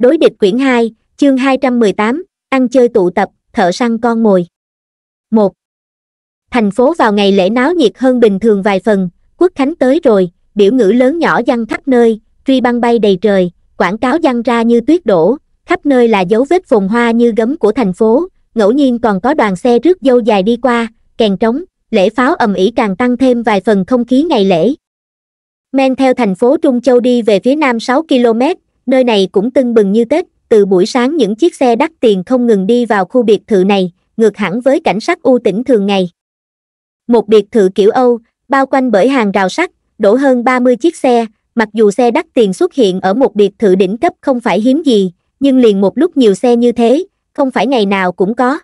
Đối địch quyển 2, chương 218, ăn chơi tụ tập, thợ săn con mồi. 1. Thành phố vào ngày lễ náo nhiệt hơn bình thường vài phần, quốc khánh tới rồi, biểu ngữ lớn nhỏ văng khắp nơi, truy băng bay đầy trời, quảng cáo văng ra như tuyết đổ, khắp nơi là dấu vết phồn hoa như gấm của thành phố, ngẫu nhiên còn có đoàn xe rước dâu dài đi qua, kèn trống, lễ pháo ầm ĩ càng tăng thêm vài phần không khí ngày lễ. Men theo thành phố Trung Châu đi về phía nam 6 km, nơi này cũng tưng bừng như Tết, từ buổi sáng những chiếc xe đắt tiền không ngừng đi vào khu biệt thự này, ngược hẳn với cảnh sắc u tĩnh thường ngày. Một biệt thự kiểu Âu, bao quanh bởi hàng rào sắt, đổ hơn 30 chiếc xe, mặc dù xe đắt tiền xuất hiện ở một biệt thự đỉnh cấp không phải hiếm gì, nhưng liền một lúc nhiều xe như thế, không phải ngày nào cũng có.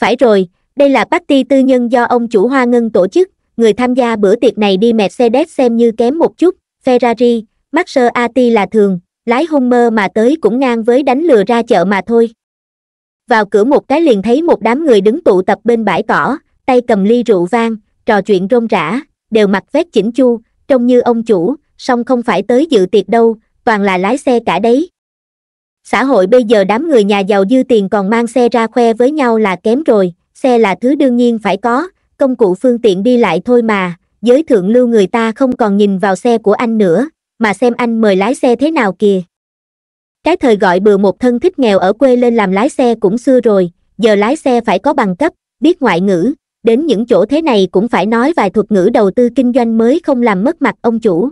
Phải rồi, đây là party tư nhân do ông chủ Hoa Ngân tổ chức, người tham gia bữa tiệc này đi Mercedes xem như kém một chút, Ferrari, Maserati là thường, lái mơ mà tới cũng ngang với đánh lừa ra chợ mà thôi vào cửa một cái liền thấy một đám người đứng tụ tập bên bãi cỏ tay cầm ly rượu vang trò chuyện rôm rã đều mặc vét chỉnh chu trông như ông chủ song không phải tới dự tiệc đâu toàn là lái xe cả đấy xã hội bây giờ đám người nhà giàu dư tiền còn mang xe ra khoe với nhau là kém rồi xe là thứ đương nhiên phải có công cụ phương tiện đi lại thôi mà giới thượng lưu người ta không còn nhìn vào xe của anh nữa mà xem anh mời lái xe thế nào kìa. Cái thời gọi bừa một thân thích nghèo ở quê lên làm lái xe cũng xưa rồi, giờ lái xe phải có bằng cấp, biết ngoại ngữ, đến những chỗ thế này cũng phải nói vài thuật ngữ đầu tư kinh doanh mới không làm mất mặt ông chủ.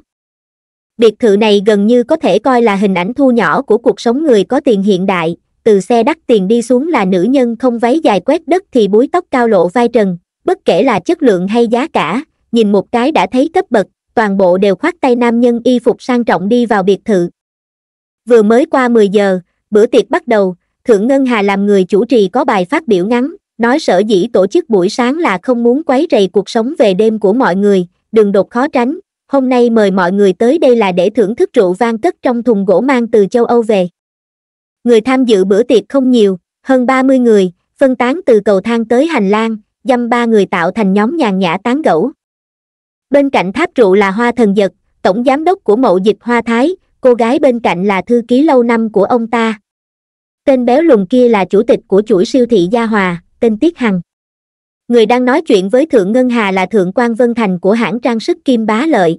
Biệt thự này gần như có thể coi là hình ảnh thu nhỏ của cuộc sống người có tiền hiện đại, từ xe đắt tiền đi xuống là nữ nhân không váy dài quét đất thì búi tóc cao lộ vai trần, bất kể là chất lượng hay giá cả, nhìn một cái đã thấy cấp bậc, toàn bộ đều khoác tay nam nhân y phục sang trọng đi vào biệt thự vừa mới qua mười giờ bữa tiệc bắt đầu thượng ngân hà làm người chủ trì có bài phát biểu ngắn nói sở dĩ tổ chức buổi sáng là không muốn quấy rầy cuộc sống về đêm của mọi người đừng đột khó tránh hôm nay mời mọi người tới đây là để thưởng thức rượu vang cất trong thùng gỗ mang từ châu âu về người tham dự bữa tiệc không nhiều hơn ba mươi người phân tán từ cầu thang tới hành lang dăm ba người tạo thành nhóm nhàn nhã tán gẫu bên cạnh tháp trụ là hoa thần giật tổng giám đốc của mậu dịch hoa thái cô gái bên cạnh là thư ký lâu năm của ông ta tên béo lùn kia là chủ tịch của chuỗi siêu thị gia hòa tên tiết hằng người đang nói chuyện với thượng ngân hà là thượng quan vân thành của hãng trang sức kim bá lợi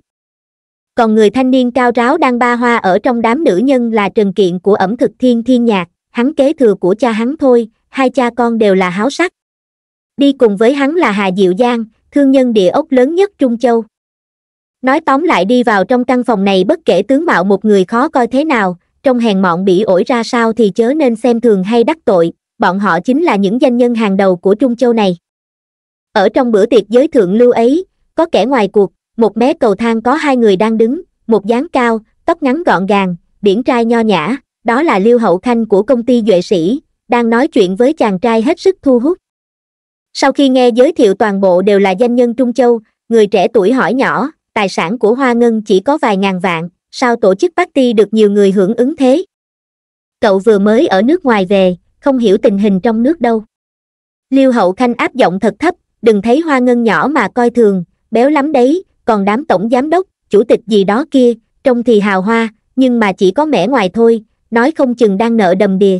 còn người thanh niên cao ráo đang ba hoa ở trong đám nữ nhân là trần kiện của ẩm thực thiên thiên nhạc hắn kế thừa của cha hắn thôi hai cha con đều là háo sắc đi cùng với hắn là hà diệu giang thương nhân địa ốc lớn nhất Trung Châu. Nói tóm lại đi vào trong căn phòng này bất kể tướng mạo một người khó coi thế nào, trong hèn mọn bị ổi ra sao thì chớ nên xem thường hay đắc tội, bọn họ chính là những danh nhân hàng đầu của Trung Châu này. Ở trong bữa tiệc giới thượng lưu ấy, có kẻ ngoài cuộc, một mé cầu thang có hai người đang đứng, một dáng cao, tóc ngắn gọn gàng, điển trai nho nhã, đó là lưu Hậu Khanh của công ty Duệ Sĩ, đang nói chuyện với chàng trai hết sức thu hút sau khi nghe giới thiệu toàn bộ đều là danh nhân trung châu người trẻ tuổi hỏi nhỏ tài sản của hoa ngân chỉ có vài ngàn vạn sao tổ chức party được nhiều người hưởng ứng thế cậu vừa mới ở nước ngoài về không hiểu tình hình trong nước đâu liêu hậu khanh áp giọng thật thấp đừng thấy hoa ngân nhỏ mà coi thường béo lắm đấy còn đám tổng giám đốc chủ tịch gì đó kia trông thì hào hoa nhưng mà chỉ có mẻ ngoài thôi nói không chừng đang nợ đầm đìa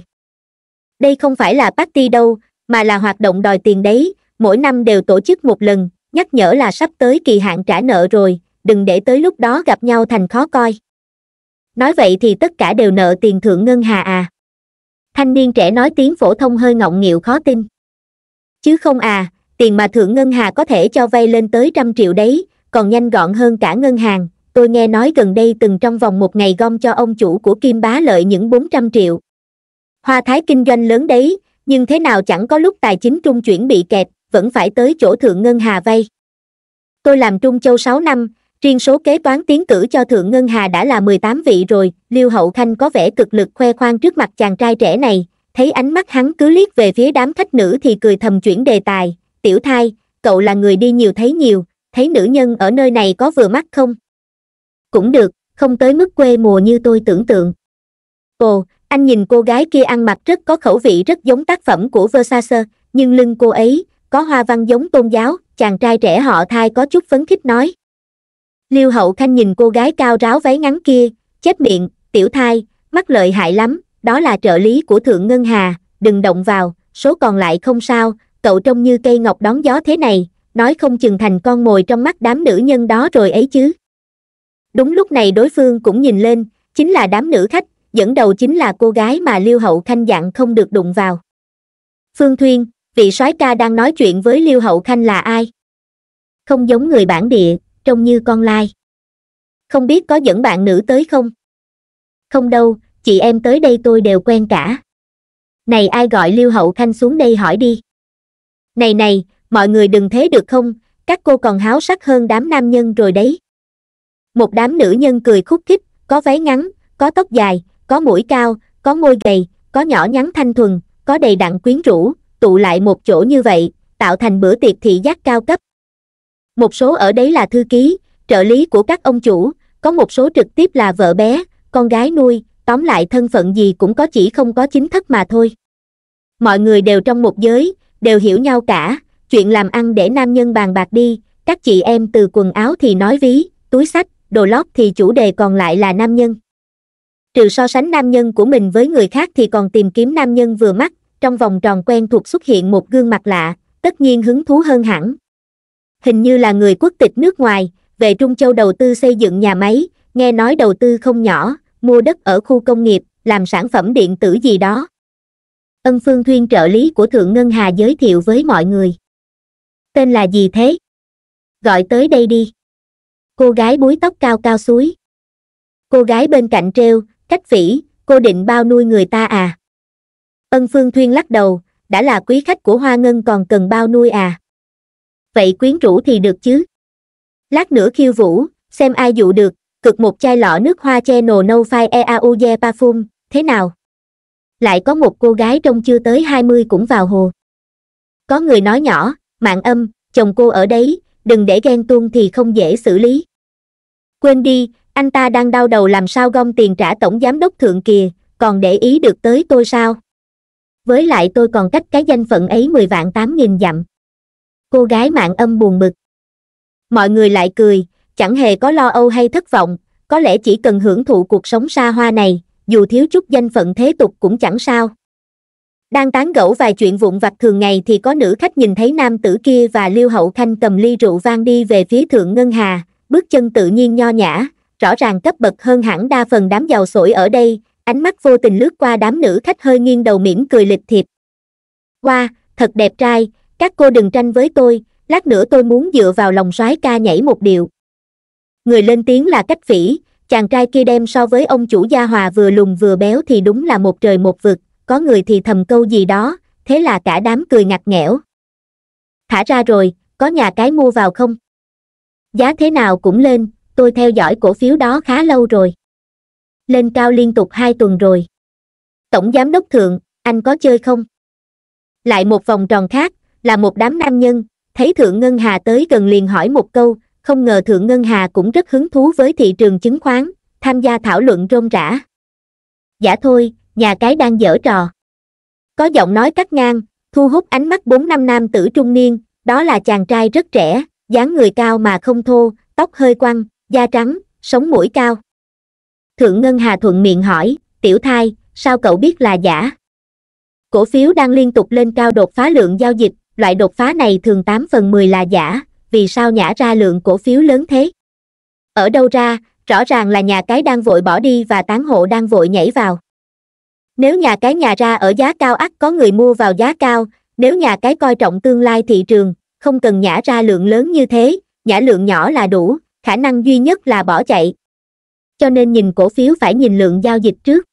đây không phải là party đâu mà là hoạt động đòi tiền đấy mỗi năm đều tổ chức một lần nhắc nhở là sắp tới kỳ hạn trả nợ rồi đừng để tới lúc đó gặp nhau thành khó coi nói vậy thì tất cả đều nợ tiền thượng ngân hà à thanh niên trẻ nói tiếng phổ thông hơi ngọng nghịu khó tin chứ không à tiền mà thượng ngân hà có thể cho vay lên tới trăm triệu đấy còn nhanh gọn hơn cả ngân hàng tôi nghe nói gần đây từng trong vòng một ngày gom cho ông chủ của kim bá lợi những bốn trăm triệu hoa thái kinh doanh lớn đấy nhưng thế nào chẳng có lúc tài chính trung chuyển bị kẹt vẫn phải tới chỗ thượng ngân hà vay tôi làm trung châu sáu năm riêng số kế toán tiến cử cho thượng ngân hà đã là mười tám vị rồi liêu hậu khanh có vẻ cực lực khoe khoang trước mặt chàng trai trẻ này thấy ánh mắt hắn cứ liếc về phía đám khách nữ thì cười thầm chuyển đề tài tiểu thai cậu là người đi nhiều thấy nhiều thấy nữ nhân ở nơi này có vừa mắt không cũng được không tới mức quê mùa như tôi tưởng tượng ồ anh nhìn cô gái kia ăn mặc rất có khẩu vị rất giống tác phẩm của versace nhưng lưng cô ấy có hoa văn giống tôn giáo chàng trai trẻ họ thai có chút phấn khích nói liêu hậu khanh nhìn cô gái cao ráo váy ngắn kia chép miệng tiểu thai mắt lợi hại lắm đó là trợ lý của thượng ngân hà đừng động vào số còn lại không sao cậu trông như cây ngọc đón gió thế này nói không chừng thành con mồi trong mắt đám nữ nhân đó rồi ấy chứ đúng lúc này đối phương cũng nhìn lên chính là đám nữ khách dẫn đầu chính là cô gái mà liêu hậu khanh dặn không được đụng vào phương thuyên vị soái ca đang nói chuyện với liêu hậu khanh là ai không giống người bản địa trông như con lai không biết có dẫn bạn nữ tới không không đâu chị em tới đây tôi đều quen cả này ai gọi liêu hậu khanh xuống đây hỏi đi này này mọi người đừng thế được không các cô còn háo sắc hơn đám nam nhân rồi đấy một đám nữ nhân cười khúc khích có váy ngắn có tóc dài có mũi cao có môi gầy có nhỏ nhắn thanh thuần có đầy đặn quyến rũ tụ lại một chỗ như vậy tạo thành bữa tiệc thị giác cao cấp một số ở đấy là thư ký trợ lý của các ông chủ có một số trực tiếp là vợ bé con gái nuôi tóm lại thân phận gì cũng có chỉ không có chính thức mà thôi mọi người đều trong một giới đều hiểu nhau cả chuyện làm ăn để nam nhân bàn bạc đi các chị em từ quần áo thì nói ví túi sách đồ lót thì chủ đề còn lại là nam nhân trừ so sánh nam nhân của mình với người khác thì còn tìm kiếm nam nhân vừa mắt trong vòng tròn quen thuộc xuất hiện một gương mặt lạ tất nhiên hứng thú hơn hẳn hình như là người quốc tịch nước ngoài về trung châu đầu tư xây dựng nhà máy nghe nói đầu tư không nhỏ mua đất ở khu công nghiệp làm sản phẩm điện tử gì đó ân phương thuyên trợ lý của thượng ngân hà giới thiệu với mọi người tên là gì thế gọi tới đây đi cô gái búi tóc cao cao suối cô gái bên cạnh treo Cách phỉ, cô định bao nuôi người ta à? Ân Phương Thuyên lắc đầu, đã là quý khách của Hoa Ngân còn cần bao nuôi à? Vậy quyến rũ thì được chứ? Lát nữa khiêu vũ, xem ai dụ được, cực một chai lọ nước hoa che No. nâu phai eauze parfum, thế nào? Lại có một cô gái trong chưa tới 20 cũng vào hồ. Có người nói nhỏ, mạng âm, chồng cô ở đấy, đừng để ghen tuông thì không dễ xử lý. Quên đi, anh ta đang đau đầu làm sao gom tiền trả tổng giám đốc thượng kìa còn để ý được tới tôi sao với lại tôi còn cách cái danh phận ấy mười vạn tám nghìn dặm cô gái mạng âm buồn bực mọi người lại cười chẳng hề có lo âu hay thất vọng có lẽ chỉ cần hưởng thụ cuộc sống xa hoa này dù thiếu chút danh phận thế tục cũng chẳng sao đang tán gẫu vài chuyện vụn vặt thường ngày thì có nữ khách nhìn thấy nam tử kia và liêu hậu khanh cầm ly rượu vang đi về phía thượng ngân hà bước chân tự nhiên nho nhã rõ ràng cấp bậc hơn hẳn đa phần đám giàu sổi ở đây ánh mắt vô tình lướt qua đám nữ khách hơi nghiêng đầu mỉm cười lịch thiệp qua thật đẹp trai các cô đừng tranh với tôi lát nữa tôi muốn dựa vào lòng soái ca nhảy một điệu người lên tiếng là cách phỉ chàng trai kia đem so với ông chủ gia hòa vừa lùn vừa béo thì đúng là một trời một vực có người thì thầm câu gì đó thế là cả đám cười ngặt nghẽo thả ra rồi có nhà cái mua vào không giá thế nào cũng lên tôi theo dõi cổ phiếu đó khá lâu rồi lên cao liên tục hai tuần rồi tổng giám đốc thượng anh có chơi không lại một vòng tròn khác là một đám nam nhân thấy thượng ngân hà tới gần liền hỏi một câu không ngờ thượng ngân hà cũng rất hứng thú với thị trường chứng khoán tham gia thảo luận rôm rã giả dạ thôi nhà cái đang dở trò có giọng nói cắt ngang thu hút ánh mắt bốn năm nam tử trung niên đó là chàng trai rất trẻ dáng người cao mà không thô tóc hơi quăng da trắng, sống mũi cao. Thượng Ngân Hà thuận miệng hỏi, tiểu thai, sao cậu biết là giả? Cổ phiếu đang liên tục lên cao đột phá lượng giao dịch, loại đột phá này thường 8 phần 10 là giả, vì sao nhả ra lượng cổ phiếu lớn thế? Ở đâu ra, rõ ràng là nhà cái đang vội bỏ đi và tán hộ đang vội nhảy vào. Nếu nhà cái nhà ra ở giá cao ắt có người mua vào giá cao, nếu nhà cái coi trọng tương lai thị trường, không cần nhả ra lượng lớn như thế, nhả lượng nhỏ là đủ, khả năng duy nhất là bỏ chạy cho nên nhìn cổ phiếu phải nhìn lượng giao dịch trước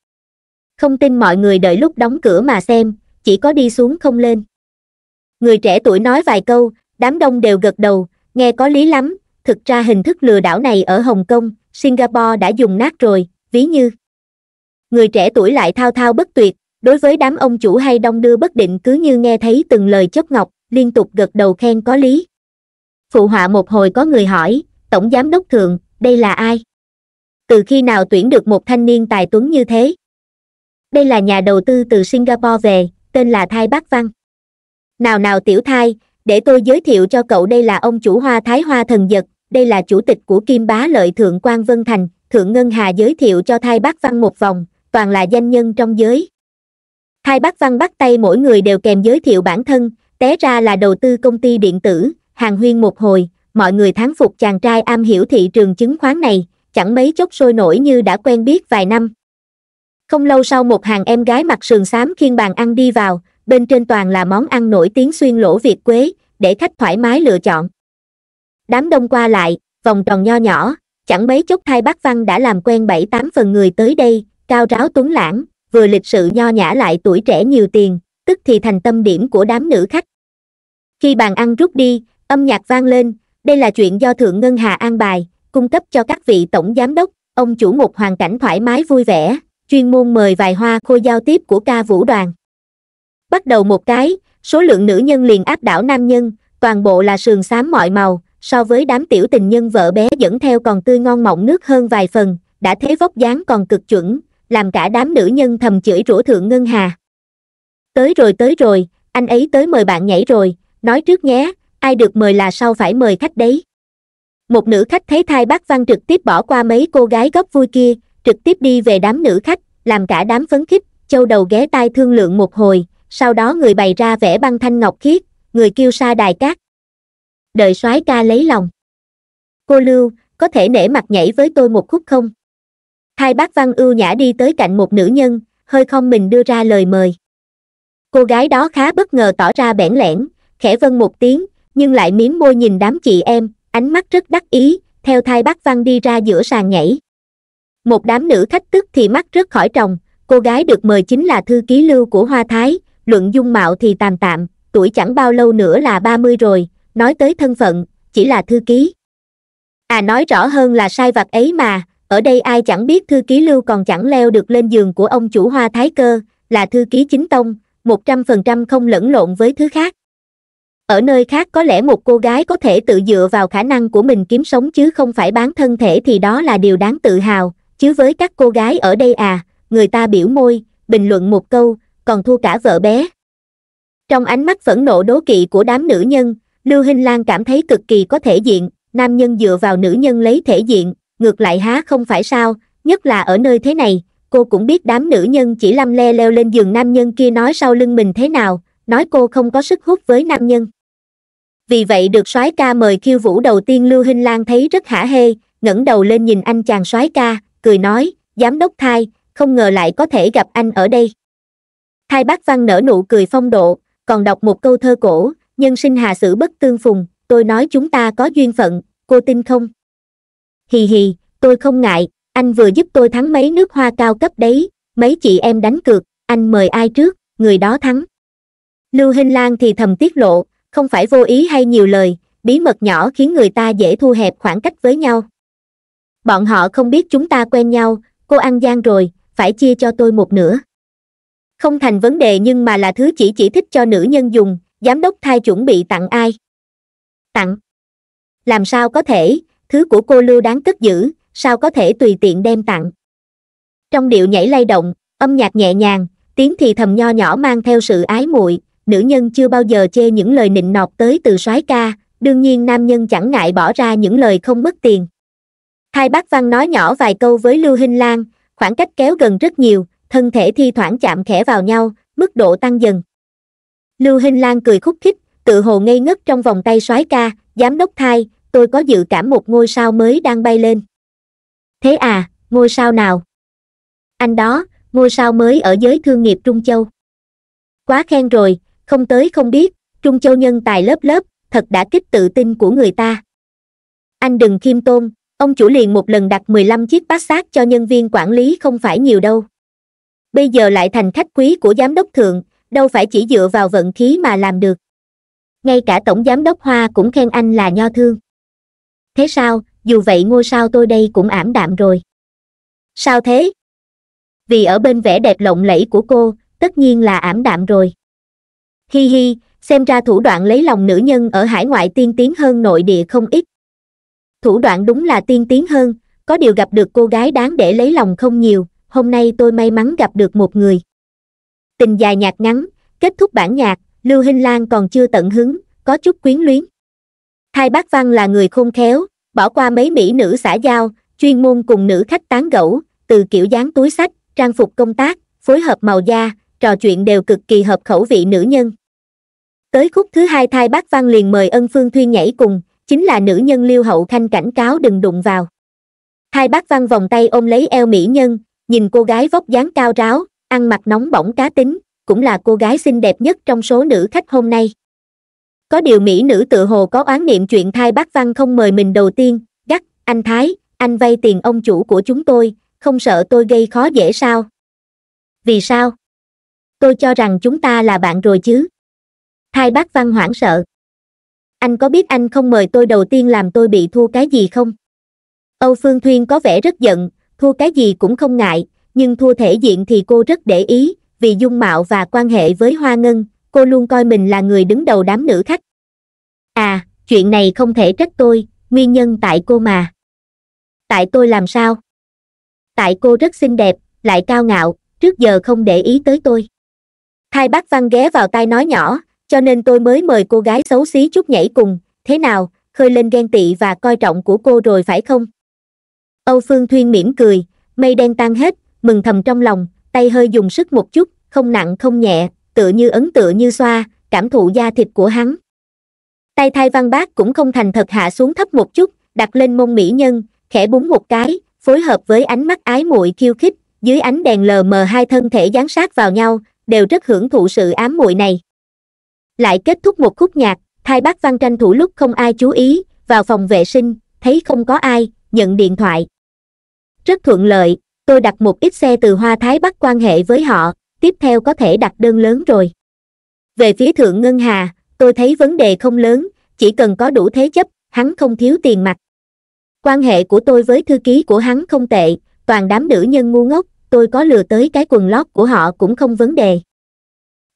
không tin mọi người đợi lúc đóng cửa mà xem chỉ có đi xuống không lên người trẻ tuổi nói vài câu đám đông đều gật đầu nghe có lý lắm thực ra hình thức lừa đảo này ở hồng kông singapore đã dùng nát rồi ví như người trẻ tuổi lại thao thao bất tuyệt đối với đám ông chủ hay đông đưa bất định cứ như nghe thấy từng lời chớp ngọc liên tục gật đầu khen có lý phụ họa một hồi có người hỏi tổng giám đốc thượng đây là ai từ khi nào tuyển được một thanh niên tài tuấn như thế đây là nhà đầu tư từ singapore về tên là thai bác văn nào nào tiểu thai để tôi giới thiệu cho cậu đây là ông chủ hoa thái hoa thần dật đây là chủ tịch của kim bá lợi thượng quan vân thành thượng ngân hà giới thiệu cho thai bác văn một vòng toàn là danh nhân trong giới thai bác văn bắt tay mỗi người đều kèm giới thiệu bản thân té ra là đầu tư công ty điện tử hàng huyên một hồi mọi người thán phục chàng trai am hiểu thị trường chứng khoán này chẳng mấy chốc sôi nổi như đã quen biết vài năm không lâu sau một hàng em gái mặc sườn xám khiên bàn ăn đi vào bên trên toàn là món ăn nổi tiếng xuyên lỗ việt quế để khách thoải mái lựa chọn đám đông qua lại vòng tròn nho nhỏ chẳng mấy chốc thay bác văn đã làm quen bảy tám phần người tới đây cao ráo tuấn lãng vừa lịch sự nho nhã lại tuổi trẻ nhiều tiền tức thì thành tâm điểm của đám nữ khách khi bàn ăn rút đi âm nhạc vang lên đây là chuyện do Thượng Ngân Hà an bài, cung cấp cho các vị tổng giám đốc, ông chủ một hoàn cảnh thoải mái vui vẻ, chuyên môn mời vài hoa khôi giao tiếp của ca vũ đoàn. Bắt đầu một cái, số lượng nữ nhân liền áp đảo nam nhân, toàn bộ là sườn xám mọi màu, so với đám tiểu tình nhân vợ bé dẫn theo còn tươi ngon mọng nước hơn vài phần, đã thế vóc dáng còn cực chuẩn, làm cả đám nữ nhân thầm chửi rủa Thượng Ngân Hà. Tới rồi tới rồi, anh ấy tới mời bạn nhảy rồi, nói trước nhé, ai được mời là sau phải mời khách đấy một nữ khách thấy thai bác văn trực tiếp bỏ qua mấy cô gái góc vui kia trực tiếp đi về đám nữ khách làm cả đám phấn khích châu đầu ghé tai thương lượng một hồi sau đó người bày ra vẽ băng thanh ngọc khiết người kêu sa đài cát đợi soái ca lấy lòng cô lưu có thể nể mặt nhảy với tôi một khúc không thai bác văn ưu nhã đi tới cạnh một nữ nhân hơi không mình đưa ra lời mời cô gái đó khá bất ngờ tỏ ra bẽn lẽn khẽ vâng một tiếng nhưng lại miếm môi nhìn đám chị em ánh mắt rất đắc ý theo thai bác văn đi ra giữa sàn nhảy một đám nữ khách tức thì mắt rất khỏi tròng cô gái được mời chính là thư ký lưu của hoa thái luận dung mạo thì tàm tạm tuổi chẳng bao lâu nữa là ba mươi rồi nói tới thân phận chỉ là thư ký à nói rõ hơn là sai vặt ấy mà ở đây ai chẳng biết thư ký lưu còn chẳng leo được lên giường của ông chủ hoa thái cơ là thư ký chính tông một trăm phần trăm không lẫn lộn với thứ khác ở nơi khác có lẽ một cô gái có thể tự dựa vào khả năng của mình kiếm sống chứ không phải bán thân thể thì đó là điều đáng tự hào chứ với các cô gái ở đây à người ta biểu môi bình luận một câu còn thua cả vợ bé trong ánh mắt phẫn nộ đố kỵ của đám nữ nhân lưu hinh lan cảm thấy cực kỳ có thể diện nam nhân dựa vào nữ nhân lấy thể diện ngược lại há không phải sao nhất là ở nơi thế này cô cũng biết đám nữ nhân chỉ lăm le leo lên giường nam nhân kia nói sau lưng mình thế nào nói cô không có sức hút với nam nhân vì vậy được soái ca mời khiêu vũ đầu tiên lưu hinh lan thấy rất hả hê ngẩng đầu lên nhìn anh chàng soái ca cười nói giám đốc thai không ngờ lại có thể gặp anh ở đây thai bác văn nở nụ cười phong độ còn đọc một câu thơ cổ nhân sinh hà sử bất tương phùng tôi nói chúng ta có duyên phận cô tin không hì hì tôi không ngại anh vừa giúp tôi thắng mấy nước hoa cao cấp đấy mấy chị em đánh cược anh mời ai trước người đó thắng lưu hinh lan thì thầm tiết lộ không phải vô ý hay nhiều lời bí mật nhỏ khiến người ta dễ thu hẹp khoảng cách với nhau bọn họ không biết chúng ta quen nhau cô ăn gian rồi phải chia cho tôi một nửa không thành vấn đề nhưng mà là thứ chỉ chỉ thích cho nữ nhân dùng giám đốc thai chuẩn bị tặng ai tặng làm sao có thể thứ của cô lưu đáng cất giữ sao có thể tùy tiện đem tặng trong điệu nhảy lay động âm nhạc nhẹ nhàng tiếng thì thầm nho nhỏ mang theo sự ái muội nữ nhân chưa bao giờ chê những lời nịnh nọt tới từ soái ca đương nhiên nam nhân chẳng ngại bỏ ra những lời không mất tiền hai bác văn nói nhỏ vài câu với lưu hinh lan khoảng cách kéo gần rất nhiều thân thể thi thoảng chạm khẽ vào nhau mức độ tăng dần lưu hinh lan cười khúc khích tự hồ ngây ngất trong vòng tay soái ca giám đốc thai tôi có dự cảm một ngôi sao mới đang bay lên thế à ngôi sao nào anh đó ngôi sao mới ở giới thương nghiệp trung châu quá khen rồi không tới không biết trung châu nhân tài lớp lớp thật đã kích tự tin của người ta anh đừng khiêm tôn ông chủ liền một lần đặt mười lăm chiếc bát sát cho nhân viên quản lý không phải nhiều đâu bây giờ lại thành khách quý của giám đốc thượng đâu phải chỉ dựa vào vận khí mà làm được ngay cả tổng giám đốc hoa cũng khen anh là nho thương thế sao dù vậy ngôi sao tôi đây cũng ảm đạm rồi sao thế vì ở bên vẻ đẹp lộng lẫy của cô tất nhiên là ảm đạm rồi Hi hi, xem ra thủ đoạn lấy lòng nữ nhân ở hải ngoại tiên tiến hơn nội địa không ít. Thủ đoạn đúng là tiên tiến hơn, có điều gặp được cô gái đáng để lấy lòng không nhiều, hôm nay tôi may mắn gặp được một người. Tình dài nhạc ngắn, kết thúc bản nhạc, Lưu Hinh Lan còn chưa tận hứng, có chút quyến luyến. Hai bác Văn là người khôn khéo, bỏ qua mấy mỹ nữ xã giao, chuyên môn cùng nữ khách tán gẫu, từ kiểu dáng túi sách, trang phục công tác, phối hợp màu da, trò chuyện đều cực kỳ hợp khẩu vị nữ nhân tới khúc thứ hai thai bác văn liền mời ân phương thuyên nhảy cùng chính là nữ nhân liêu hậu khanh cảnh cáo đừng đụng vào hai bác văn vòng tay ôm lấy eo mỹ nhân nhìn cô gái vóc dáng cao ráo ăn mặc nóng bỏng cá tính cũng là cô gái xinh đẹp nhất trong số nữ khách hôm nay có điều mỹ nữ tự hồ có oán niệm chuyện thai bác văn không mời mình đầu tiên gắt anh thái anh vay tiền ông chủ của chúng tôi không sợ tôi gây khó dễ sao vì sao tôi cho rằng chúng ta là bạn rồi chứ hai bác văn hoảng sợ anh có biết anh không mời tôi đầu tiên làm tôi bị thua cái gì không âu phương thuyên có vẻ rất giận thua cái gì cũng không ngại nhưng thua thể diện thì cô rất để ý vì dung mạo và quan hệ với hoa ngân cô luôn coi mình là người đứng đầu đám nữ khách à chuyện này không thể trách tôi nguyên nhân tại cô mà tại tôi làm sao tại cô rất xinh đẹp lại cao ngạo trước giờ không để ý tới tôi hai bác văn ghé vào tai nói nhỏ cho nên tôi mới mời cô gái xấu xí chút nhảy cùng thế nào khơi lên ghen tị và coi trọng của cô rồi phải không âu phương thuyên mỉm cười mây đen tan hết mừng thầm trong lòng tay hơi dùng sức một chút không nặng không nhẹ tựa như ấn tựa như xoa cảm thụ da thịt của hắn tay thai văn bác cũng không thành thật hạ xuống thấp một chút đặt lên mông mỹ nhân khẽ búng một cái phối hợp với ánh mắt ái muội khiêu khích dưới ánh đèn lờ mờ hai thân thể dán sát vào nhau đều rất hưởng thụ sự ám muội này lại kết thúc một khúc nhạc thai bác văn tranh thủ lúc không ai chú ý vào phòng vệ sinh thấy không có ai nhận điện thoại rất thuận lợi tôi đặt một ít xe từ hoa thái bắc quan hệ với họ tiếp theo có thể đặt đơn lớn rồi về phía thượng ngân hà tôi thấy vấn đề không lớn chỉ cần có đủ thế chấp hắn không thiếu tiền mặt quan hệ của tôi với thư ký của hắn không tệ toàn đám nữ nhân ngu ngốc tôi có lừa tới cái quần lót của họ cũng không vấn đề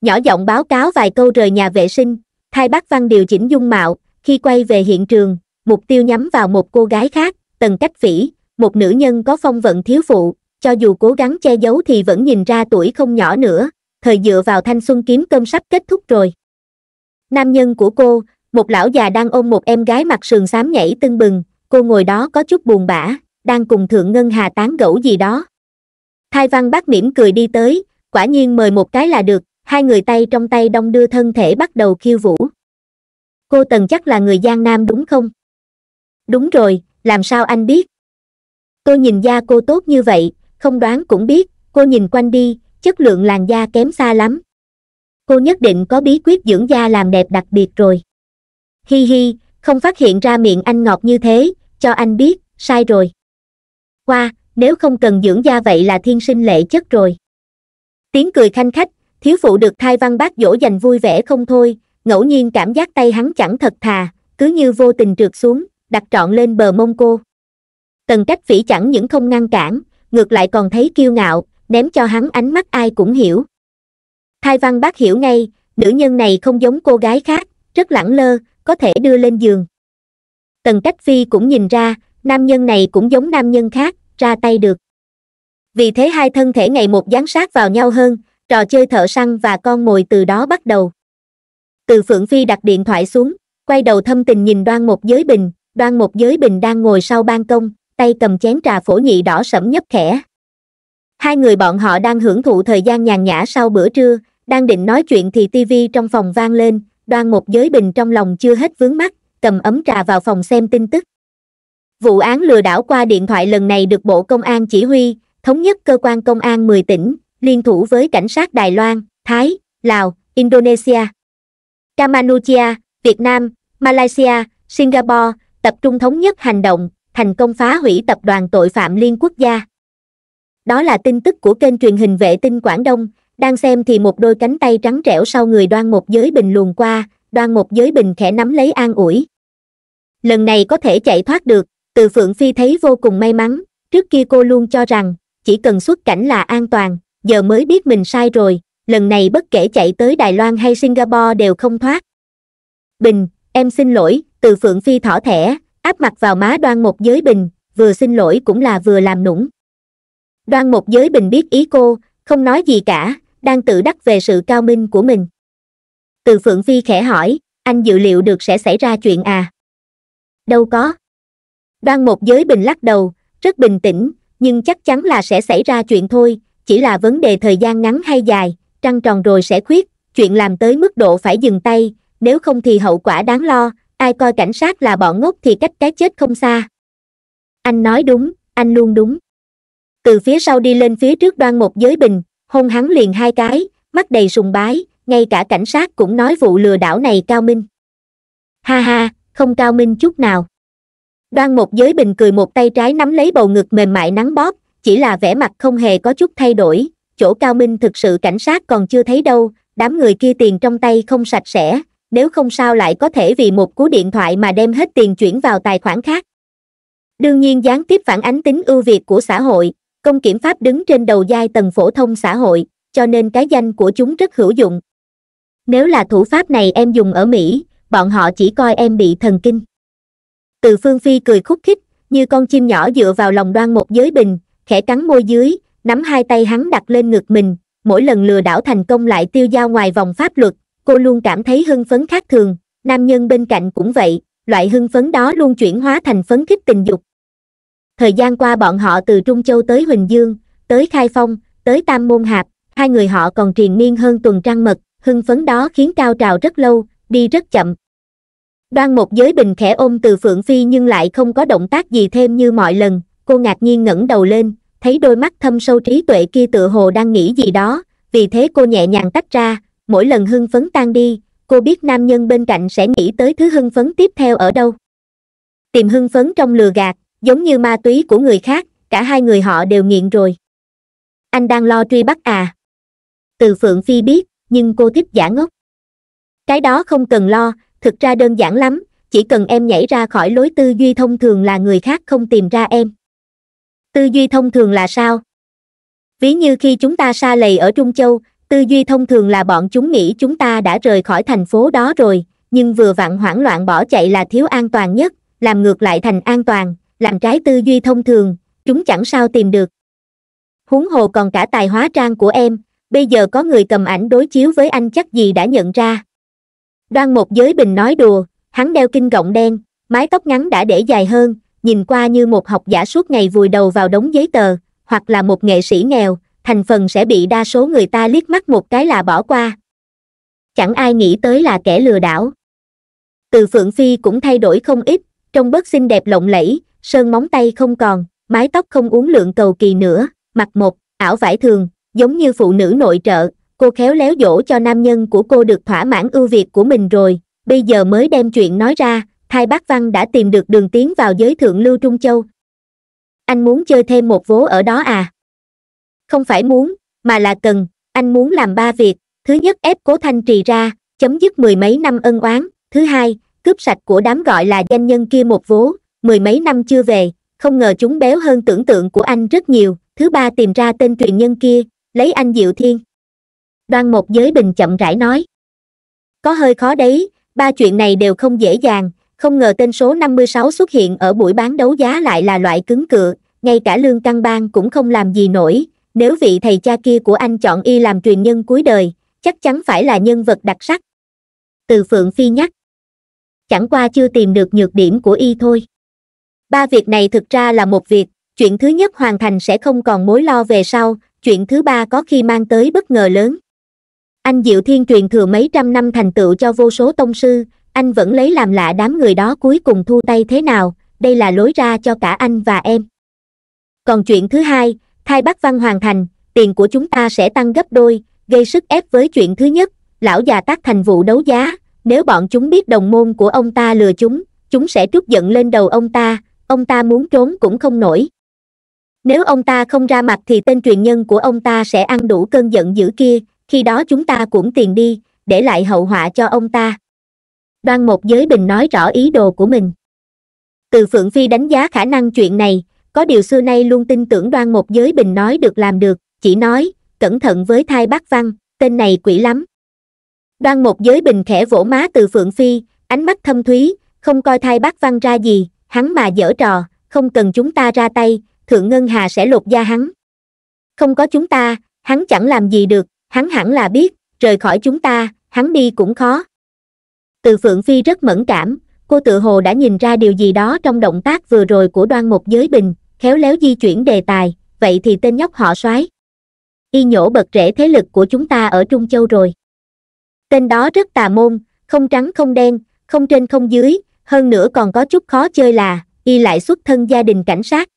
nhỏ giọng báo cáo vài câu rời nhà vệ sinh thay bác văn điều chỉnh dung mạo khi quay về hiện trường mục tiêu nhắm vào một cô gái khác tần cách phỉ một nữ nhân có phong vận thiếu phụ cho dù cố gắng che giấu thì vẫn nhìn ra tuổi không nhỏ nữa thời dựa vào thanh xuân kiếm cơm sắp kết thúc rồi nam nhân của cô một lão già đang ôm một em gái mặt sườn xám nhảy tưng bừng cô ngồi đó có chút buồn bã đang cùng thượng ngân hà tán gẫu gì đó thai văn bác mỉm cười đi tới quả nhiên mời một cái là được hai người tay trong tay đông đưa thân thể bắt đầu khiêu vũ cô tần chắc là người giang nam đúng không đúng rồi làm sao anh biết tôi nhìn da cô tốt như vậy không đoán cũng biết cô nhìn quanh đi chất lượng làn da kém xa lắm cô nhất định có bí quyết dưỡng da làm đẹp đặc biệt rồi hi hi không phát hiện ra miệng anh ngọt như thế cho anh biết sai rồi qua nếu không cần dưỡng da vậy là thiên sinh lệ chất rồi tiếng cười khanh khách thiếu phụ được thai văn bác dỗ dành vui vẻ không thôi ngẫu nhiên cảm giác tay hắn chẳng thật thà cứ như vô tình trượt xuống đặt trọn lên bờ mông cô tần cách phỉ chẳng những không ngăn cản ngược lại còn thấy kiêu ngạo ném cho hắn ánh mắt ai cũng hiểu thai văn bác hiểu ngay nữ nhân này không giống cô gái khác rất lẳng lơ có thể đưa lên giường tần cách phi cũng nhìn ra nam nhân này cũng giống nam nhân khác ra tay được vì thế hai thân thể ngày một dán sát vào nhau hơn trò chơi thợ săn và con mồi từ đó bắt đầu từ phượng phi đặt điện thoại xuống quay đầu thâm tình nhìn đoan một giới bình đoan một giới bình đang ngồi sau ban công tay cầm chén trà phổ nhị đỏ sẫm nhấp khẽ hai người bọn họ đang hưởng thụ thời gian nhàn nhã sau bữa trưa đang định nói chuyện thì tivi trong phòng vang lên đoan một giới bình trong lòng chưa hết vướng mắt cầm ấm trà vào phòng xem tin tức vụ án lừa đảo qua điện thoại lần này được bộ công an chỉ huy thống nhất cơ quan công an 10 tỉnh liên thủ với cảnh sát đài loan thái lào indonesia campuchia việt nam malaysia singapore tập trung thống nhất hành động thành công phá hủy tập đoàn tội phạm liên quốc gia đó là tin tức của kênh truyền hình vệ tinh quảng đông đang xem thì một đôi cánh tay trắng trẻo sau người đoan một giới bình luồn qua đoan một giới bình khẽ nắm lấy an ủi lần này có thể chạy thoát được từ phượng phi thấy vô cùng may mắn trước kia cô luôn cho rằng chỉ cần xuất cảnh là an toàn giờ mới biết mình sai rồi lần này bất kể chạy tới đài loan hay singapore đều không thoát bình em xin lỗi từ phượng phi thỏ thẻ áp mặt vào má đoan một giới bình vừa xin lỗi cũng là vừa làm nũng đoan một giới bình biết ý cô không nói gì cả đang tự đắc về sự cao minh của mình từ phượng phi khẽ hỏi anh dự liệu được sẽ xảy ra chuyện à đâu có đoan một giới bình lắc đầu rất bình tĩnh nhưng chắc chắn là sẽ xảy ra chuyện thôi chỉ là vấn đề thời gian ngắn hay dài trăng tròn rồi sẽ khuyết chuyện làm tới mức độ phải dừng tay nếu không thì hậu quả đáng lo ai coi cảnh sát là bọn ngốc thì cách cái chết không xa anh nói đúng anh luôn đúng từ phía sau đi lên phía trước đoan một giới bình hôn hắn liền hai cái mắt đầy sùng bái ngay cả cảnh sát cũng nói vụ lừa đảo này cao minh ha ha không cao minh chút nào đoan một giới bình cười một tay trái nắm lấy bầu ngực mềm mại nắng bóp chỉ là vẻ mặt không hề có chút thay đổi chỗ cao minh thực sự cảnh sát còn chưa thấy đâu đám người kia tiền trong tay không sạch sẽ nếu không sao lại có thể vì một cú điện thoại mà đem hết tiền chuyển vào tài khoản khác đương nhiên gián tiếp phản ánh tính ưu việt của xã hội công kiểm pháp đứng trên đầu giai tầng phổ thông xã hội cho nên cái danh của chúng rất hữu dụng nếu là thủ pháp này em dùng ở mỹ bọn họ chỉ coi em bị thần kinh từ phương phi cười khúc khích như con chim nhỏ dựa vào lòng đoan một giới bình khẽ cắn môi dưới nắm hai tay hắn đặt lên ngực mình mỗi lần lừa đảo thành công lại tiêu dao ngoài vòng pháp luật cô luôn cảm thấy hưng phấn khác thường nam nhân bên cạnh cũng vậy loại hưng phấn đó luôn chuyển hóa thành phấn khích tình dục thời gian qua bọn họ từ trung châu tới huỳnh dương tới khai phong tới tam môn hạp hai người họ còn triền miên hơn tuần trăng mật hưng phấn đó khiến cao trào rất lâu đi rất chậm đoan một giới bình khẽ ôm từ phượng phi nhưng lại không có động tác gì thêm như mọi lần cô ngạc nhiên ngẩng đầu lên thấy đôi mắt thâm sâu trí tuệ kia tựa hồ đang nghĩ gì đó vì thế cô nhẹ nhàng tách ra mỗi lần hưng phấn tan đi cô biết nam nhân bên cạnh sẽ nghĩ tới thứ hưng phấn tiếp theo ở đâu tìm hưng phấn trong lừa gạt giống như ma túy của người khác cả hai người họ đều nghiện rồi anh đang lo truy bắt à từ phượng phi biết nhưng cô thích giả ngốc cái đó không cần lo thực ra đơn giản lắm chỉ cần em nhảy ra khỏi lối tư duy thông thường là người khác không tìm ra em tư duy thông thường là sao ví như khi chúng ta xa lầy ở trung châu tư duy thông thường là bọn chúng nghĩ chúng ta đã rời khỏi thành phố đó rồi nhưng vừa vặn hoảng loạn bỏ chạy là thiếu an toàn nhất làm ngược lại thành an toàn làm trái tư duy thông thường chúng chẳng sao tìm được huống hồ còn cả tài hóa trang của em bây giờ có người cầm ảnh đối chiếu với anh chắc gì đã nhận ra đoan một giới bình nói đùa hắn đeo kinh gọng đen mái tóc ngắn đã để dài hơn nhìn qua như một học giả suốt ngày vùi đầu vào đống giấy tờ hoặc là một nghệ sĩ nghèo thành phần sẽ bị đa số người ta liếc mắt một cái là bỏ qua chẳng ai nghĩ tới là kẻ lừa đảo từ phượng phi cũng thay đổi không ít trông bớt xinh đẹp lộng lẫy sơn móng tay không còn mái tóc không uống lượng cầu kỳ nữa mặc một ảo vải thường giống như phụ nữ nội trợ cô khéo léo dỗ cho nam nhân của cô được thỏa mãn ưu việt của mình rồi bây giờ mới đem chuyện nói ra Thay bác văn đã tìm được đường tiến vào giới thượng lưu trung châu anh muốn chơi thêm một vố ở đó à không phải muốn mà là cần anh muốn làm ba việc thứ nhất ép cố thanh trì ra chấm dứt mười mấy năm ân oán thứ hai cướp sạch của đám gọi là danh nhân kia một vố mười mấy năm chưa về không ngờ chúng béo hơn tưởng tượng của anh rất nhiều thứ ba tìm ra tên truyền nhân kia lấy anh diệu thiên đoan một giới bình chậm rãi nói có hơi khó đấy ba chuyện này đều không dễ dàng không ngờ tên số 56 xuất hiện ở buổi bán đấu giá lại là loại cứng cựa ngay cả lương căn bang cũng không làm gì nổi nếu vị thầy cha kia của anh chọn y làm truyền nhân cuối đời chắc chắn phải là nhân vật đặc sắc từ phượng phi nhắc chẳng qua chưa tìm được nhược điểm của y thôi ba việc này thực ra là một việc chuyện thứ nhất hoàn thành sẽ không còn mối lo về sau chuyện thứ ba có khi mang tới bất ngờ lớn anh diệu thiên truyền thừa mấy trăm năm thành tựu cho vô số tông sư anh vẫn lấy làm lạ đám người đó cuối cùng thu tay thế nào đây là lối ra cho cả anh và em còn chuyện thứ hai Thay bắc văn hoàn thành tiền của chúng ta sẽ tăng gấp đôi gây sức ép với chuyện thứ nhất lão già tác thành vụ đấu giá nếu bọn chúng biết đồng môn của ông ta lừa chúng chúng sẽ trút giận lên đầu ông ta ông ta muốn trốn cũng không nổi nếu ông ta không ra mặt thì tên truyền nhân của ông ta sẽ ăn đủ cơn giận dữ kia khi đó chúng ta cũng tiền đi để lại hậu họa cho ông ta đoan một giới bình nói rõ ý đồ của mình từ phượng phi đánh giá khả năng chuyện này có điều xưa nay luôn tin tưởng đoan một giới bình nói được làm được chỉ nói cẩn thận với thai bác văn tên này quỷ lắm đoan một giới bình khẽ vỗ má từ phượng phi ánh mắt thâm thúy không coi thai bác văn ra gì hắn mà dở trò không cần chúng ta ra tay thượng ngân hà sẽ lột da hắn không có chúng ta hắn chẳng làm gì được hắn hẳn là biết rời khỏi chúng ta hắn đi cũng khó từ phượng phi rất mẫn cảm cô tự hồ đã nhìn ra điều gì đó trong động tác vừa rồi của đoan một giới bình khéo léo di chuyển đề tài vậy thì tên nhóc họ soái y nhổ bật rễ thế lực của chúng ta ở trung châu rồi tên đó rất tà môn không trắng không đen không trên không dưới hơn nữa còn có chút khó chơi là y lại xuất thân gia đình cảnh sát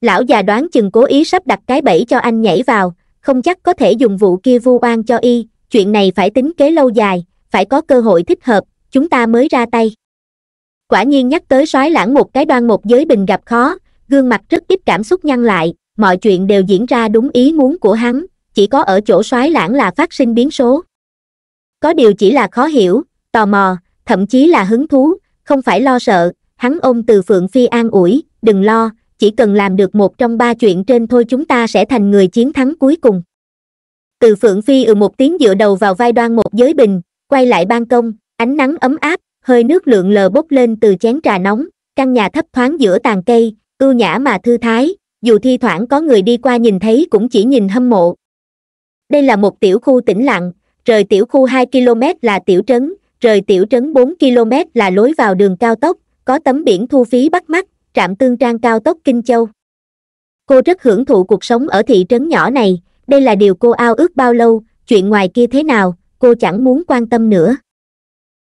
lão già đoán chừng cố ý sắp đặt cái bẫy cho anh nhảy vào không chắc có thể dùng vụ kia vu oan cho y chuyện này phải tính kế lâu dài phải có cơ hội thích hợp chúng ta mới ra tay quả nhiên nhắc tới soái lãng một cái đoan một giới bình gặp khó gương mặt rất ít cảm xúc nhăn lại mọi chuyện đều diễn ra đúng ý muốn của hắn chỉ có ở chỗ soái lãng là phát sinh biến số có điều chỉ là khó hiểu tò mò thậm chí là hứng thú không phải lo sợ hắn ôm từ phượng phi an ủi đừng lo chỉ cần làm được một trong ba chuyện trên thôi chúng ta sẽ thành người chiến thắng cuối cùng từ phượng phi ừ một tiếng dựa đầu vào vai đoan một giới bình quay lại ban công ánh nắng ấm áp hơi nước lượn lờ bốc lên từ chén trà nóng căn nhà thấp thoáng giữa tàn cây ưu nhã mà thư thái dù thi thoảng có người đi qua nhìn thấy cũng chỉ nhìn hâm mộ đây là một tiểu khu tĩnh lặng rời tiểu khu hai km là tiểu trấn rời tiểu trấn bốn km là lối vào đường cao tốc có tấm biển thu phí bắt mắt trạm tương trang cao tốc Kinh Châu. Cô rất hưởng thụ cuộc sống ở thị trấn nhỏ này, đây là điều cô ao ước bao lâu, chuyện ngoài kia thế nào, cô chẳng muốn quan tâm nữa.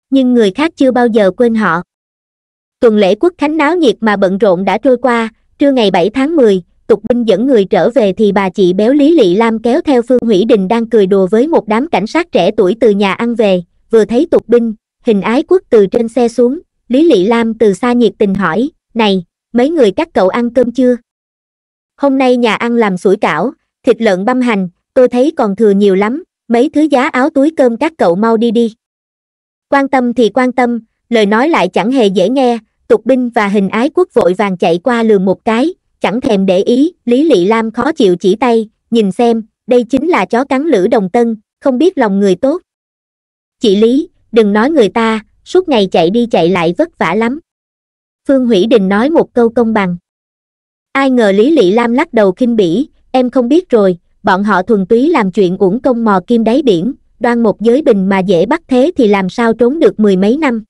Nhưng người khác chưa bao giờ quên họ. Tuần lễ quốc khánh náo nhiệt mà bận rộn đã trôi qua, trưa ngày 7 tháng 10, Tục Binh dẫn người trở về thì bà chị béo Lý Lị Lam kéo theo Phương Hủy Đình đang cười đùa với một đám cảnh sát trẻ tuổi từ nhà ăn về, vừa thấy Tục Binh, hình ái quốc từ trên xe xuống, Lý Lị Lam từ xa nhiệt tình hỏi, này, mấy người các cậu ăn cơm chưa hôm nay nhà ăn làm sủi cảo thịt lợn băm hành tôi thấy còn thừa nhiều lắm mấy thứ giá áo túi cơm các cậu mau đi đi quan tâm thì quan tâm lời nói lại chẳng hề dễ nghe tục binh và hình ái quốc vội vàng chạy qua lường một cái chẳng thèm để ý lý lị lam khó chịu chỉ tay nhìn xem đây chính là chó cắn lữ đồng tân không biết lòng người tốt chị lý đừng nói người ta suốt ngày chạy đi chạy lại vất vả lắm phương hủy đình nói một câu công bằng ai ngờ lý lị lam lắc đầu khinh bỉ em không biết rồi bọn họ thuần túy làm chuyện uổng công mò kim đáy biển đoan một giới bình mà dễ bắt thế thì làm sao trốn được mười mấy năm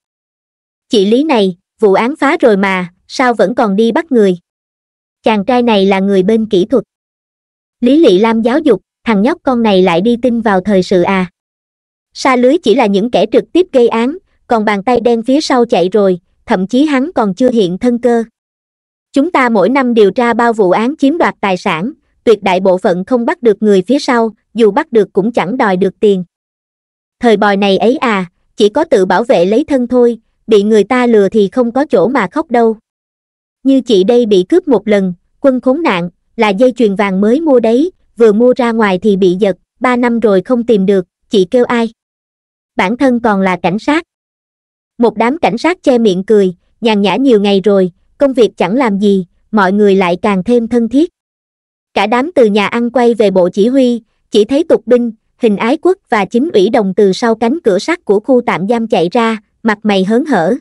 chị lý này vụ án phá rồi mà sao vẫn còn đi bắt người chàng trai này là người bên kỹ thuật lý lị lam giáo dục thằng nhóc con này lại đi tin vào thời sự à sa lưới chỉ là những kẻ trực tiếp gây án còn bàn tay đen phía sau chạy rồi thậm chí hắn còn chưa hiện thân cơ chúng ta mỗi năm điều tra bao vụ án chiếm đoạt tài sản tuyệt đại bộ phận không bắt được người phía sau dù bắt được cũng chẳng đòi được tiền thời bòi này ấy à chỉ có tự bảo vệ lấy thân thôi bị người ta lừa thì không có chỗ mà khóc đâu như chị đây bị cướp một lần quân khốn nạn là dây chuyền vàng mới mua đấy vừa mua ra ngoài thì bị giật ba năm rồi không tìm được chị kêu ai bản thân còn là cảnh sát một đám cảnh sát che miệng cười nhàn nhã nhiều ngày rồi công việc chẳng làm gì mọi người lại càng thêm thân thiết cả đám từ nhà ăn quay về bộ chỉ huy chỉ thấy tục binh hình ái quốc và chính ủy đồng từ sau cánh cửa sắt của khu tạm giam chạy ra mặt mày hớn hở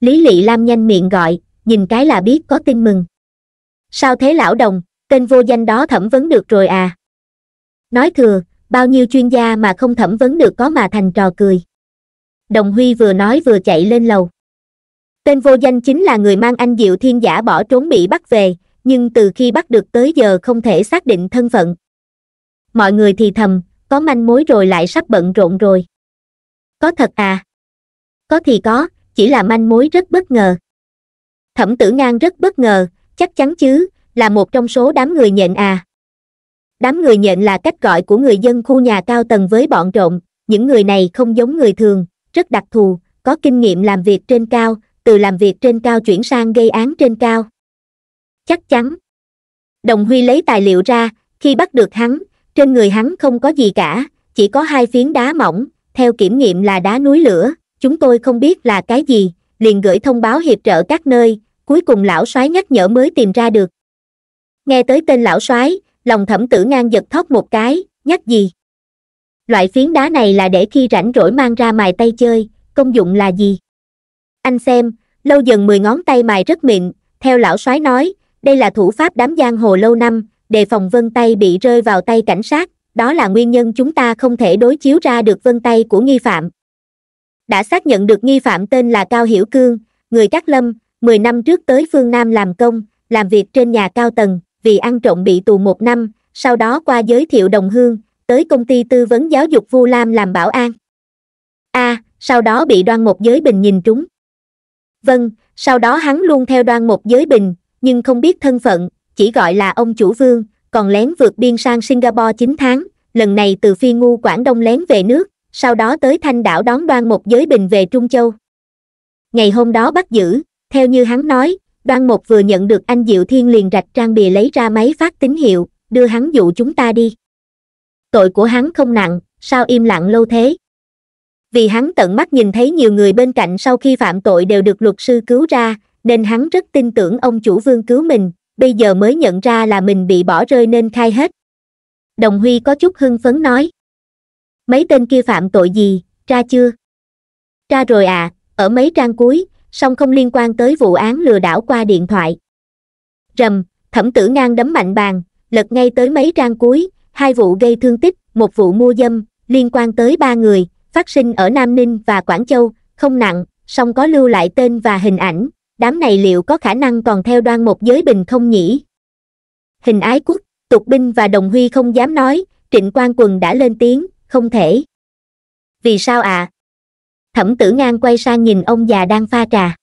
lý lị lam nhanh miệng gọi nhìn cái là biết có tin mừng sao thế lão đồng tên vô danh đó thẩm vấn được rồi à nói thừa bao nhiêu chuyên gia mà không thẩm vấn được có mà thành trò cười đồng huy vừa nói vừa chạy lên lầu tên vô danh chính là người mang anh diệu thiên giả bỏ trốn bị bắt về nhưng từ khi bắt được tới giờ không thể xác định thân phận mọi người thì thầm có manh mối rồi lại sắp bận rộn rồi có thật à có thì có chỉ là manh mối rất bất ngờ thẩm tử ngang rất bất ngờ chắc chắn chứ là một trong số đám người nhện à đám người nhện là cách gọi của người dân khu nhà cao tầng với bọn trộm những người này không giống người thường rất đặc thù có kinh nghiệm làm việc trên cao từ làm việc trên cao chuyển sang gây án trên cao chắc chắn đồng huy lấy tài liệu ra khi bắt được hắn trên người hắn không có gì cả chỉ có hai phiến đá mỏng theo kiểm nghiệm là đá núi lửa chúng tôi không biết là cái gì liền gửi thông báo hiệp trợ các nơi cuối cùng lão soái nhắc nhở mới tìm ra được nghe tới tên lão soái lòng thẩm tử ngang giật thót một cái nhắc gì loại phiến đá này là để khi rảnh rỗi mang ra mài tay chơi công dụng là gì anh xem lâu dần mười ngón tay mài rất mịn theo lão soái nói đây là thủ pháp đám giang hồ lâu năm đề phòng vân tay bị rơi vào tay cảnh sát đó là nguyên nhân chúng ta không thể đối chiếu ra được vân tay của nghi phạm đã xác nhận được nghi phạm tên là cao hiểu cương người cát lâm mười năm trước tới phương nam làm công làm việc trên nhà cao tầng vì ăn trộm bị tù một năm sau đó qua giới thiệu đồng hương tới công ty tư vấn giáo dục Vu Lam làm bảo an. A, à, sau đó bị Đoan Một Giới Bình nhìn trúng. Vâng, sau đó hắn luôn theo Đoan Một Giới Bình, nhưng không biết thân phận, chỉ gọi là ông chủ Vương, còn lén vượt biên sang Singapore 9 tháng, lần này từ Phi Ngu Quảng Đông lén về nước, sau đó tới Thanh Đảo đón Đoan Một Giới Bình về Trung Châu. Ngày hôm đó bắt giữ, theo như hắn nói, Đoan Một vừa nhận được anh Diệu Thiên liền rạch trang bìa lấy ra máy phát tín hiệu, đưa hắn dụ chúng ta đi tội của hắn không nặng sao im lặng lâu thế vì hắn tận mắt nhìn thấy nhiều người bên cạnh sau khi phạm tội đều được luật sư cứu ra nên hắn rất tin tưởng ông chủ vương cứu mình bây giờ mới nhận ra là mình bị bỏ rơi nên khai hết đồng huy có chút hưng phấn nói mấy tên kia phạm tội gì ra chưa ra rồi à ở mấy trang cuối song không liên quan tới vụ án lừa đảo qua điện thoại rầm thẩm tử ngang đấm mạnh bàn lật ngay tới mấy trang cuối hai vụ gây thương tích, một vụ mua dâm, liên quan tới ba người, phát sinh ở Nam Ninh và Quảng Châu, không nặng, song có lưu lại tên và hình ảnh, đám này liệu có khả năng còn theo đoan một giới bình không nhỉ? Hình ái quốc, tục binh và đồng huy không dám nói, trịnh quan quần đã lên tiếng, không thể. Vì sao ạ? À? Thẩm tử ngang quay sang nhìn ông già đang pha trà.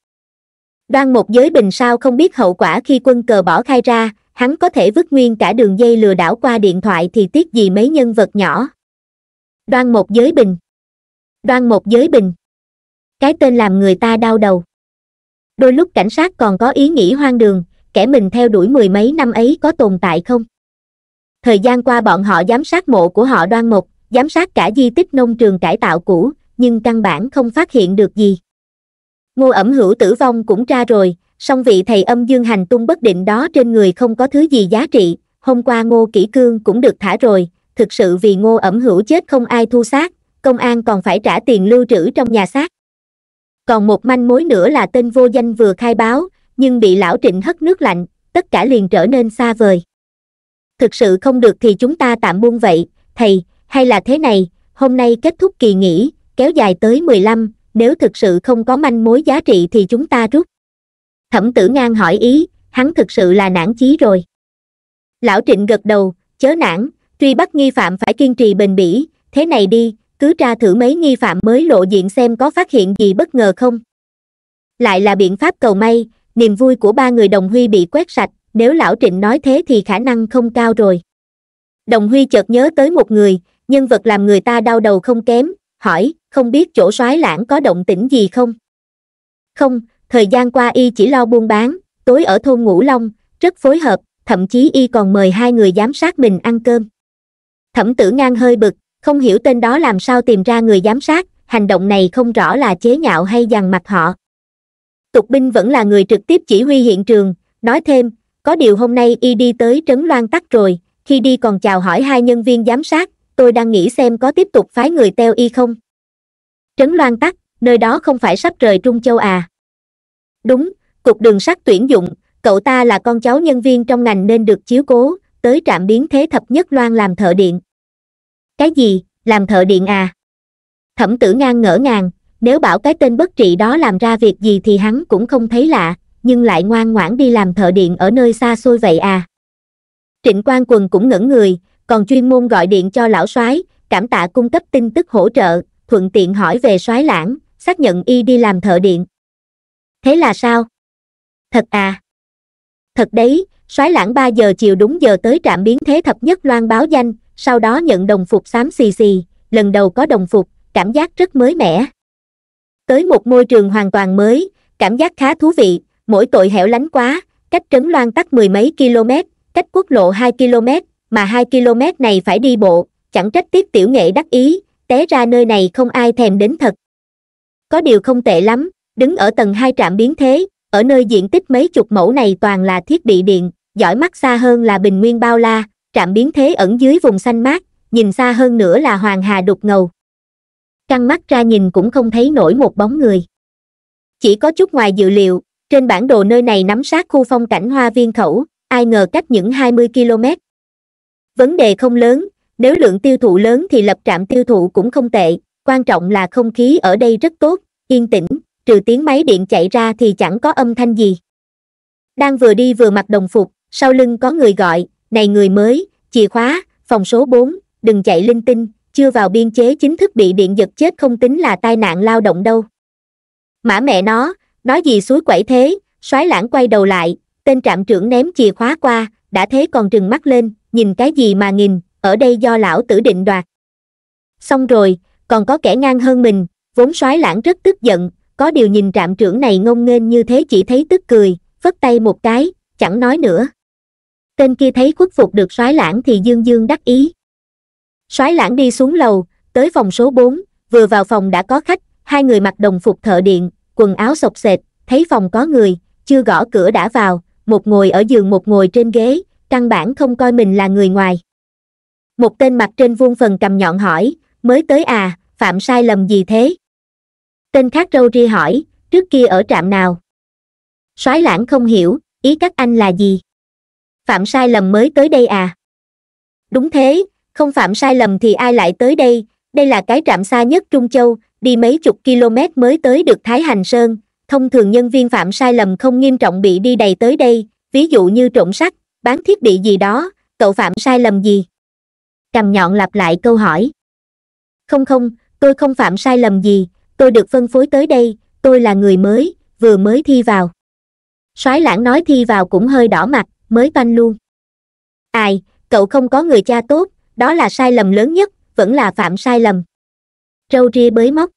Đoan một giới bình sao không biết hậu quả khi quân cờ bỏ khai ra, hắn có thể vứt nguyên cả đường dây lừa đảo qua điện thoại thì tiếc gì mấy nhân vật nhỏ. Đoan một giới bình. Đoan một giới bình. Cái tên làm người ta đau đầu. Đôi lúc cảnh sát còn có ý nghĩ hoang đường, kẻ mình theo đuổi mười mấy năm ấy có tồn tại không? Thời gian qua bọn họ giám sát mộ của họ đoan một, giám sát cả di tích nông trường cải tạo cũ, nhưng căn bản không phát hiện được gì. Ngô ẩm hữu tử vong cũng tra rồi, song vị thầy âm dương hành tung bất định đó trên người không có thứ gì giá trị hôm qua ngô kỷ cương cũng được thả rồi thực sự vì ngô ẩm hữu chết không ai thu xác công an còn phải trả tiền lưu trữ trong nhà xác còn một manh mối nữa là tên vô danh vừa khai báo nhưng bị lão trịnh hất nước lạnh tất cả liền trở nên xa vời thực sự không được thì chúng ta tạm buông vậy thầy hay là thế này hôm nay kết thúc kỳ nghỉ kéo dài tới 15, nếu thực sự không có manh mối giá trị thì chúng ta rút thẩm tử ngang hỏi ý hắn thực sự là nản chí rồi lão trịnh gật đầu chớ nản truy bắt nghi phạm phải kiên trì bền bỉ thế này đi cứ tra thử mấy nghi phạm mới lộ diện xem có phát hiện gì bất ngờ không lại là biện pháp cầu may niềm vui của ba người đồng huy bị quét sạch nếu lão trịnh nói thế thì khả năng không cao rồi đồng huy chợt nhớ tới một người nhân vật làm người ta đau đầu không kém hỏi không biết chỗ soái lãng có động tĩnh gì không không thời gian qua y chỉ lo buôn bán tối ở thôn ngũ long rất phối hợp thậm chí y còn mời hai người giám sát mình ăn cơm thẩm tử ngang hơi bực không hiểu tên đó làm sao tìm ra người giám sát hành động này không rõ là chế nhạo hay dằn mặt họ tục binh vẫn là người trực tiếp chỉ huy hiện trường nói thêm có điều hôm nay y đi tới trấn loan tắc rồi khi đi còn chào hỏi hai nhân viên giám sát tôi đang nghĩ xem có tiếp tục phái người teo y không trấn loan tắc nơi đó không phải sắp rời trung châu à đúng cục đường sắt tuyển dụng cậu ta là con cháu nhân viên trong ngành nên được chiếu cố tới trạm biến thế thập nhất loan làm thợ điện cái gì làm thợ điện à thẩm tử ngang ngỡ ngàng nếu bảo cái tên bất trị đó làm ra việc gì thì hắn cũng không thấy lạ nhưng lại ngoan ngoãn đi làm thợ điện ở nơi xa xôi vậy à trịnh quang quần cũng ngẩn người còn chuyên môn gọi điện cho lão soái cảm tạ cung cấp tin tức hỗ trợ thuận tiện hỏi về soái lãng xác nhận y đi làm thợ điện thế là sao thật à thật đấy soái lãng ba giờ chiều đúng giờ tới trạm biến thế thập nhất loan báo danh sau đó nhận đồng phục xám xì xì lần đầu có đồng phục cảm giác rất mới mẻ tới một môi trường hoàn toàn mới cảm giác khá thú vị mỗi tội hẻo lánh quá cách trấn loan tắt mười mấy km cách quốc lộ hai km mà hai km này phải đi bộ chẳng trách tiếp tiểu nghệ đắc ý té ra nơi này không ai thèm đến thật có điều không tệ lắm đứng ở tầng hai trạm biến thế ở nơi diện tích mấy chục mẫu này toàn là thiết bị điện giỏi mắt xa hơn là bình nguyên bao la trạm biến thế ẩn dưới vùng xanh mát nhìn xa hơn nữa là hoàng hà đục ngầu căng mắt ra nhìn cũng không thấy nổi một bóng người chỉ có chút ngoài dự liệu trên bản đồ nơi này nắm sát khu phong cảnh hoa viên khẩu ai ngờ cách những 20 km vấn đề không lớn nếu lượng tiêu thụ lớn thì lập trạm tiêu thụ cũng không tệ quan trọng là không khí ở đây rất tốt yên tĩnh trừ tiếng máy điện chạy ra thì chẳng có âm thanh gì đang vừa đi vừa mặc đồng phục sau lưng có người gọi này người mới chìa khóa phòng số bốn đừng chạy linh tinh chưa vào biên chế chính thức bị điện giật chết không tính là tai nạn lao động đâu mã mẹ nó nói gì suối quẩy thế soái lãng quay đầu lại tên trạm trưởng ném chìa khóa qua đã thế còn trừng mắt lên nhìn cái gì mà nhìn, ở đây do lão tử định đoạt xong rồi còn có kẻ ngang hơn mình vốn soái lãng rất tức giận có điều nhìn trạm trưởng này ngông nghênh như thế chỉ thấy tức cười phất tay một cái chẳng nói nữa tên kia thấy khuất phục được soái lãng thì dương dương đắc ý soái lãng đi xuống lầu tới phòng số bốn vừa vào phòng đã có khách hai người mặc đồng phục thợ điện quần áo sộc sệt thấy phòng có người chưa gõ cửa đã vào một ngồi ở giường một ngồi trên ghế căn bản không coi mình là người ngoài một tên mặt trên vuông phần cầm nhọn hỏi mới tới à phạm sai lầm gì thế tên khác râu ri hỏi trước kia ở trạm nào soái lãng không hiểu ý các anh là gì phạm sai lầm mới tới đây à đúng thế không phạm sai lầm thì ai lại tới đây đây là cái trạm xa nhất trung châu đi mấy chục km mới tới được thái hành sơn thông thường nhân viên phạm sai lầm không nghiêm trọng bị đi đầy tới đây ví dụ như trộm sắt bán thiết bị gì đó cậu phạm sai lầm gì cầm nhọn lặp lại câu hỏi không không tôi không phạm sai lầm gì tôi được phân phối tới đây tôi là người mới vừa mới thi vào soái lãng nói thi vào cũng hơi đỏ mặt mới toanh luôn ai cậu không có người cha tốt đó là sai lầm lớn nhất vẫn là phạm sai lầm râu ria bới móc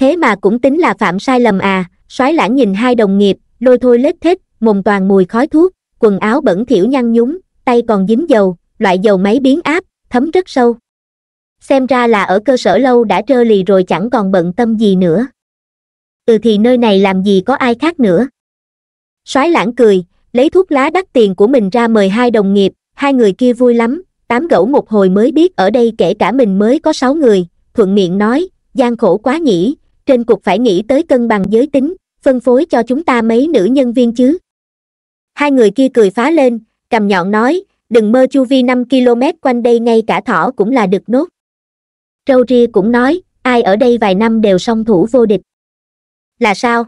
thế mà cũng tính là phạm sai lầm à soái lãng nhìn hai đồng nghiệp lôi thôi lết thết mồm toàn mùi khói thuốc quần áo bẩn thỉu nhăn nhúng tay còn dính dầu loại dầu máy biến áp thấm rất sâu xem ra là ở cơ sở lâu đã trơ lì rồi chẳng còn bận tâm gì nữa ừ thì nơi này làm gì có ai khác nữa soái lãng cười lấy thuốc lá đắt tiền của mình ra mời hai đồng nghiệp hai người kia vui lắm tám gẫu một hồi mới biết ở đây kể cả mình mới có sáu người thuận miệng nói gian khổ quá nhỉ trên cuộc phải nghĩ tới cân bằng giới tính phân phối cho chúng ta mấy nữ nhân viên chứ hai người kia cười phá lên cầm nhọn nói đừng mơ chu vi năm km quanh đây ngay cả thỏ cũng là được nốt jory cũng nói ai ở đây vài năm đều song thủ vô địch là sao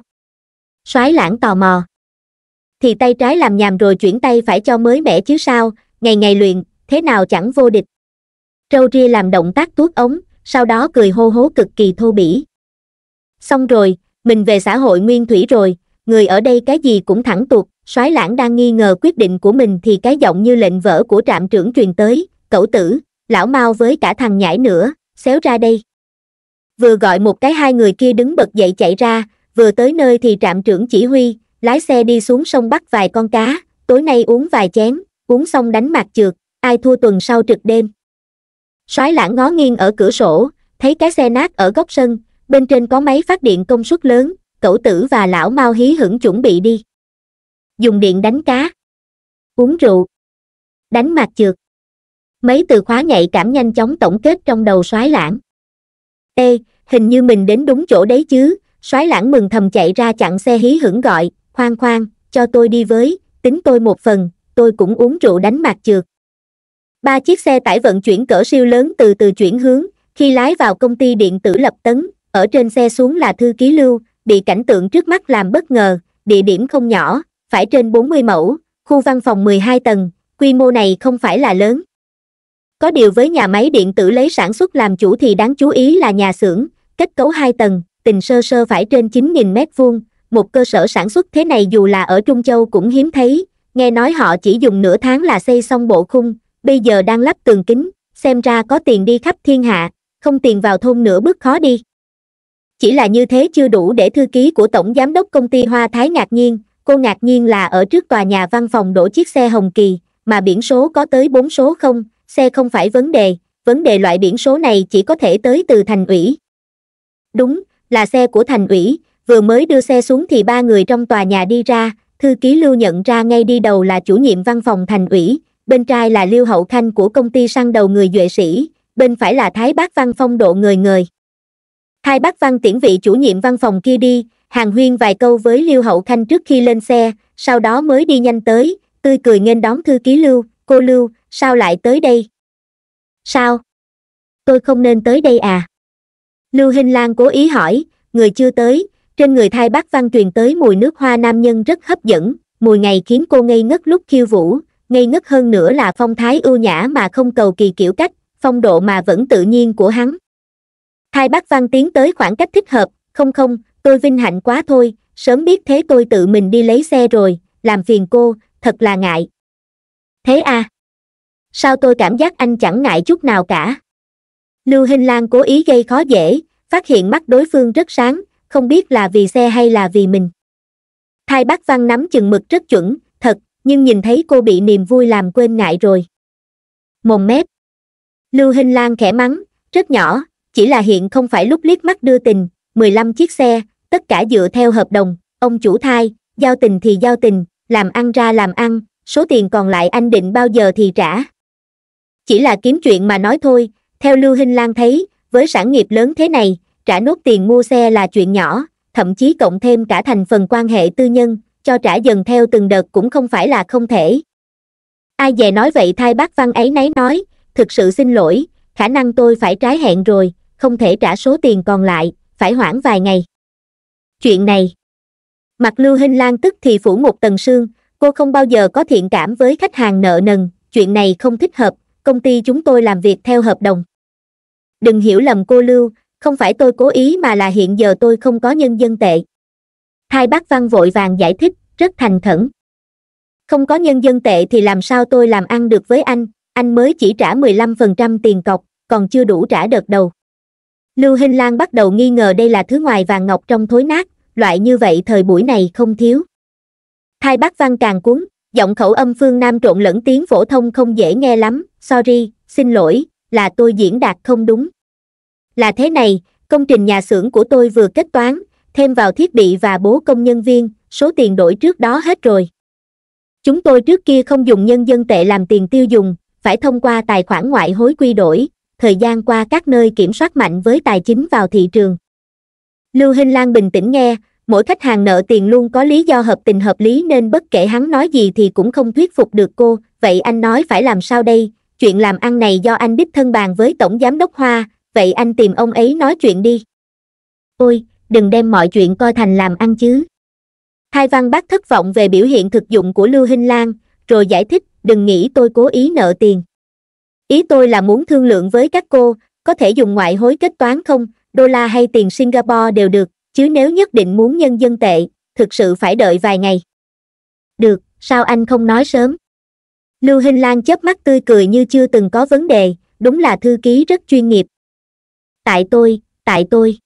soái lãng tò mò thì tay trái làm nhàm rồi chuyển tay phải cho mới mẻ chứ sao ngày ngày luyện thế nào chẳng vô địch jory làm động tác tuốt ống sau đó cười hô hố cực kỳ thô bỉ xong rồi mình về xã hội nguyên thủy rồi người ở đây cái gì cũng thẳng tuột soái lãng đang nghi ngờ quyết định của mình thì cái giọng như lệnh vỡ của trạm trưởng truyền tới cậu tử lão mau với cả thằng nhãi nữa xéo ra đây vừa gọi một cái hai người kia đứng bật dậy chạy ra vừa tới nơi thì trạm trưởng chỉ huy lái xe đi xuống sông bắt vài con cá tối nay uống vài chén uống xong đánh mạc trượt ai thua tuần sau trực đêm soái lãng ngó nghiêng ở cửa sổ thấy cái xe nát ở góc sân bên trên có máy phát điện công suất lớn cẩu tử và lão mau hí hửng chuẩn bị đi dùng điện đánh cá uống rượu đánh mạc trượt mấy từ khóa nhạy cảm nhanh chóng tổng kết trong đầu soái lãng ê hình như mình đến đúng chỗ đấy chứ soái lãng mừng thầm chạy ra chặn xe hí hưởng gọi khoan khoan cho tôi đi với tính tôi một phần tôi cũng uống rượu đánh mạc trượt ba chiếc xe tải vận chuyển cỡ siêu lớn từ từ chuyển hướng khi lái vào công ty điện tử lập tấn ở trên xe xuống là thư ký lưu bị cảnh tượng trước mắt làm bất ngờ địa điểm không nhỏ phải trên 40 mẫu khu văn phòng 12 tầng quy mô này không phải là lớn có điều với nhà máy điện tử lấy sản xuất làm chủ thì đáng chú ý là nhà xưởng kết cấu hai tầng tình sơ sơ phải trên 9.000 mét vuông một cơ sở sản xuất thế này dù là ở trung châu cũng hiếm thấy nghe nói họ chỉ dùng nửa tháng là xây xong bộ khung bây giờ đang lắp tường kính xem ra có tiền đi khắp thiên hạ không tiền vào thôn nửa bước khó đi chỉ là như thế chưa đủ để thư ký của tổng giám đốc công ty hoa thái ngạc nhiên cô ngạc nhiên là ở trước tòa nhà văn phòng đổ chiếc xe hồng kỳ mà biển số có tới bốn số không xe không phải vấn đề vấn đề loại biển số này chỉ có thể tới từ thành ủy đúng là xe của thành ủy vừa mới đưa xe xuống thì ba người trong tòa nhà đi ra thư ký lưu nhận ra ngay đi đầu là chủ nhiệm văn phòng thành ủy bên trai là lưu hậu khanh của công ty săn đầu người duệ sĩ bên phải là thái bác văn phong độ người người hai bác văn tiễn vị chủ nhiệm văn phòng kia đi hàng huyên vài câu với lưu hậu khanh trước khi lên xe sau đó mới đi nhanh tới tươi cười nghênh đón thư ký lưu cô Lưu, sao lại tới đây? Sao? Tôi không nên tới đây à? Lưu Hinh Lan cố ý hỏi, người chưa tới, trên người thai bác văn truyền tới mùi nước hoa nam nhân rất hấp dẫn, mùi này khiến cô ngây ngất lúc khiêu vũ, ngây ngất hơn nữa là phong thái ưu nhã mà không cầu kỳ kiểu cách, phong độ mà vẫn tự nhiên của hắn. Thai bác văn tiến tới khoảng cách thích hợp, không không, tôi vinh hạnh quá thôi, sớm biết thế tôi tự mình đi lấy xe rồi, làm phiền cô, thật là ngại thế à sao tôi cảm giác anh chẳng ngại chút nào cả lưu hinh lan cố ý gây khó dễ phát hiện mắt đối phương rất sáng không biết là vì xe hay là vì mình Thay bác văn nắm chừng mực rất chuẩn thật nhưng nhìn thấy cô bị niềm vui làm quên ngại rồi mồm mép lưu hinh lan khẽ mắng rất nhỏ chỉ là hiện không phải lúc liếc mắt đưa tình 15 chiếc xe tất cả dựa theo hợp đồng ông chủ thai giao tình thì giao tình làm ăn ra làm ăn số tiền còn lại anh định bao giờ thì trả chỉ là kiếm chuyện mà nói thôi theo lưu hinh lan thấy với sản nghiệp lớn thế này trả nốt tiền mua xe là chuyện nhỏ thậm chí cộng thêm cả thành phần quan hệ tư nhân cho trả dần theo từng đợt cũng không phải là không thể ai về nói vậy thay bác văn ấy nấy nói thực sự xin lỗi khả năng tôi phải trái hẹn rồi không thể trả số tiền còn lại phải hoãn vài ngày chuyện này mặt lưu hinh lan tức thì phủ một tầng sương cô không bao giờ có thiện cảm với khách hàng nợ nần chuyện này không thích hợp công ty chúng tôi làm việc theo hợp đồng đừng hiểu lầm cô lưu không phải tôi cố ý mà là hiện giờ tôi không có nhân dân tệ hai bác văn vội vàng giải thích rất thành khẩn không có nhân dân tệ thì làm sao tôi làm ăn được với anh anh mới chỉ trả mười lăm phần trăm tiền cọc còn chưa đủ trả đợt đầu lưu hinh lan bắt đầu nghi ngờ đây là thứ ngoài vàng ngọc trong thối nát loại như vậy thời buổi này không thiếu hai bác văn càng cuốn giọng khẩu âm phương nam trộn lẫn tiếng phổ thông không dễ nghe lắm sorry xin lỗi là tôi diễn đạt không đúng là thế này công trình nhà xưởng của tôi vừa kết toán thêm vào thiết bị và bố công nhân viên số tiền đổi trước đó hết rồi chúng tôi trước kia không dùng nhân dân tệ làm tiền tiêu dùng phải thông qua tài khoản ngoại hối quy đổi thời gian qua các nơi kiểm soát mạnh với tài chính vào thị trường lưu hinh lan bình tĩnh nghe mỗi khách hàng nợ tiền luôn có lý do hợp tình hợp lý nên bất kể hắn nói gì thì cũng không thuyết phục được cô vậy anh nói phải làm sao đây chuyện làm ăn này do anh đích thân bàn với tổng giám đốc hoa vậy anh tìm ông ấy nói chuyện đi ôi đừng đem mọi chuyện coi thành làm ăn chứ hai văn bác thất vọng về biểu hiện thực dụng của lưu hinh lan rồi giải thích đừng nghĩ tôi cố ý nợ tiền ý tôi là muốn thương lượng với các cô có thể dùng ngoại hối kết toán không đô la hay tiền singapore đều được chứ nếu nhất định muốn nhân dân tệ thực sự phải đợi vài ngày được sao anh không nói sớm lưu hinh lan chớp mắt tươi cười như chưa từng có vấn đề đúng là thư ký rất chuyên nghiệp tại tôi tại tôi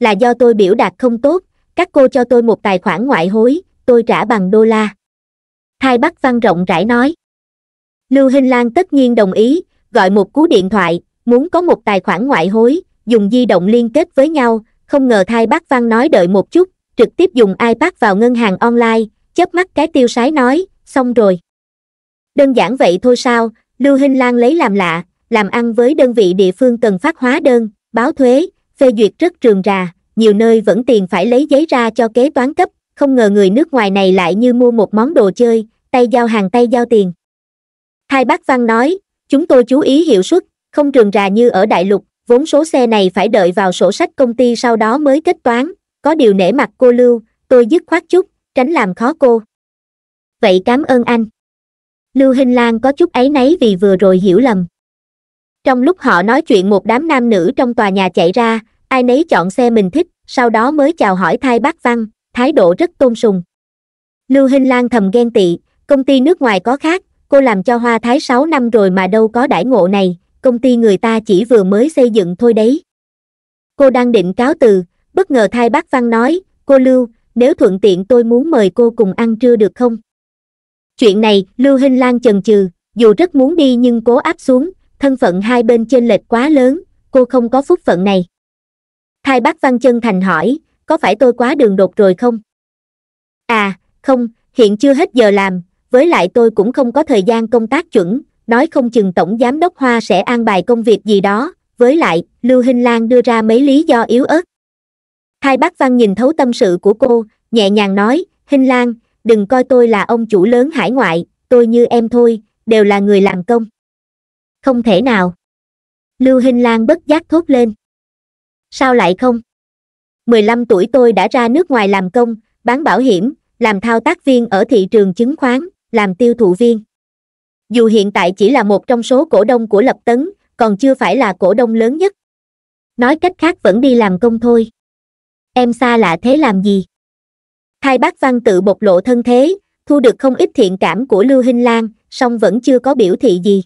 là do tôi biểu đạt không tốt các cô cho tôi một tài khoản ngoại hối tôi trả bằng đô la thai bắc văn rộng rãi nói lưu hinh lan tất nhiên đồng ý gọi một cú điện thoại muốn có một tài khoản ngoại hối dùng di động liên kết với nhau không ngờ thai bác văn nói đợi một chút trực tiếp dùng ipad vào ngân hàng online chớp mắt cái tiêu sái nói xong rồi đơn giản vậy thôi sao lưu hinh lan lấy làm lạ làm ăn với đơn vị địa phương cần phát hóa đơn báo thuế phê duyệt rất trường rà nhiều nơi vẫn tiền phải lấy giấy ra cho kế toán cấp không ngờ người nước ngoài này lại như mua một món đồ chơi tay giao hàng tay giao tiền hai bác văn nói chúng tôi chú ý hiệu suất không trường rà như ở đại lục vốn số xe này phải đợi vào sổ sách công ty sau đó mới kết toán có điều nể mặt cô lưu tôi dứt khoát chút tránh làm khó cô vậy cảm ơn anh lưu hinh lan có chút ấy nấy vì vừa rồi hiểu lầm trong lúc họ nói chuyện một đám nam nữ trong tòa nhà chạy ra ai nấy chọn xe mình thích sau đó mới chào hỏi thai bác văn thái độ rất tôn sùng lưu hinh lan thầm ghen tị công ty nước ngoài có khác cô làm cho hoa thái sáu năm rồi mà đâu có đãi ngộ này công ty người ta chỉ vừa mới xây dựng thôi đấy cô đang định cáo từ bất ngờ thai bác văn nói cô lưu nếu thuận tiện tôi muốn mời cô cùng ăn trưa được không chuyện này lưu hinh lan chần chừ dù rất muốn đi nhưng cố áp xuống thân phận hai bên chênh lệch quá lớn cô không có phúc phận này thai bác văn chân thành hỏi có phải tôi quá đường đột rồi không à không hiện chưa hết giờ làm với lại tôi cũng không có thời gian công tác chuẩn nói không chừng tổng giám đốc hoa sẽ an bài công việc gì đó với lại lưu hinh lan đưa ra mấy lý do yếu ớt hai bác văn nhìn thấu tâm sự của cô nhẹ nhàng nói hinh lan đừng coi tôi là ông chủ lớn hải ngoại tôi như em thôi đều là người làm công không thể nào lưu hinh lan bất giác thốt lên sao lại không mười lăm tuổi tôi đã ra nước ngoài làm công bán bảo hiểm làm thao tác viên ở thị trường chứng khoán làm tiêu thụ viên dù hiện tại chỉ là một trong số cổ đông của lập tấn còn chưa phải là cổ đông lớn nhất nói cách khác vẫn đi làm công thôi em xa lạ thế làm gì hai bác văn tự bộc lộ thân thế thu được không ít thiện cảm của lưu hinh lan song vẫn chưa có biểu thị gì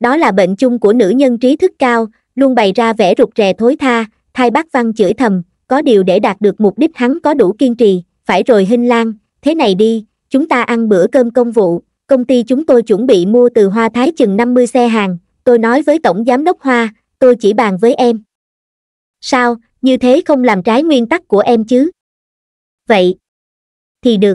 đó là bệnh chung của nữ nhân trí thức cao luôn bày ra vẻ rụt rè thối tha thay bác văn chửi thầm có điều để đạt được mục đích hắn có đủ kiên trì phải rồi hinh lan thế này đi chúng ta ăn bữa cơm công vụ công ty chúng tôi chuẩn bị mua từ hoa thái chừng năm mươi xe hàng tôi nói với tổng giám đốc hoa tôi chỉ bàn với em sao như thế không làm trái nguyên tắc của em chứ vậy thì được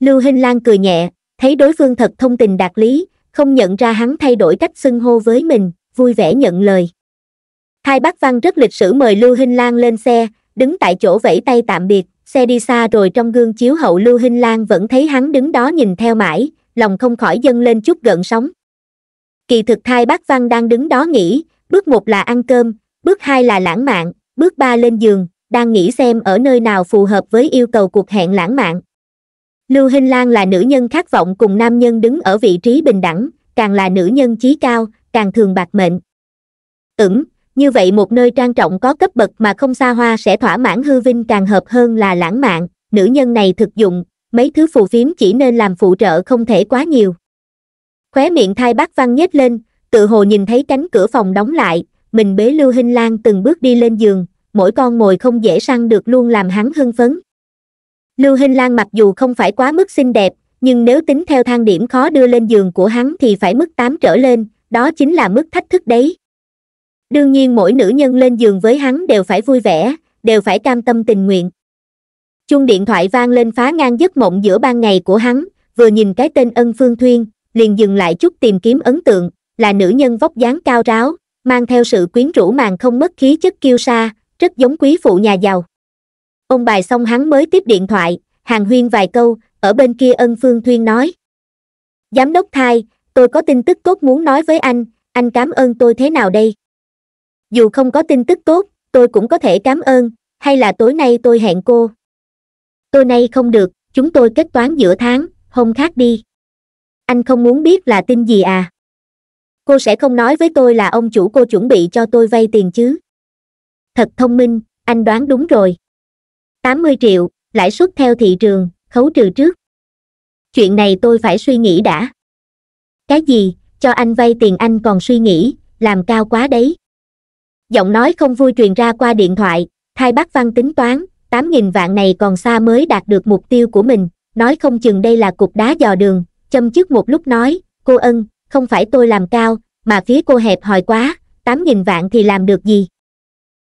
lưu hinh lan cười nhẹ thấy đối phương thật thông tình đạt lý không nhận ra hắn thay đổi cách xưng hô với mình vui vẻ nhận lời hai bác văn rất lịch sử mời lưu hinh lan lên xe đứng tại chỗ vẫy tay tạm biệt xe đi xa rồi trong gương chiếu hậu lưu hinh lan vẫn thấy hắn đứng đó nhìn theo mãi lòng không khỏi dâng lên chút gợn sóng kỳ thực thai bác văn đang đứng đó nghĩ bước một là ăn cơm bước hai là lãng mạn bước ba lên giường đang nghĩ xem ở nơi nào phù hợp với yêu cầu cuộc hẹn lãng mạn lưu hinh lan là nữ nhân khát vọng cùng nam nhân đứng ở vị trí bình đẳng càng là nữ nhân trí cao càng thường bạc mệnh ửng như vậy một nơi trang trọng có cấp bậc mà không xa hoa sẽ thỏa mãn hư vinh càng hợp hơn là lãng mạn nữ nhân này thực dụng mấy thứ phù phiếm chỉ nên làm phụ trợ không thể quá nhiều. Khóe miệng thai bác văn nhếch lên, tự hồ nhìn thấy cánh cửa phòng đóng lại, mình bế Lưu Hinh Lan từng bước đi lên giường, mỗi con mồi không dễ săn được luôn làm hắn hưng phấn. Lưu Hinh Lan mặc dù không phải quá mức xinh đẹp, nhưng nếu tính theo thang điểm khó đưa lên giường của hắn thì phải mức 8 trở lên, đó chính là mức thách thức đấy. Đương nhiên mỗi nữ nhân lên giường với hắn đều phải vui vẻ, đều phải cam tâm tình nguyện chung điện thoại vang lên phá ngang giấc mộng giữa ban ngày của hắn vừa nhìn cái tên ân phương thuyên liền dừng lại chút tìm kiếm ấn tượng là nữ nhân vóc dáng cao ráo mang theo sự quyến rũ màng không mất khí chất kiêu sa rất giống quý phụ nhà giàu ông bài xong hắn mới tiếp điện thoại hàng huyên vài câu ở bên kia ân phương thuyên nói giám đốc thai tôi có tin tức tốt muốn nói với anh anh cảm ơn tôi thế nào đây dù không có tin tức tốt tôi cũng có thể cảm ơn hay là tối nay tôi hẹn cô tôi nay không được chúng tôi kết toán giữa tháng hôm khác đi anh không muốn biết là tin gì à cô sẽ không nói với tôi là ông chủ cô chuẩn bị cho tôi vay tiền chứ thật thông minh anh đoán đúng rồi tám mươi triệu lãi suất theo thị trường khấu trừ trước chuyện này tôi phải suy nghĩ đã cái gì cho anh vay tiền anh còn suy nghĩ làm cao quá đấy giọng nói không vui truyền ra qua điện thoại thay bác văn tính toán tám nghìn vạn này còn xa mới đạt được mục tiêu của mình nói không chừng đây là cục đá dò đường châm trước một lúc nói cô ân không phải tôi làm cao mà phía cô hẹp hòi quá tám nghìn vạn thì làm được gì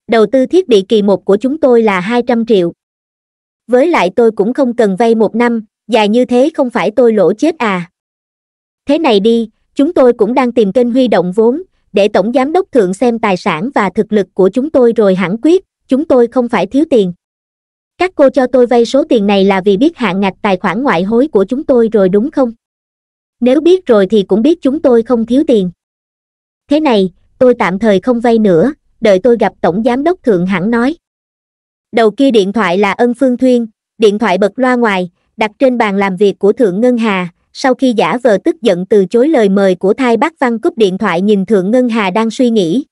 đầu tư thiết bị kỳ một của chúng tôi là hai trăm triệu với lại tôi cũng không cần vay một năm dài như thế không phải tôi lỗ chết à thế này đi chúng tôi cũng đang tìm kênh huy động vốn để tổng giám đốc thượng xem tài sản và thực lực của chúng tôi rồi hẳn quyết chúng tôi không phải thiếu tiền các cô cho tôi vay số tiền này là vì biết hạn ngạch tài khoản ngoại hối của chúng tôi rồi đúng không nếu biết rồi thì cũng biết chúng tôi không thiếu tiền thế này tôi tạm thời không vay nữa đợi tôi gặp tổng giám đốc thượng hẳn nói đầu kia điện thoại là ân phương thuyên điện thoại bật loa ngoài đặt trên bàn làm việc của thượng ngân hà sau khi giả vờ tức giận từ chối lời mời của thai bác văn cúp điện thoại nhìn thượng ngân hà đang suy nghĩ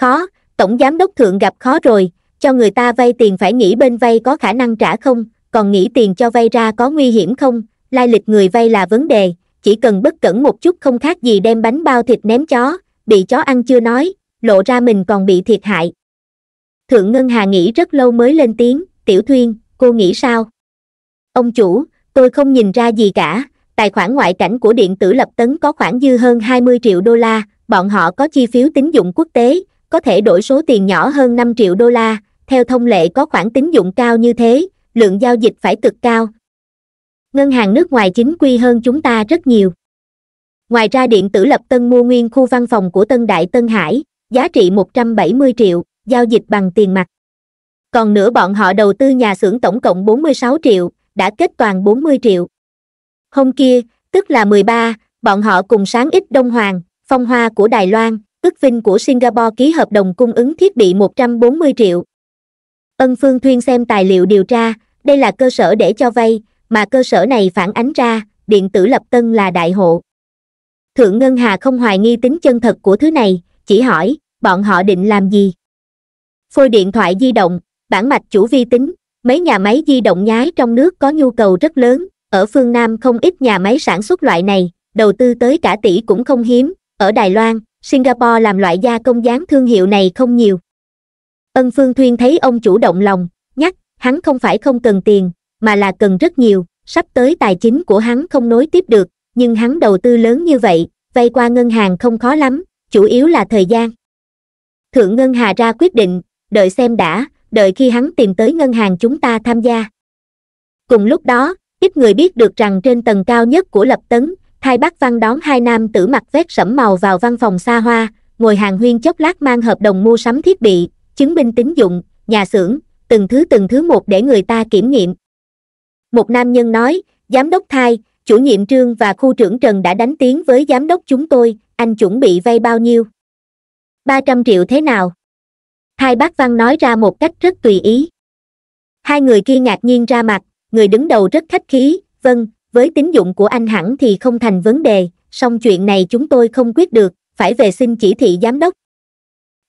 khó tổng giám đốc thượng gặp khó rồi cho người ta vay tiền phải nghĩ bên vay có khả năng trả không còn nghĩ tiền cho vay ra có nguy hiểm không lai lịch người vay là vấn đề chỉ cần bất cẩn một chút không khác gì đem bánh bao thịt ném chó bị chó ăn chưa nói lộ ra mình còn bị thiệt hại thượng ngân hà nghĩ rất lâu mới lên tiếng tiểu thuyên cô nghĩ sao ông chủ tôi không nhìn ra gì cả tài khoản ngoại cảnh của điện tử lập tấn có khoảng dư hơn 20 triệu đô la bọn họ có chi phiếu tín dụng quốc tế có thể đổi số tiền nhỏ hơn 5 triệu đô la theo thông lệ có khoản tín dụng cao như thế lượng giao dịch phải cực cao ngân hàng nước ngoài chính quy hơn chúng ta rất nhiều ngoài ra điện tử lập tân mua nguyên khu văn phòng của tân đại tân hải giá trị 170 triệu giao dịch bằng tiền mặt còn nữa bọn họ đầu tư nhà xưởng tổng cộng 46 triệu đã kết toàn 40 triệu hôm kia tức là 13, bọn họ cùng sáng ít đông hoàng phong hoa của đài loan ước vinh của singapore ký hợp đồng cung ứng thiết bị 140 triệu ân phương thuyên xem tài liệu điều tra đây là cơ sở để cho vay mà cơ sở này phản ánh ra điện tử lập tân là đại hộ thượng ngân hà không hoài nghi tính chân thật của thứ này chỉ hỏi bọn họ định làm gì phôi điện thoại di động bản mạch chủ vi tính mấy nhà máy di động nhái trong nước có nhu cầu rất lớn ở phương nam không ít nhà máy sản xuất loại này đầu tư tới cả tỷ cũng không hiếm ở đài loan singapore làm loại gia công dáng thương hiệu này không nhiều ân phương thuyên thấy ông chủ động lòng nhắc hắn không phải không cần tiền mà là cần rất nhiều sắp tới tài chính của hắn không nối tiếp được nhưng hắn đầu tư lớn như vậy vay qua ngân hàng không khó lắm chủ yếu là thời gian thượng ngân hà ra quyết định đợi xem đã đợi khi hắn tìm tới ngân hàng chúng ta tham gia cùng lúc đó ít người biết được rằng trên tầng cao nhất của lập tấn Thay bắc văn đón hai nam tử mặc vét sẫm màu vào văn phòng xa hoa ngồi hàng huyên chốc lát mang hợp đồng mua sắm thiết bị chứng minh tín dụng nhà xưởng từng thứ từng thứ một để người ta kiểm nghiệm một nam nhân nói giám đốc thai chủ nhiệm trương và khu trưởng trần đã đánh tiếng với giám đốc chúng tôi anh chuẩn bị vay bao nhiêu ba trăm triệu thế nào thai bác văn nói ra một cách rất tùy ý hai người kia ngạc nhiên ra mặt người đứng đầu rất khách khí vâng với tín dụng của anh hẳn thì không thành vấn đề song chuyện này chúng tôi không quyết được phải về xin chỉ thị giám đốc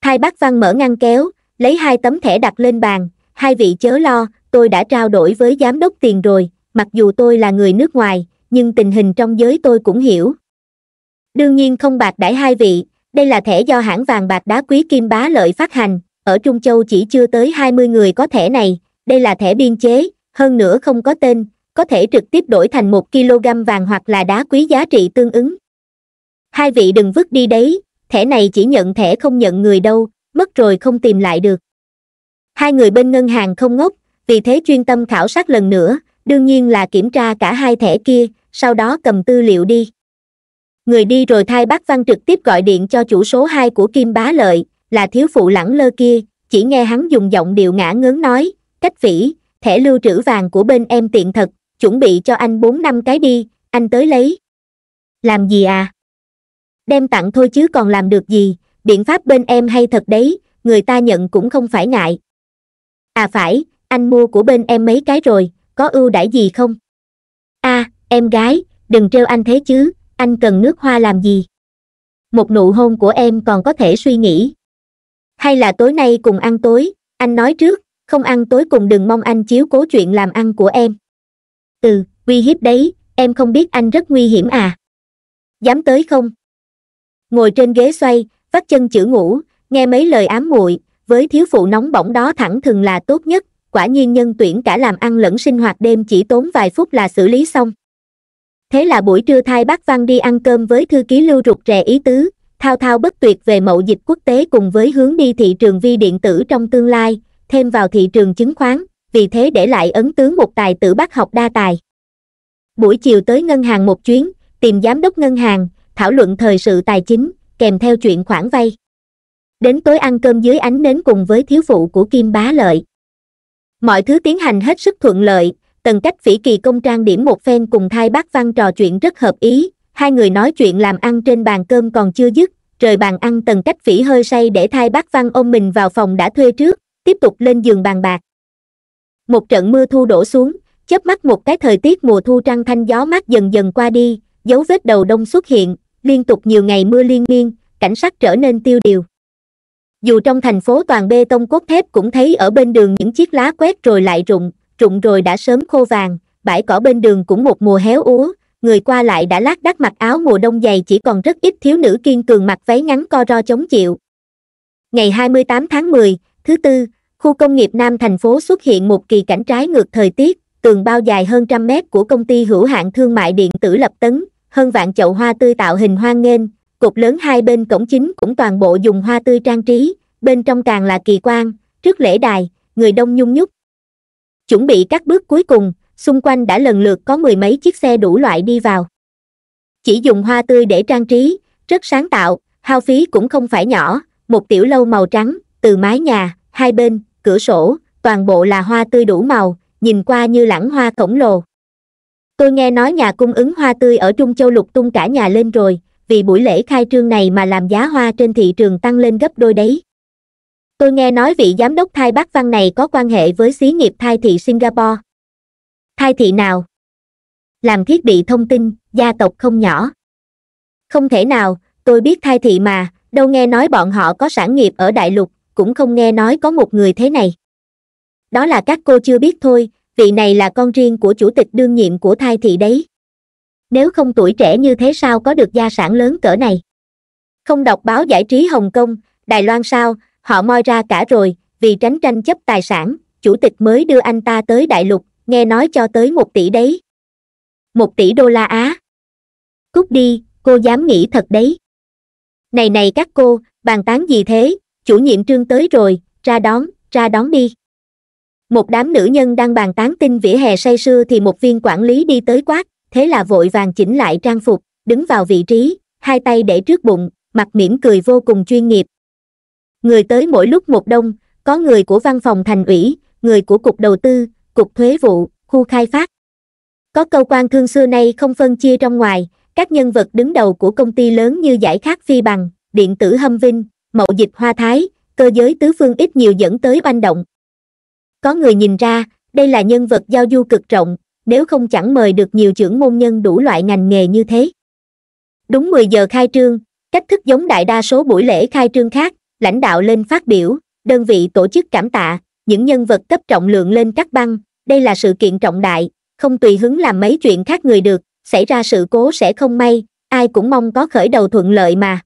thai bác văn mở ngăn kéo lấy hai tấm thẻ đặt lên bàn hai vị chớ lo tôi đã trao đổi với giám đốc tiền rồi mặc dù tôi là người nước ngoài nhưng tình hình trong giới tôi cũng hiểu đương nhiên không bạc đãi hai vị đây là thẻ do hãng vàng bạc đá quý kim bá lợi phát hành ở trung châu chỉ chưa tới hai mươi người có thẻ này đây là thẻ biên chế hơn nữa không có tên có thể trực tiếp đổi thành một kg vàng hoặc là đá quý giá trị tương ứng hai vị đừng vứt đi đấy thẻ này chỉ nhận thẻ không nhận người đâu mất rồi không tìm lại được hai người bên ngân hàng không ngốc vì thế chuyên tâm khảo sát lần nữa đương nhiên là kiểm tra cả hai thẻ kia sau đó cầm tư liệu đi người đi rồi thay bác văn trực tiếp gọi điện cho chủ số hai của kim bá lợi là thiếu phụ lẳng lơ kia chỉ nghe hắn dùng giọng điệu ngã ngớn nói cách vĩ thẻ lưu trữ vàng của bên em tiện thật chuẩn bị cho anh bốn năm cái đi anh tới lấy làm gì à đem tặng thôi chứ còn làm được gì biện pháp bên em hay thật đấy người ta nhận cũng không phải ngại à phải anh mua của bên em mấy cái rồi có ưu đãi gì không a à, em gái đừng trêu anh thế chứ anh cần nước hoa làm gì một nụ hôn của em còn có thể suy nghĩ hay là tối nay cùng ăn tối anh nói trước không ăn tối cùng đừng mong anh chiếu cố chuyện làm ăn của em ừ uy hiếp đấy em không biết anh rất nguy hiểm à dám tới không ngồi trên ghế xoay vắt chân chữ ngủ nghe mấy lời ám muội với thiếu phụ nóng bỏng đó thẳng thừng là tốt nhất quả nhiên nhân tuyển cả làm ăn lẫn sinh hoạt đêm chỉ tốn vài phút là xử lý xong thế là buổi trưa thay bác văn đi ăn cơm với thư ký lưu rụt rè ý tứ thao thao bất tuyệt về mậu dịch quốc tế cùng với hướng đi thị trường vi điện tử trong tương lai thêm vào thị trường chứng khoán vì thế để lại ấn tướng một tài tử bác học đa tài buổi chiều tới ngân hàng một chuyến tìm giám đốc ngân hàng thảo luận thời sự tài chính kèm theo chuyện khoản vay đến tối ăn cơm dưới ánh nến cùng với thiếu phụ của kim bá lợi mọi thứ tiến hành hết sức thuận lợi tần cách phỉ kỳ công trang điểm một phen cùng thai bác văn trò chuyện rất hợp ý hai người nói chuyện làm ăn trên bàn cơm còn chưa dứt trời bàn ăn tần cách phỉ hơi say để thai bác văn ôm mình vào phòng đã thuê trước tiếp tục lên giường bàn bạc một trận mưa thu đổ xuống chớp mắt một cái thời tiết mùa thu trăng thanh gió mát dần dần qua đi dấu vết đầu đông xuất hiện liên tục nhiều ngày mưa liên miên cảnh sắc trở nên tiêu điều dù trong thành phố toàn bê tông cốt thép cũng thấy ở bên đường những chiếc lá quét rồi lại rụng rụng rồi đã sớm khô vàng bãi cỏ bên đường cũng một mùa héo úa người qua lại đã lác đác mặc áo mùa đông dày chỉ còn rất ít thiếu nữ kiên cường mặc váy ngắn co ro chống chịu ngày 28 tháng 10, thứ tư khu công nghiệp nam thành phố xuất hiện một kỳ cảnh trái ngược thời tiết tường bao dài hơn trăm mét của công ty hữu hạn thương mại điện tử lập tấn hơn vạn chậu hoa tươi tạo hình hoa nghênh, cục lớn hai bên cổng chính cũng toàn bộ dùng hoa tươi trang trí, bên trong càng là kỳ quan, trước lễ đài, người đông nhung nhúc. Chuẩn bị các bước cuối cùng, xung quanh đã lần lượt có mười mấy chiếc xe đủ loại đi vào. Chỉ dùng hoa tươi để trang trí, rất sáng tạo, hao phí cũng không phải nhỏ, một tiểu lâu màu trắng, từ mái nhà, hai bên, cửa sổ, toàn bộ là hoa tươi đủ màu, nhìn qua như lãng hoa khổng lồ tôi nghe nói nhà cung ứng hoa tươi ở trung châu lục tung cả nhà lên rồi vì buổi lễ khai trương này mà làm giá hoa trên thị trường tăng lên gấp đôi đấy tôi nghe nói vị giám đốc thai bắc văn này có quan hệ với xí nghiệp thai thị singapore thai thị nào làm thiết bị thông tin gia tộc không nhỏ không thể nào tôi biết thai thị mà đâu nghe nói bọn họ có sản nghiệp ở đại lục cũng không nghe nói có một người thế này đó là các cô chưa biết thôi vị này là con riêng của chủ tịch đương nhiệm của thai thị đấy nếu không tuổi trẻ như thế sao có được gia sản lớn cỡ này không đọc báo giải trí hồng kông đài loan sao họ moi ra cả rồi vì tránh tranh chấp tài sản chủ tịch mới đưa anh ta tới đại lục nghe nói cho tới một tỷ đấy một tỷ đô la á cút đi cô dám nghĩ thật đấy này này các cô bàn tán gì thế chủ nhiệm trương tới rồi ra đón ra đón đi một đám nữ nhân đang bàn tán tin vỉa hè say sưa thì một viên quản lý đi tới quát thế là vội vàng chỉnh lại trang phục đứng vào vị trí hai tay để trước bụng mặt mỉm cười vô cùng chuyên nghiệp người tới mỗi lúc một đông có người của văn phòng thành ủy người của cục đầu tư cục thuế vụ khu khai phát có cơ quan thương xưa nay không phân chia trong ngoài các nhân vật đứng đầu của công ty lớn như giải khát phi bằng điện tử hâm vinh mậu dịch hoa thái cơ giới tứ phương ít nhiều dẫn tới oanh động có người nhìn ra đây là nhân vật giao du cực rộng nếu không chẳng mời được nhiều trưởng môn nhân đủ loại ngành nghề như thế đúng mười giờ khai trương cách thức giống đại đa số buổi lễ khai trương khác lãnh đạo lên phát biểu đơn vị tổ chức cảm tạ những nhân vật cấp trọng lượng lên các băng đây là sự kiện trọng đại không tùy hứng làm mấy chuyện khác người được xảy ra sự cố sẽ không may ai cũng mong có khởi đầu thuận lợi mà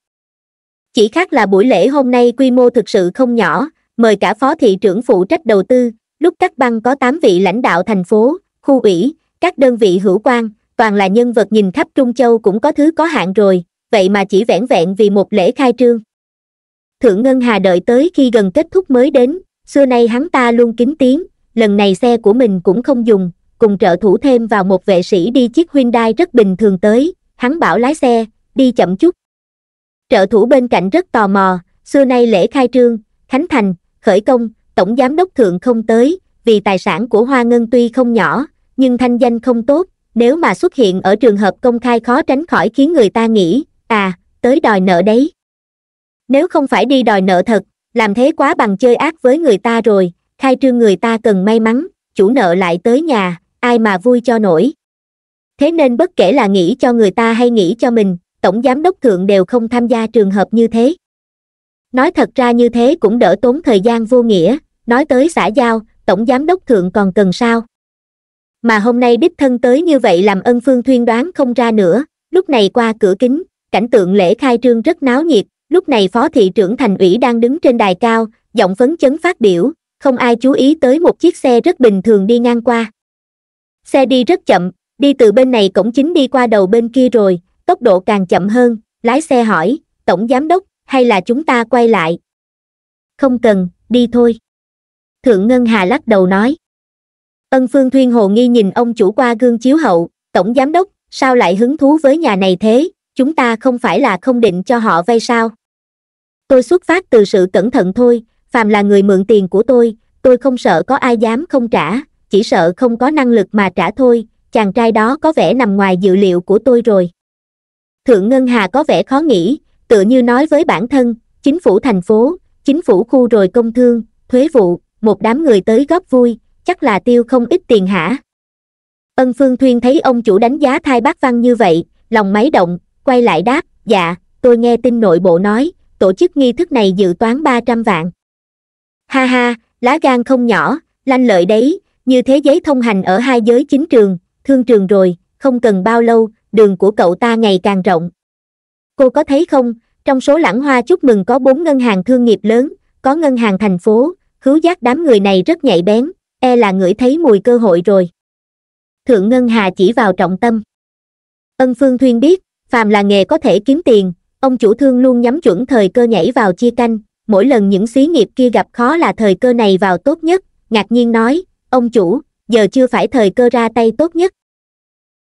chỉ khác là buổi lễ hôm nay quy mô thực sự không nhỏ mời cả phó thị trưởng phụ trách đầu tư lúc cắt băng có tám vị lãnh đạo thành phố khu ủy các đơn vị hữu quan toàn là nhân vật nhìn khắp trung châu cũng có thứ có hạn rồi vậy mà chỉ vẻn vẹn vì một lễ khai trương thượng ngân hà đợi tới khi gần kết thúc mới đến xưa nay hắn ta luôn kính tiếng lần này xe của mình cũng không dùng cùng trợ thủ thêm vào một vệ sĩ đi chiếc hyundai rất bình thường tới hắn bảo lái xe đi chậm chút trợ thủ bên cạnh rất tò mò xưa nay lễ khai trương khánh thành khởi công tổng giám đốc thượng không tới, vì tài sản của Hoa Ngân tuy không nhỏ, nhưng thanh danh không tốt, nếu mà xuất hiện ở trường hợp công khai khó tránh khỏi khiến người ta nghĩ, à, tới đòi nợ đấy. Nếu không phải đi đòi nợ thật, làm thế quá bằng chơi ác với người ta rồi, khai trương người ta cần may mắn, chủ nợ lại tới nhà, ai mà vui cho nổi. Thế nên bất kể là nghĩ cho người ta hay nghĩ cho mình, tổng giám đốc thượng đều không tham gia trường hợp như thế. Nói thật ra như thế cũng đỡ tốn thời gian vô nghĩa, nói tới xã giao tổng giám đốc thượng còn cần sao mà hôm nay đích thân tới như vậy làm ân phương thuyên đoán không ra nữa lúc này qua cửa kính cảnh tượng lễ khai trương rất náo nhiệt lúc này phó thị trưởng thành ủy đang đứng trên đài cao giọng phấn chấn phát biểu không ai chú ý tới một chiếc xe rất bình thường đi ngang qua xe đi rất chậm đi từ bên này cổng chính đi qua đầu bên kia rồi tốc độ càng chậm hơn lái xe hỏi tổng giám đốc hay là chúng ta quay lại không cần đi thôi Thượng Ngân Hà lắc đầu nói. Ân Phương Thuyên hồ nghi nhìn ông chủ qua gương chiếu hậu, tổng giám đốc, sao lại hứng thú với nhà này thế, chúng ta không phải là không định cho họ vay sao? Tôi xuất phát từ sự cẩn thận thôi, phàm là người mượn tiền của tôi, tôi không sợ có ai dám không trả, chỉ sợ không có năng lực mà trả thôi, chàng trai đó có vẻ nằm ngoài dự liệu của tôi rồi. Thượng Ngân Hà có vẻ khó nghĩ, tựa như nói với bản thân, chính phủ thành phố, chính phủ khu rồi công thương, thuế vụ, một đám người tới góp vui chắc là tiêu không ít tiền hả ân phương thuyên thấy ông chủ đánh giá thai bác văn như vậy lòng máy động quay lại đáp dạ tôi nghe tin nội bộ nói tổ chức nghi thức này dự toán ba trăm vạn ha ha lá gan không nhỏ lanh lợi đấy như thế giấy thông hành ở hai giới chính trường thương trường rồi không cần bao lâu đường của cậu ta ngày càng rộng cô có thấy không trong số lãng hoa chúc mừng có bốn ngân hàng thương nghiệp lớn có ngân hàng thành phố hữu giác đám người này rất nhạy bén e là ngửi thấy mùi cơ hội rồi thượng ngân hà chỉ vào trọng tâm ân phương thuyên biết phàm là nghề có thể kiếm tiền ông chủ thương luôn nhắm chuẩn thời cơ nhảy vào chia canh mỗi lần những xí nghiệp kia gặp khó là thời cơ này vào tốt nhất ngạc nhiên nói ông chủ giờ chưa phải thời cơ ra tay tốt nhất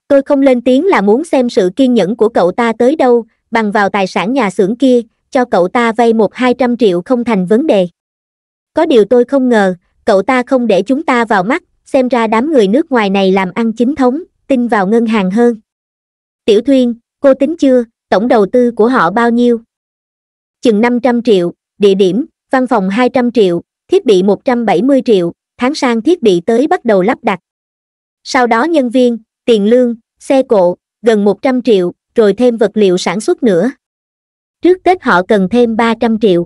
tôi không lên tiếng là muốn xem sự kiên nhẫn của cậu ta tới đâu bằng vào tài sản nhà xưởng kia cho cậu ta vay một hai trăm triệu không thành vấn đề có điều tôi không ngờ cậu ta không để chúng ta vào mắt xem ra đám người nước ngoài này làm ăn chính thống tin vào ngân hàng hơn tiểu thuyên cô tính chưa tổng đầu tư của họ bao nhiêu chừng năm trăm triệu địa điểm văn phòng hai trăm triệu thiết bị một trăm bảy mươi triệu tháng sang thiết bị tới bắt đầu lắp đặt sau đó nhân viên tiền lương xe cộ gần một trăm triệu rồi thêm vật liệu sản xuất nữa trước tết họ cần thêm ba trăm triệu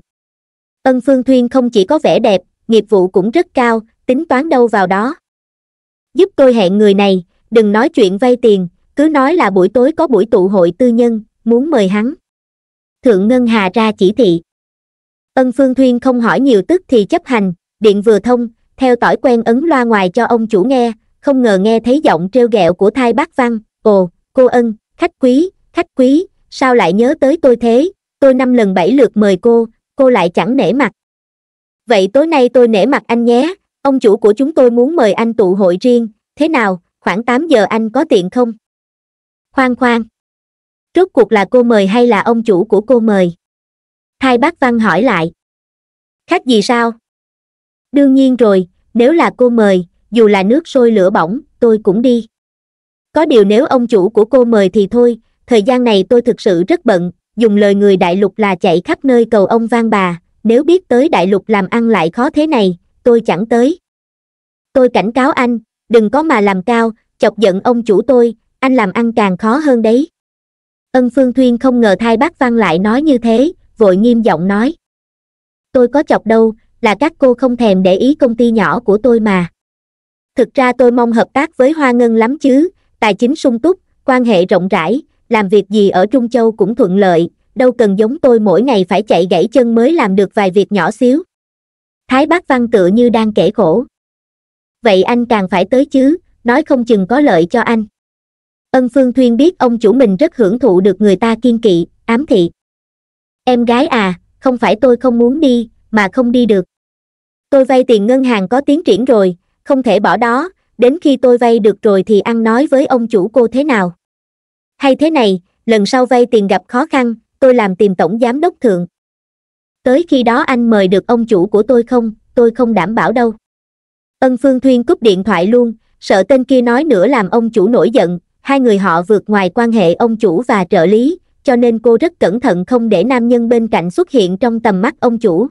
ân phương thuyên không chỉ có vẻ đẹp nghiệp vụ cũng rất cao tính toán đâu vào đó giúp tôi hẹn người này đừng nói chuyện vay tiền cứ nói là buổi tối có buổi tụ hội tư nhân muốn mời hắn thượng ngân hà ra chỉ thị ân phương thuyên không hỏi nhiều tức thì chấp hành điện vừa thông theo tỏi quen ấn loa ngoài cho ông chủ nghe không ngờ nghe thấy giọng trêu ghẹo của thai bác văn ồ cô ân khách quý khách quý sao lại nhớ tới tôi thế tôi năm lần bảy lượt mời cô cô lại chẳng nể mặt vậy tối nay tôi nể mặt anh nhé ông chủ của chúng tôi muốn mời anh tụ hội riêng thế nào khoảng tám giờ anh có tiện không khoan khoan rốt cuộc là cô mời hay là ông chủ của cô mời hai bác văn hỏi lại khách gì sao đương nhiên rồi nếu là cô mời dù là nước sôi lửa bỏng tôi cũng đi có điều nếu ông chủ của cô mời thì thôi thời gian này tôi thực sự rất bận dùng lời người đại lục là chạy khắp nơi cầu ông vang bà nếu biết tới đại lục làm ăn lại khó thế này tôi chẳng tới tôi cảnh cáo anh đừng có mà làm cao chọc giận ông chủ tôi anh làm ăn càng khó hơn đấy ân phương thuyên không ngờ thai bác văn lại nói như thế vội nghiêm giọng nói tôi có chọc đâu là các cô không thèm để ý công ty nhỏ của tôi mà thực ra tôi mong hợp tác với hoa ngân lắm chứ tài chính sung túc quan hệ rộng rãi làm việc gì ở trung châu cũng thuận lợi đâu cần giống tôi mỗi ngày phải chạy gãy chân mới làm được vài việc nhỏ xíu thái bác văn tựa như đang kể khổ vậy anh càng phải tới chứ nói không chừng có lợi cho anh ân phương thuyên biết ông chủ mình rất hưởng thụ được người ta kiên kỵ ám thị em gái à không phải tôi không muốn đi mà không đi được tôi vay tiền ngân hàng có tiến triển rồi không thể bỏ đó đến khi tôi vay được rồi thì ăn nói với ông chủ cô thế nào hay thế này lần sau vay tiền gặp khó khăn tôi làm tìm tổng giám đốc thượng tới khi đó anh mời được ông chủ của tôi không tôi không đảm bảo đâu ân phương thuyên cúp điện thoại luôn sợ tên kia nói nữa làm ông chủ nổi giận hai người họ vượt ngoài quan hệ ông chủ và trợ lý cho nên cô rất cẩn thận không để nam nhân bên cạnh xuất hiện trong tầm mắt ông chủ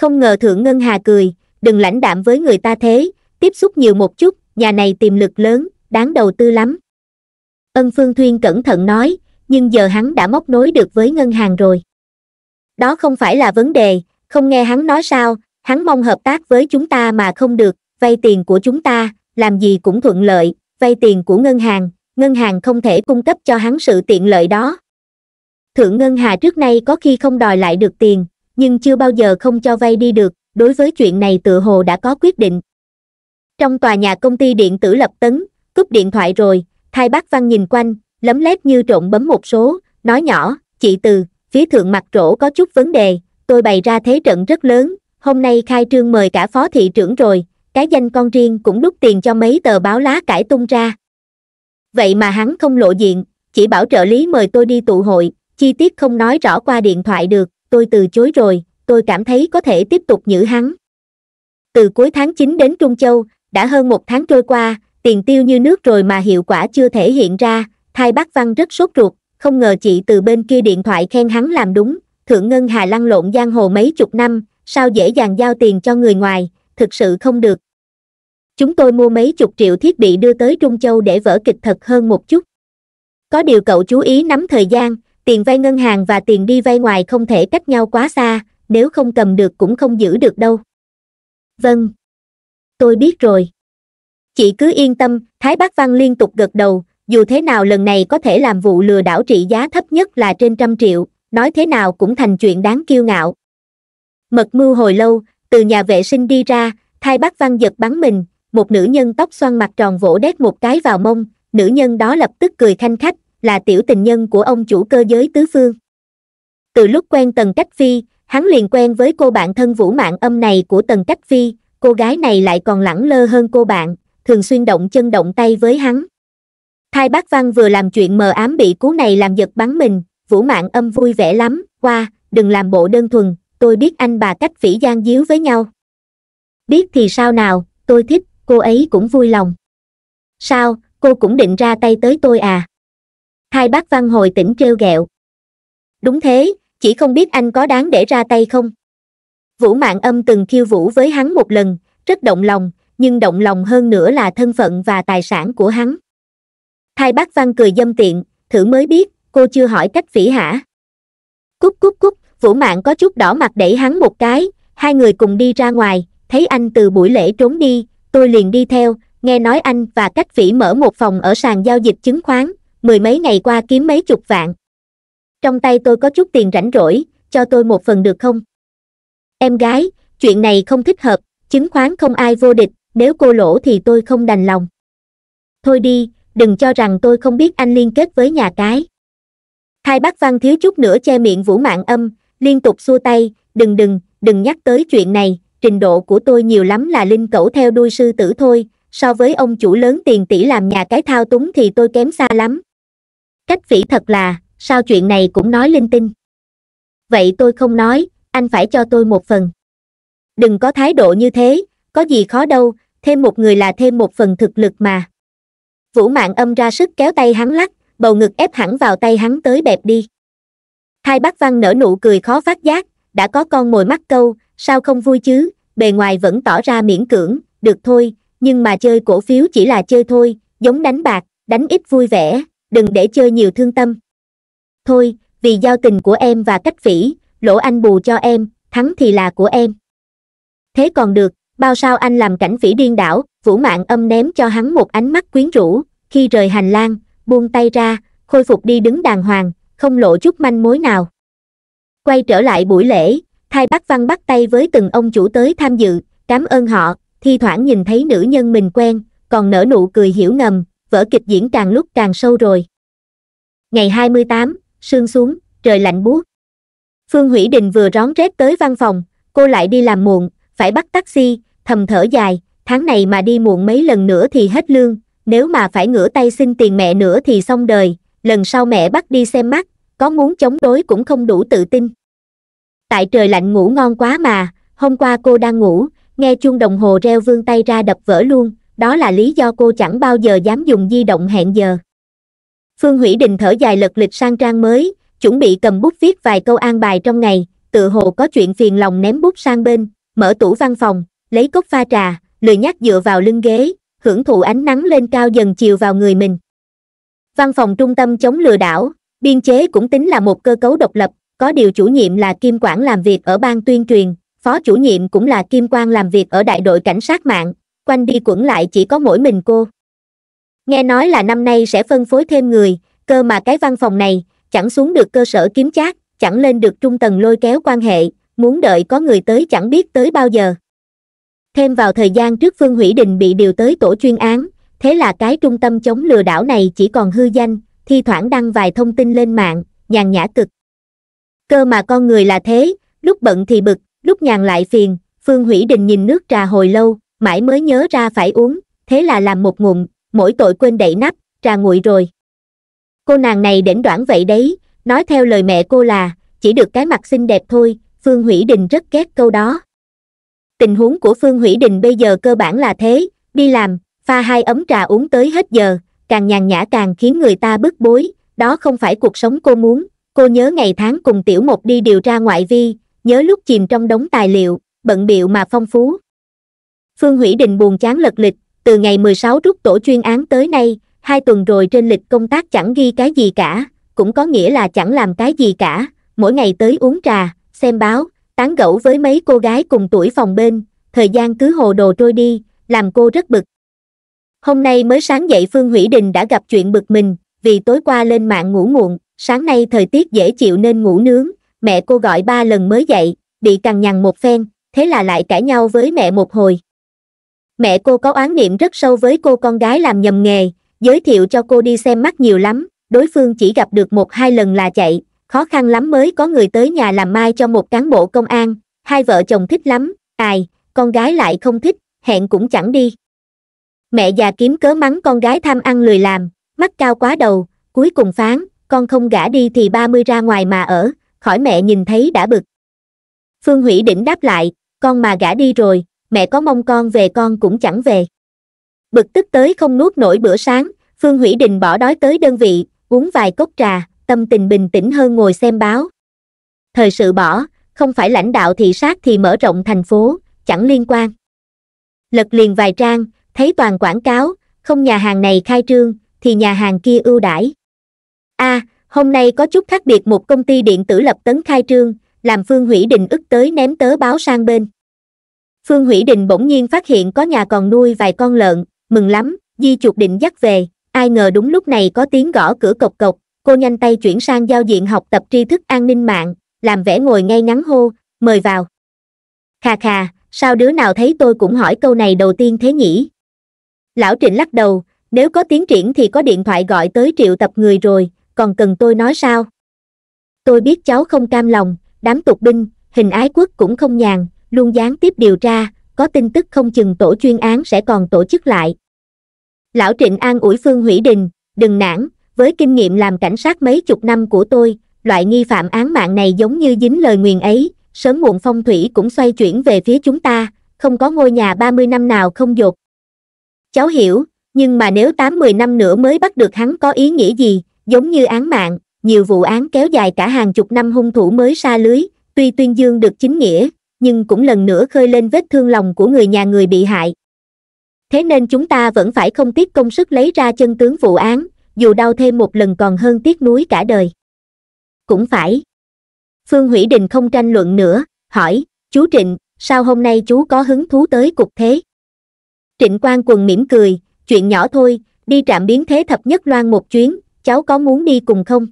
không ngờ thượng ngân hà cười đừng lãnh đạm với người ta thế tiếp xúc nhiều một chút nhà này tiềm lực lớn đáng đầu tư lắm ân phương thuyên cẩn thận nói nhưng giờ hắn đã móc nối được với ngân hàng rồi đó không phải là vấn đề không nghe hắn nói sao hắn mong hợp tác với chúng ta mà không được vay tiền của chúng ta làm gì cũng thuận lợi vay tiền của ngân hàng ngân hàng không thể cung cấp cho hắn sự tiện lợi đó thượng ngân hà trước nay có khi không đòi lại được tiền nhưng chưa bao giờ không cho vay đi được đối với chuyện này Tự hồ đã có quyết định trong tòa nhà công ty điện tử lập tấn cúp điện thoại rồi Thái Bác Văn nhìn quanh, lấm lét như trộn bấm một số, nói nhỏ, chị Từ, phía thượng mặt trổ có chút vấn đề, tôi bày ra thế trận rất lớn, hôm nay khai trương mời cả phó thị trưởng rồi, cái danh con riêng cũng đút tiền cho mấy tờ báo lá cải tung ra. Vậy mà hắn không lộ diện, chỉ bảo trợ lý mời tôi đi tụ hội, chi tiết không nói rõ qua điện thoại được, tôi từ chối rồi, tôi cảm thấy có thể tiếp tục nhử hắn. Từ cuối tháng 9 đến Trung Châu, đã hơn một tháng trôi qua, tiền tiêu như nước rồi mà hiệu quả chưa thể hiện ra, Thay bác văn rất sốt ruột, không ngờ chị từ bên kia điện thoại khen hắn làm đúng, thượng ngân hà lăn lộn giang hồ mấy chục năm, sao dễ dàng giao tiền cho người ngoài, thực sự không được. Chúng tôi mua mấy chục triệu thiết bị đưa tới Trung Châu để vỡ kịch thật hơn một chút. Có điều cậu chú ý nắm thời gian, tiền vay ngân hàng và tiền đi vay ngoài không thể cách nhau quá xa, nếu không cầm được cũng không giữ được đâu. Vâng. Tôi biết rồi chị cứ yên tâm thái bác văn liên tục gật đầu dù thế nào lần này có thể làm vụ lừa đảo trị giá thấp nhất là trên trăm triệu nói thế nào cũng thành chuyện đáng kiêu ngạo mật mưu hồi lâu từ nhà vệ sinh đi ra thái bác văn giật bắn mình một nữ nhân tóc xoăn mặt tròn vỗ đét một cái vào mông nữ nhân đó lập tức cười khanh khách là tiểu tình nhân của ông chủ cơ giới tứ phương từ lúc quen tần cách phi hắn liền quen với cô bạn thân vũ mạng âm này của tần cách phi cô gái này lại còn lẳng lơ hơn cô bạn thường xuyên động chân động tay với hắn thai bác văn vừa làm chuyện mờ ám bị cú này làm giật bắn mình vũ mạng âm vui vẻ lắm qua đừng làm bộ đơn thuần tôi biết anh bà cách phỉ gian díu với nhau biết thì sao nào tôi thích cô ấy cũng vui lòng sao cô cũng định ra tay tới tôi à hai bác văn hồi tỉnh trêu ghẹo đúng thế chỉ không biết anh có đáng để ra tay không vũ mạng âm từng khiêu vũ với hắn một lần rất động lòng nhưng động lòng hơn nữa là thân phận và tài sản của hắn thay bác văn cười dâm tiện thử mới biết cô chưa hỏi cách phỉ hả cúc cúc cúc vũ mạng có chút đỏ mặt đẩy hắn một cái hai người cùng đi ra ngoài thấy anh từ buổi lễ trốn đi tôi liền đi theo nghe nói anh và cách phỉ mở một phòng ở sàn giao dịch chứng khoán mười mấy ngày qua kiếm mấy chục vạn trong tay tôi có chút tiền rảnh rỗi cho tôi một phần được không em gái chuyện này không thích hợp chứng khoán không ai vô địch nếu cô lỗ thì tôi không đành lòng thôi đi đừng cho rằng tôi không biết anh liên kết với nhà cái hai bác văn thiếu chút nữa che miệng vũ mạng âm liên tục xua tay đừng đừng đừng nhắc tới chuyện này trình độ của tôi nhiều lắm là linh cẩu theo đuôi sư tử thôi so với ông chủ lớn tiền tỷ làm nhà cái thao túng thì tôi kém xa lắm cách phỉ thật là sao chuyện này cũng nói linh tinh vậy tôi không nói anh phải cho tôi một phần đừng có thái độ như thế có gì khó đâu thêm một người là thêm một phần thực lực mà vũ mạng âm ra sức kéo tay hắn lắc bầu ngực ép hẳn vào tay hắn tới bẹp đi hai bác văn nở nụ cười khó phát giác đã có con mồi mắt câu sao không vui chứ bề ngoài vẫn tỏ ra miễn cưỡng được thôi nhưng mà chơi cổ phiếu chỉ là chơi thôi giống đánh bạc đánh ít vui vẻ đừng để chơi nhiều thương tâm thôi vì giao tình của em và cách phỉ, lỗ anh bù cho em thắng thì là của em thế còn được bao sao anh làm cảnh phỉ điên đảo vũ mạng âm ném cho hắn một ánh mắt quyến rũ khi rời hành lang buông tay ra khôi phục đi đứng đàng hoàng không lộ chút manh mối nào quay trở lại buổi lễ thay bắc văn bắt tay với từng ông chủ tới tham dự cảm ơn họ thi thoảng nhìn thấy nữ nhân mình quen còn nở nụ cười hiểu ngầm vở kịch diễn càng lúc càng sâu rồi ngày 28, sương xuống trời lạnh buốt phương hủy đình vừa rón rét tới văn phòng cô lại đi làm muộn phải bắt taxi thầm thở dài, tháng này mà đi muộn mấy lần nữa thì hết lương, nếu mà phải ngửa tay xin tiền mẹ nữa thì xong đời, lần sau mẹ bắt đi xem mắt, có muốn chống đối cũng không đủ tự tin. Tại trời lạnh ngủ ngon quá mà, hôm qua cô đang ngủ, nghe chuông đồng hồ reo vương tay ra đập vỡ luôn, đó là lý do cô chẳng bao giờ dám dùng di động hẹn giờ. Phương Hủy Đình thở dài lật lịch sang trang mới, chuẩn bị cầm bút viết vài câu an bài trong ngày, tự hồ có chuyện phiền lòng ném bút sang bên, mở tủ văn phòng, lấy cốc pha trà lười nhác dựa vào lưng ghế hưởng thụ ánh nắng lên cao dần chiều vào người mình văn phòng trung tâm chống lừa đảo biên chế cũng tính là một cơ cấu độc lập có điều chủ nhiệm là kim quản làm việc ở ban tuyên truyền phó chủ nhiệm cũng là kim Quang làm việc ở đại đội cảnh sát mạng quanh đi quẩn lại chỉ có mỗi mình cô nghe nói là năm nay sẽ phân phối thêm người cơ mà cái văn phòng này chẳng xuống được cơ sở kiếm chát chẳng lên được trung tầng lôi kéo quan hệ muốn đợi có người tới chẳng biết tới bao giờ thêm vào thời gian trước phương hủy đình bị điều tới tổ chuyên án thế là cái trung tâm chống lừa đảo này chỉ còn hư danh thi thoảng đăng vài thông tin lên mạng nhàn nhã cực cơ mà con người là thế lúc bận thì bực lúc nhàn lại phiền phương hủy đình nhìn nước trà hồi lâu mãi mới nhớ ra phải uống thế là làm một ngụm mỗi tội quên đậy nắp trà nguội rồi cô nàng này đỉnh đoản vậy đấy nói theo lời mẹ cô là chỉ được cái mặt xinh đẹp thôi phương hủy đình rất ghét câu đó tình huống của phương hủy đình bây giờ cơ bản là thế đi làm pha hai ấm trà uống tới hết giờ càng nhàn nhã càng khiến người ta bức bối đó không phải cuộc sống cô muốn cô nhớ ngày tháng cùng tiểu một đi điều tra ngoại vi nhớ lúc chìm trong đống tài liệu bận biệu mà phong phú phương hủy đình buồn chán lật lịch từ ngày 16 rút tổ chuyên án tới nay hai tuần rồi trên lịch công tác chẳng ghi cái gì cả cũng có nghĩa là chẳng làm cái gì cả mỗi ngày tới uống trà xem báo tán gẫu với mấy cô gái cùng tuổi phòng bên thời gian cứ hồ đồ trôi đi làm cô rất bực hôm nay mới sáng dậy phương hủy đình đã gặp chuyện bực mình vì tối qua lên mạng ngủ muộn sáng nay thời tiết dễ chịu nên ngủ nướng mẹ cô gọi ba lần mới dậy bị cằn nhằn một phen thế là lại cãi nhau với mẹ một hồi mẹ cô có oán niệm rất sâu với cô con gái làm nhầm nghề giới thiệu cho cô đi xem mắt nhiều lắm đối phương chỉ gặp được một hai lần là chạy khó khăn lắm mới có người tới nhà làm mai cho một cán bộ công an hai vợ chồng thích lắm ai con gái lại không thích hẹn cũng chẳng đi mẹ già kiếm cớ mắng con gái tham ăn lười làm mắt cao quá đầu cuối cùng phán con không gả đi thì ba mươi ra ngoài mà ở khỏi mẹ nhìn thấy đã bực phương hủy đỉnh đáp lại con mà gả đi rồi mẹ có mong con về con cũng chẳng về bực tức tới không nuốt nổi bữa sáng phương hủy đình bỏ đói tới đơn vị uống vài cốc trà tâm tình bình tĩnh hơn ngồi xem báo thời sự bỏ không phải lãnh đạo thị sát thì mở rộng thành phố chẳng liên quan lật liền vài trang thấy toàn quảng cáo không nhà hàng này khai trương thì nhà hàng kia ưu đãi a à, hôm nay có chút khác biệt một công ty điện tử lập tấn khai trương làm phương hủy đình ức tới ném tớ báo sang bên phương hủy đình bỗng nhiên phát hiện có nhà còn nuôi vài con lợn mừng lắm di chuột định dắt về ai ngờ đúng lúc này có tiếng gõ cửa cộc cộc cô nhanh tay chuyển sang giao diện học tập tri thức an ninh mạng làm vẻ ngồi ngay ngắn hô mời vào khà khà sao đứa nào thấy tôi cũng hỏi câu này đầu tiên thế nhỉ lão trịnh lắc đầu nếu có tiến triển thì có điện thoại gọi tới triệu tập người rồi còn cần tôi nói sao tôi biết cháu không cam lòng đám tục binh hình ái quốc cũng không nhàn luôn gián tiếp điều tra có tin tức không chừng tổ chuyên án sẽ còn tổ chức lại lão trịnh an ủi phương hủy đình đừng nản với kinh nghiệm làm cảnh sát mấy chục năm của tôi loại nghi phạm án mạng này giống như dính lời nguyền ấy sớm muộn phong thủy cũng xoay chuyển về phía chúng ta không có ngôi nhà 30 năm nào không dột cháu hiểu nhưng mà nếu 8-10 năm nữa mới bắt được hắn có ý nghĩa gì giống như án mạng nhiều vụ án kéo dài cả hàng chục năm hung thủ mới xa lưới tuy tuyên dương được chính nghĩa nhưng cũng lần nữa khơi lên vết thương lòng của người nhà người bị hại thế nên chúng ta vẫn phải không tiếc công sức lấy ra chân tướng vụ án dù đau thêm một lần còn hơn tiếc nuối cả đời cũng phải phương hủy đình không tranh luận nữa hỏi chú trịnh sao hôm nay chú có hứng thú tới cục thế trịnh quang quần mỉm cười chuyện nhỏ thôi đi trạm biến thế thập nhất loan một chuyến cháu có muốn đi cùng không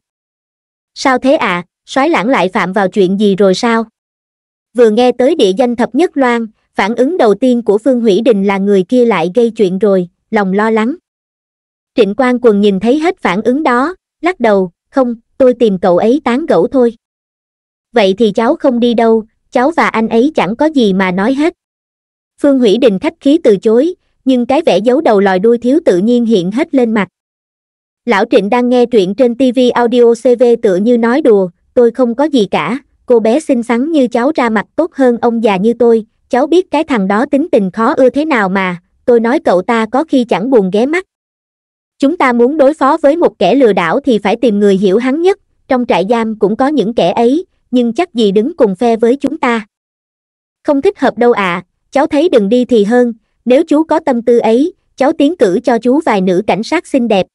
sao thế ạ à, soái lãng lại phạm vào chuyện gì rồi sao vừa nghe tới địa danh thập nhất loan phản ứng đầu tiên của phương hủy đình là người kia lại gây chuyện rồi lòng lo lắng Trịnh Quang Quần nhìn thấy hết phản ứng đó, lắc đầu, không, tôi tìm cậu ấy tán gẫu thôi. Vậy thì cháu không đi đâu, cháu và anh ấy chẳng có gì mà nói hết. Phương Hủy Đình khách khí từ chối, nhưng cái vẻ giấu đầu lòi đuôi thiếu tự nhiên hiện hết lên mặt. Lão Trịnh đang nghe truyện trên TV audio CV tự như nói đùa, tôi không có gì cả, cô bé xinh xắn như cháu ra mặt tốt hơn ông già như tôi, cháu biết cái thằng đó tính tình khó ưa thế nào mà, tôi nói cậu ta có khi chẳng buồn ghé mắt chúng ta muốn đối phó với một kẻ lừa đảo thì phải tìm người hiểu hắn nhất trong trại giam cũng có những kẻ ấy nhưng chắc gì đứng cùng phe với chúng ta không thích hợp đâu ạ à, cháu thấy đừng đi thì hơn nếu chú có tâm tư ấy cháu tiến cử cho chú vài nữ cảnh sát xinh đẹp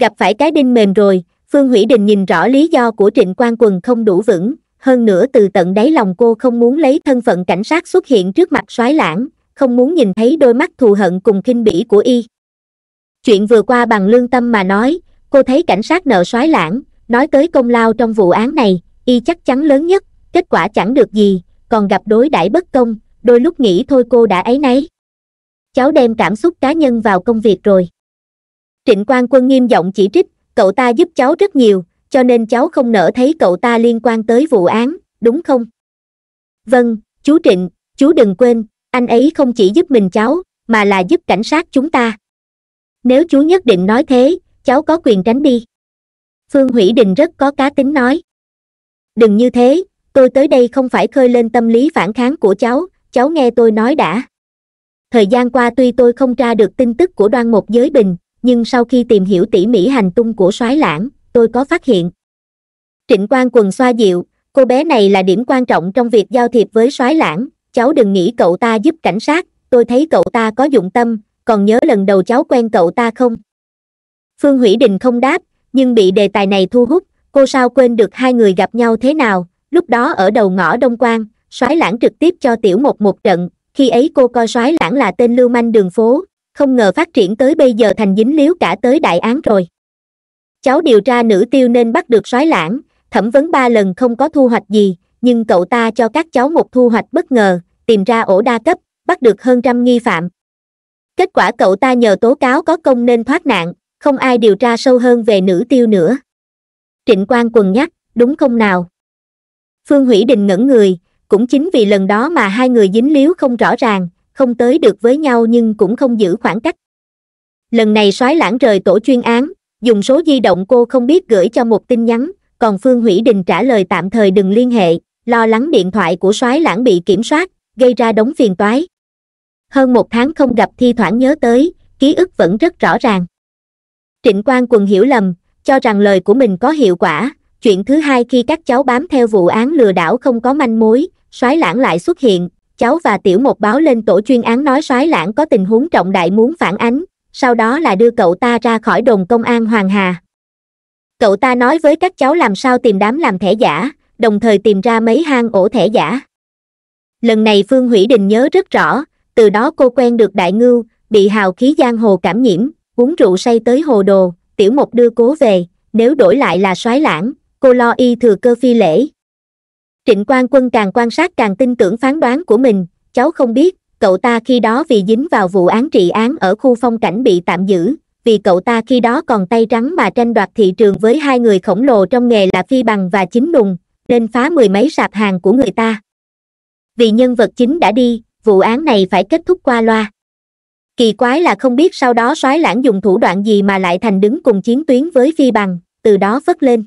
gặp phải cái đinh mềm rồi phương hủy đình nhìn rõ lý do của trịnh quang quần không đủ vững hơn nữa từ tận đáy lòng cô không muốn lấy thân phận cảnh sát xuất hiện trước mặt soái lãng không muốn nhìn thấy đôi mắt thù hận cùng khinh bỉ của y chuyện vừa qua bằng lương tâm mà nói cô thấy cảnh sát nợ soái lãng nói tới công lao trong vụ án này y chắc chắn lớn nhất kết quả chẳng được gì còn gặp đối đãi bất công đôi lúc nghĩ thôi cô đã ấy nấy cháu đem cảm xúc cá nhân vào công việc rồi trịnh quang quân nghiêm giọng chỉ trích cậu ta giúp cháu rất nhiều cho nên cháu không nỡ thấy cậu ta liên quan tới vụ án đúng không vâng chú trịnh chú đừng quên anh ấy không chỉ giúp mình cháu mà là giúp cảnh sát chúng ta nếu chú nhất định nói thế cháu có quyền tránh đi phương hủy đình rất có cá tính nói đừng như thế tôi tới đây không phải khơi lên tâm lý phản kháng của cháu cháu nghe tôi nói đã thời gian qua tuy tôi không tra được tin tức của đoan một giới bình nhưng sau khi tìm hiểu tỉ mỉ hành tung của soái lãng tôi có phát hiện trịnh quan quần xoa dịu cô bé này là điểm quan trọng trong việc giao thiệp với soái lãng cháu đừng nghĩ cậu ta giúp cảnh sát tôi thấy cậu ta có dụng tâm còn nhớ lần đầu cháu quen cậu ta không phương hủy đình không đáp nhưng bị đề tài này thu hút cô sao quên được hai người gặp nhau thế nào lúc đó ở đầu ngõ đông Quang, soái lãng trực tiếp cho tiểu một một trận khi ấy cô coi soái lãng là tên lưu manh đường phố không ngờ phát triển tới bây giờ thành dính líu cả tới đại án rồi cháu điều tra nữ tiêu nên bắt được soái lãng thẩm vấn ba lần không có thu hoạch gì nhưng cậu ta cho các cháu một thu hoạch bất ngờ tìm ra ổ đa cấp bắt được hơn trăm nghi phạm kết quả cậu ta nhờ tố cáo có công nên thoát nạn không ai điều tra sâu hơn về nữ tiêu nữa trịnh quang quần nhắc đúng không nào phương hủy đình ngẩn người cũng chính vì lần đó mà hai người dính líu không rõ ràng không tới được với nhau nhưng cũng không giữ khoảng cách lần này soái lãng rời tổ chuyên án dùng số di động cô không biết gửi cho một tin nhắn còn phương hủy đình trả lời tạm thời đừng liên hệ lo lắng điện thoại của soái lãng bị kiểm soát gây ra đống phiền toái hơn một tháng không gặp thi thoảng nhớ tới ký ức vẫn rất rõ ràng trịnh quang quần hiểu lầm cho rằng lời của mình có hiệu quả chuyện thứ hai khi các cháu bám theo vụ án lừa đảo không có manh mối soái lãng lại xuất hiện cháu và tiểu một báo lên tổ chuyên án nói soái lãng có tình huống trọng đại muốn phản ánh sau đó là đưa cậu ta ra khỏi đồn công an hoàng hà cậu ta nói với các cháu làm sao tìm đám làm thẻ giả đồng thời tìm ra mấy hang ổ thẻ giả lần này phương hủy đình nhớ rất rõ từ đó cô quen được đại ngưu bị hào khí giang hồ cảm nhiễm uống rượu say tới hồ đồ tiểu mục đưa cố về nếu đổi lại là soái lãng cô lo y thừa cơ phi lễ trịnh quan quân càng quan sát càng tin tưởng phán đoán của mình cháu không biết cậu ta khi đó vì dính vào vụ án trị án ở khu phong cảnh bị tạm giữ vì cậu ta khi đó còn tay trắng mà tranh đoạt thị trường với hai người khổng lồ trong nghề là phi bằng và chính nùng nên phá mười mấy sạp hàng của người ta vì nhân vật chính đã đi vụ án này phải kết thúc qua loa kỳ quái là không biết sau đó soái lãng dùng thủ đoạn gì mà lại thành đứng cùng chiến tuyến với phi bằng từ đó phất lên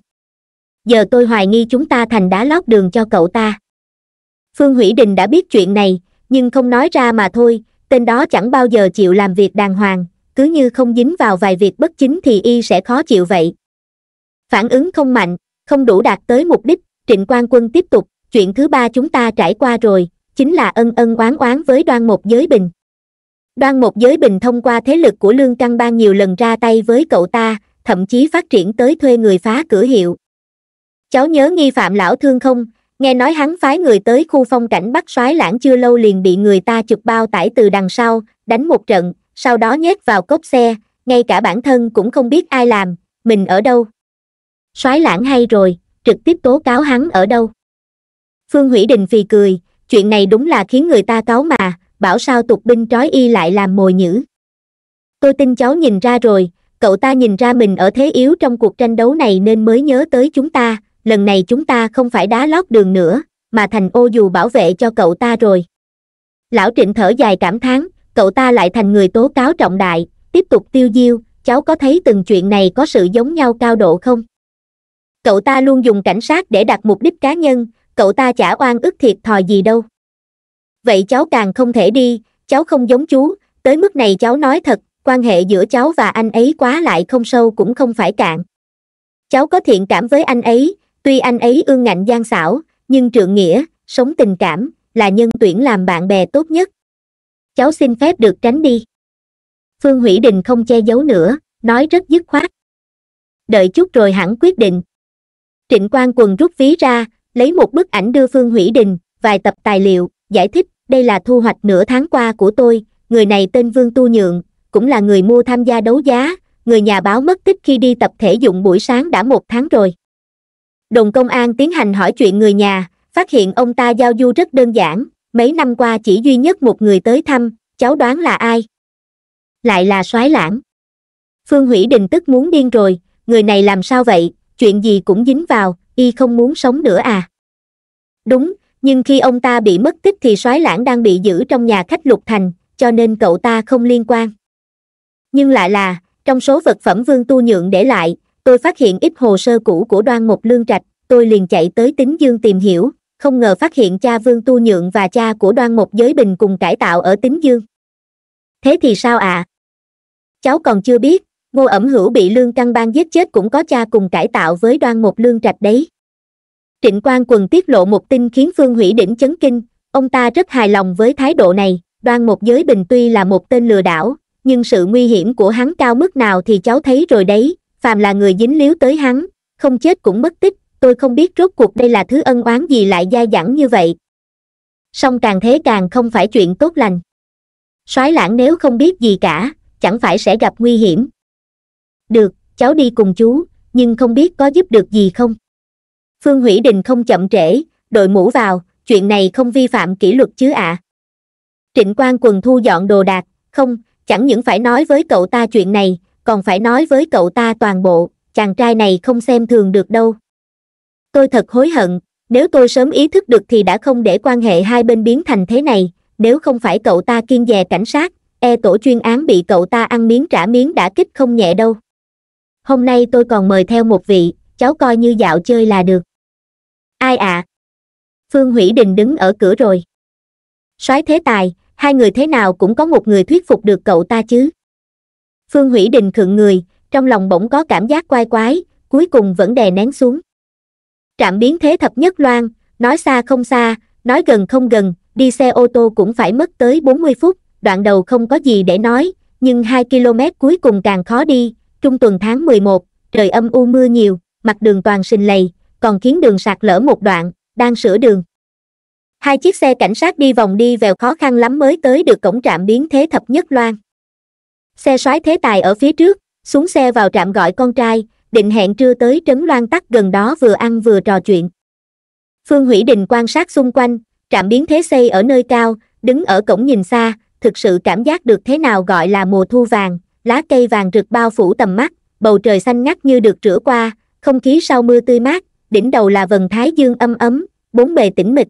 giờ tôi hoài nghi chúng ta thành đá lót đường cho cậu ta phương hủy đình đã biết chuyện này nhưng không nói ra mà thôi tên đó chẳng bao giờ chịu làm việc đàng hoàng cứ như không dính vào vài việc bất chính thì y sẽ khó chịu vậy phản ứng không mạnh không đủ đạt tới mục đích trịnh quang quân tiếp tục chuyện thứ ba chúng ta trải qua rồi chính là ân ân oán oán với đoan một giới bình đoan một giới bình thông qua thế lực của lương căng ban nhiều lần ra tay với cậu ta thậm chí phát triển tới thuê người phá cửa hiệu cháu nhớ nghi phạm lão thương không nghe nói hắn phái người tới khu phong cảnh bắt soái lãng chưa lâu liền bị người ta chụp bao tải từ đằng sau đánh một trận sau đó nhét vào cốp xe ngay cả bản thân cũng không biết ai làm mình ở đâu soái lãng hay rồi trực tiếp tố cáo hắn ở đâu phương hủy đình phì cười chuyện này đúng là khiến người ta cáo mà bảo sao tục binh trói y lại làm mồi nhữ tôi tin cháu nhìn ra rồi cậu ta nhìn ra mình ở thế yếu trong cuộc tranh đấu này nên mới nhớ tới chúng ta lần này chúng ta không phải đá lót đường nữa mà thành ô dù bảo vệ cho cậu ta rồi lão trịnh thở dài cảm thán cậu ta lại thành người tố cáo trọng đại tiếp tục tiêu diêu cháu có thấy từng chuyện này có sự giống nhau cao độ không cậu ta luôn dùng cảnh sát để đặt mục đích cá nhân cậu ta chả oan ức thiệt thòi gì đâu. Vậy cháu càng không thể đi, cháu không giống chú, tới mức này cháu nói thật, quan hệ giữa cháu và anh ấy quá lại không sâu cũng không phải cạn. Cháu có thiện cảm với anh ấy, tuy anh ấy ương ngạnh gian xảo, nhưng trượng nghĩa, sống tình cảm, là nhân tuyển làm bạn bè tốt nhất. Cháu xin phép được tránh đi. Phương Hủy Đình không che giấu nữa, nói rất dứt khoát. Đợi chút rồi hẳn quyết định. Trịnh Quang Quần rút ví ra, lấy một bức ảnh đưa phương hủy đình vài tập tài liệu giải thích đây là thu hoạch nửa tháng qua của tôi người này tên vương tu nhượng cũng là người mua tham gia đấu giá người nhà báo mất tích khi đi tập thể dụng buổi sáng đã một tháng rồi đồng công an tiến hành hỏi chuyện người nhà phát hiện ông ta giao du rất đơn giản mấy năm qua chỉ duy nhất một người tới thăm cháu đoán là ai lại là soái lãng phương hủy đình tức muốn điên rồi người này làm sao vậy chuyện gì cũng dính vào y không muốn sống nữa à đúng nhưng khi ông ta bị mất tích thì soái lãng đang bị giữ trong nhà khách lục thành cho nên cậu ta không liên quan nhưng lại là trong số vật phẩm vương tu nhượng để lại tôi phát hiện ít hồ sơ cũ của đoan một lương trạch tôi liền chạy tới tính dương tìm hiểu không ngờ phát hiện cha vương tu nhượng và cha của đoan một giới bình cùng cải tạo ở tính dương thế thì sao ạ à? cháu còn chưa biết ngô ẩm hữu bị lương Căn bang giết chết cũng có cha cùng cải tạo với đoan một lương trạch đấy trịnh quang quần tiết lộ một tin khiến phương hủy đỉnh chấn kinh ông ta rất hài lòng với thái độ này đoan một giới bình tuy là một tên lừa đảo nhưng sự nguy hiểm của hắn cao mức nào thì cháu thấy rồi đấy phàm là người dính líu tới hắn không chết cũng mất tích tôi không biết rốt cuộc đây là thứ ân oán gì lại dai dẳng như vậy song càng thế càng không phải chuyện tốt lành soái lãng nếu không biết gì cả chẳng phải sẽ gặp nguy hiểm được cháu đi cùng chú nhưng không biết có giúp được gì không phương hủy đình không chậm trễ đội mũ vào chuyện này không vi phạm kỷ luật chứ ạ à. trịnh quang quần thu dọn đồ đạc không chẳng những phải nói với cậu ta chuyện này còn phải nói với cậu ta toàn bộ chàng trai này không xem thường được đâu tôi thật hối hận nếu tôi sớm ý thức được thì đã không để quan hệ hai bên biến thành thế này nếu không phải cậu ta kiên dè cảnh sát e tổ chuyên án bị cậu ta ăn miếng trả miếng đã kích không nhẹ đâu hôm nay tôi còn mời theo một vị cháu coi như dạo chơi là được ai ạ à? phương hủy đình đứng ở cửa rồi soái thế tài hai người thế nào cũng có một người thuyết phục được cậu ta chứ phương hủy đình khựng người trong lòng bỗng có cảm giác quai quái cuối cùng vẫn đè nén xuống trạm biến thế thập nhất loan nói xa không xa nói gần không gần đi xe ô tô cũng phải mất tới bốn mươi phút đoạn đầu không có gì để nói nhưng hai km cuối cùng càng khó đi trung tuần tháng 11, trời âm u mưa nhiều, mặt đường toàn sình lầy, còn khiến đường sạt lở một đoạn, đang sửa đường. Hai chiếc xe cảnh sát đi vòng đi vèo khó khăn lắm mới tới được cổng trạm biến thế thập nhất loan. Xe soái thế tài ở phía trước, xuống xe vào trạm gọi con trai, định hẹn trưa tới trấn loan tắc gần đó vừa ăn vừa trò chuyện. Phương Hủy Đình quan sát xung quanh, trạm biến thế xây ở nơi cao, đứng ở cổng nhìn xa, thực sự cảm giác được thế nào gọi là mùa thu vàng, lá cây vàng rực bao phủ tầm mắt bầu trời xanh ngắt như được rửa qua không khí sau mưa tươi mát đỉnh đầu là vần thái dương âm ấm bốn bề tĩnh mịch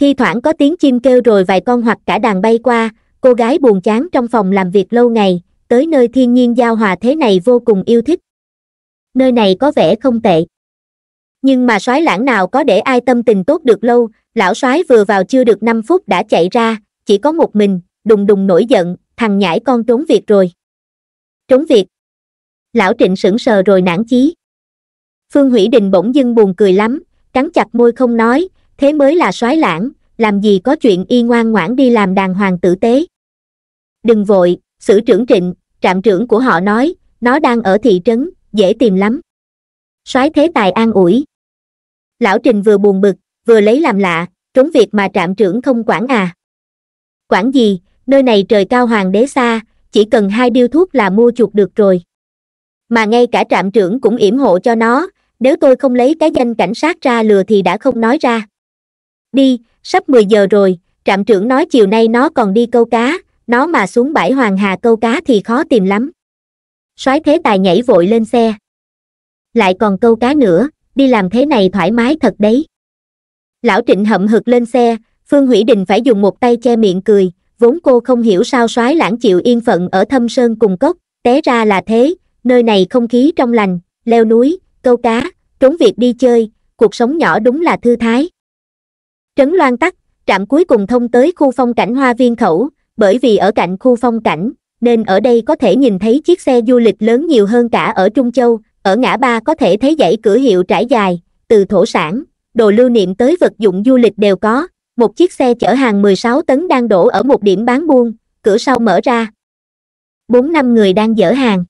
thi thoảng có tiếng chim kêu rồi vài con hoặc cả đàn bay qua cô gái buồn chán trong phòng làm việc lâu ngày tới nơi thiên nhiên giao hòa thế này vô cùng yêu thích nơi này có vẻ không tệ nhưng mà soái lãng nào có để ai tâm tình tốt được lâu lão soái vừa vào chưa được năm phút đã chạy ra chỉ có một mình đùng đùng nổi giận thằng nhãi con trốn việc rồi trốn việc lão trịnh sững sờ rồi nản chí phương hủy đình bỗng dưng buồn cười lắm cắn chặt môi không nói thế mới là soái lãng làm gì có chuyện y ngoan ngoãn đi làm đàng hoàng tử tế đừng vội sử trưởng trịnh trạm trưởng của họ nói nó đang ở thị trấn dễ tìm lắm soái thế tài an ủi lão trình vừa buồn bực vừa lấy làm lạ trốn việc mà trạm trưởng không quản à quản gì nơi này trời cao hoàng đế xa chỉ cần hai điêu thuốc là mua chuột được rồi mà ngay cả trạm trưởng cũng yểm hộ cho nó nếu tôi không lấy cái danh cảnh sát ra lừa thì đã không nói ra đi sắp mười giờ rồi trạm trưởng nói chiều nay nó còn đi câu cá nó mà xuống bãi hoàng hà câu cá thì khó tìm lắm soái thế tài nhảy vội lên xe lại còn câu cá nữa đi làm thế này thoải mái thật đấy lão trịnh hậm hực lên xe phương hủy đình phải dùng một tay che miệng cười vốn cô không hiểu sao soái lãng chịu yên phận ở thâm sơn cùng cốc té ra là thế nơi này không khí trong lành leo núi câu cá trốn việc đi chơi cuộc sống nhỏ đúng là thư thái trấn loan tắt, trạm cuối cùng thông tới khu phong cảnh hoa viên khẩu bởi vì ở cạnh khu phong cảnh nên ở đây có thể nhìn thấy chiếc xe du lịch lớn nhiều hơn cả ở trung châu ở ngã ba có thể thấy dãy cửa hiệu trải dài từ thổ sản đồ lưu niệm tới vật dụng du lịch đều có một chiếc xe chở hàng 16 tấn đang đổ ở một điểm bán buôn, cửa sau mở ra. Bốn năm người đang dỡ hàng.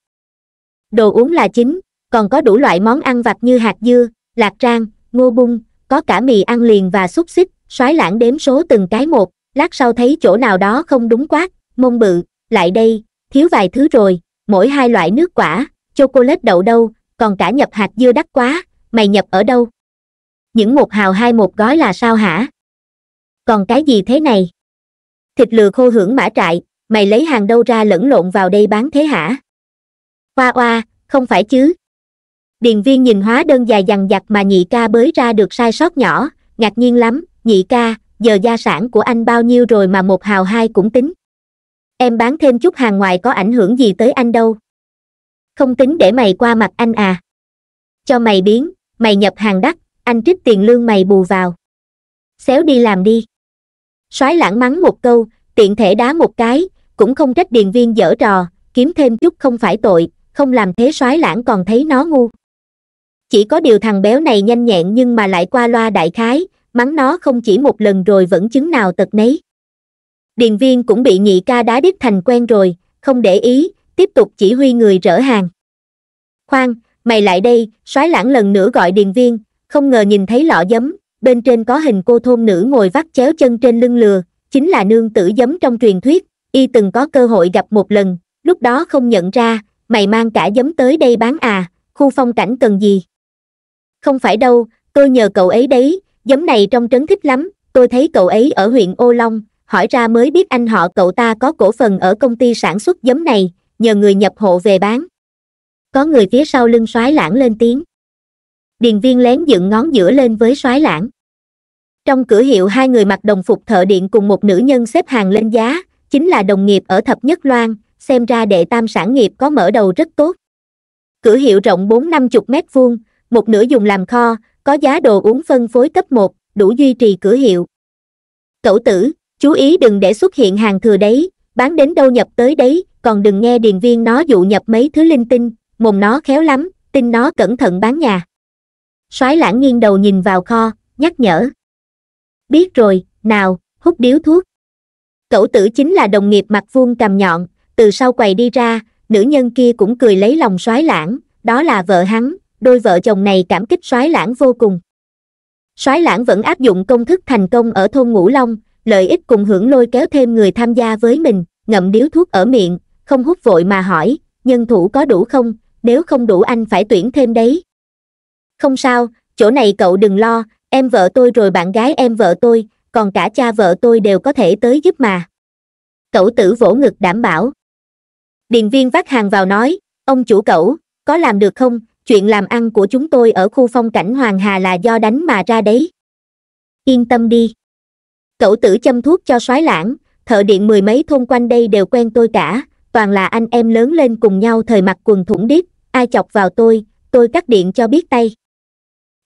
Đồ uống là chính, còn có đủ loại món ăn vặt như hạt dưa, lạc rang, ngô bung, có cả mì ăn liền và xúc xích, xoái lãng đếm số từng cái một, lát sau thấy chỗ nào đó không đúng quát, mông bự, lại đây, thiếu vài thứ rồi, mỗi hai loại nước quả, chocolate đậu đâu, còn cả nhập hạt dưa đắt quá, mày nhập ở đâu? Những một hào hai một gói là sao hả? còn cái gì thế này thịt lừa khô hưởng mã trại mày lấy hàng đâu ra lẫn lộn vào đây bán thế hả oa oa không phải chứ điền viên nhìn hóa đơn dài dằng dặc mà nhị ca bới ra được sai sót nhỏ ngạc nhiên lắm nhị ca giờ gia sản của anh bao nhiêu rồi mà một hào hai cũng tính em bán thêm chút hàng ngoài có ảnh hưởng gì tới anh đâu không tính để mày qua mặt anh à cho mày biến mày nhập hàng đắt anh trích tiền lương mày bù vào xéo đi làm đi soái lãng mắng một câu tiện thể đá một cái cũng không trách điền viên dở trò kiếm thêm chút không phải tội không làm thế soái lãng còn thấy nó ngu chỉ có điều thằng béo này nhanh nhẹn nhưng mà lại qua loa đại khái mắng nó không chỉ một lần rồi vẫn chứng nào tật nấy điền viên cũng bị nhị ca đá đít thành quen rồi không để ý tiếp tục chỉ huy người rỡ hàng khoan mày lại đây soái lãng lần nữa gọi điền viên không ngờ nhìn thấy lọ giấm bên trên có hình cô thôn nữ ngồi vắt chéo chân trên lưng lừa, chính là nương tử giấm trong truyền thuyết, y từng có cơ hội gặp một lần, lúc đó không nhận ra, mày mang cả giấm tới đây bán à, khu phong cảnh cần gì? Không phải đâu, tôi nhờ cậu ấy đấy, giấm này trong trấn thích lắm, tôi thấy cậu ấy ở huyện Ô Long, hỏi ra mới biết anh họ cậu ta có cổ phần ở công ty sản xuất giấm này, nhờ người nhập hộ về bán. Có người phía sau lưng xoái lãng lên tiếng điền viên lén dựng ngón giữa lên với soái lãng trong cửa hiệu hai người mặc đồng phục thợ điện cùng một nữ nhân xếp hàng lên giá chính là đồng nghiệp ở thập nhất loan xem ra đệ tam sản nghiệp có mở đầu rất tốt cửa hiệu rộng bốn năm chục mét vuông một nửa dùng làm kho có giá đồ uống phân phối cấp một đủ duy trì cửa hiệu cậu tử chú ý đừng để xuất hiện hàng thừa đấy bán đến đâu nhập tới đấy còn đừng nghe điền viên nó dụ nhập mấy thứ linh tinh mồm nó khéo lắm tin nó cẩn thận bán nhà soái lãng nghiêng đầu nhìn vào kho, nhắc nhở. Biết rồi, nào, hút điếu thuốc. Cậu tử chính là đồng nghiệp mặt vuông cầm nhọn, từ sau quầy đi ra, nữ nhân kia cũng cười lấy lòng soái lãng, đó là vợ hắn, đôi vợ chồng này cảm kích soái lãng vô cùng. Soái lãng vẫn áp dụng công thức thành công ở thôn Ngũ Long, lợi ích cùng hưởng lôi kéo thêm người tham gia với mình, ngậm điếu thuốc ở miệng, không hút vội mà hỏi, nhân thủ có đủ không, nếu không đủ anh phải tuyển thêm đấy không sao chỗ này cậu đừng lo em vợ tôi rồi bạn gái em vợ tôi còn cả cha vợ tôi đều có thể tới giúp mà cậu tử vỗ ngực đảm bảo điền viên vác hàng vào nói ông chủ cậu có làm được không chuyện làm ăn của chúng tôi ở khu phong cảnh hoàng hà là do đánh mà ra đấy yên tâm đi cậu tử châm thuốc cho soái lãng thợ điện mười mấy thôn quanh đây đều quen tôi cả toàn là anh em lớn lên cùng nhau thời mặc quần thủng đít ai chọc vào tôi tôi cắt điện cho biết tay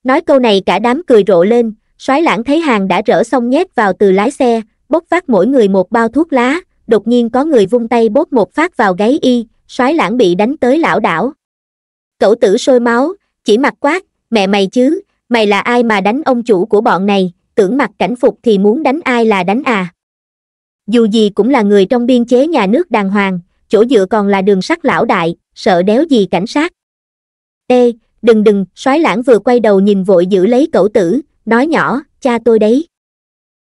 nói câu này cả đám cười rộ lên soái lãng thấy hàng đã rỡ xong nhét vào từ lái xe bốc phát mỗi người một bao thuốc lá đột nhiên có người vung tay bốt một phát vào gáy y soái lãng bị đánh tới lão đảo cẩu tử sôi máu chỉ mặt quát mẹ mày chứ mày là ai mà đánh ông chủ của bọn này tưởng mặt cảnh phục thì muốn đánh ai là đánh à dù gì cũng là người trong biên chế nhà nước đàng hoàng chỗ dựa còn là đường sắt lão đại sợ đéo gì cảnh sát ê đừng đừng soái lãng vừa quay đầu nhìn vội giữ lấy cậu tử nói nhỏ cha tôi đấy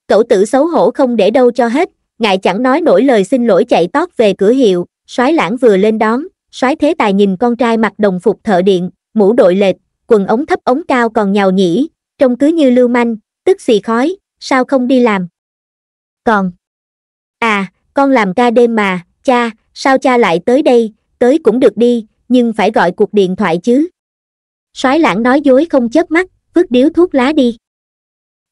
cậu tử xấu hổ không để đâu cho hết ngại chẳng nói nổi lời xin lỗi chạy tót về cửa hiệu soái lãng vừa lên đón soái thế tài nhìn con trai mặc đồng phục thợ điện mũ đội lệch quần ống thấp ống cao còn nhào nhĩ trông cứ như lưu manh tức xì khói sao không đi làm còn à con làm ca đêm mà cha sao cha lại tới đây tới cũng được đi nhưng phải gọi cuộc điện thoại chứ soái lãng nói dối không chớp mắt vứt điếu thuốc lá đi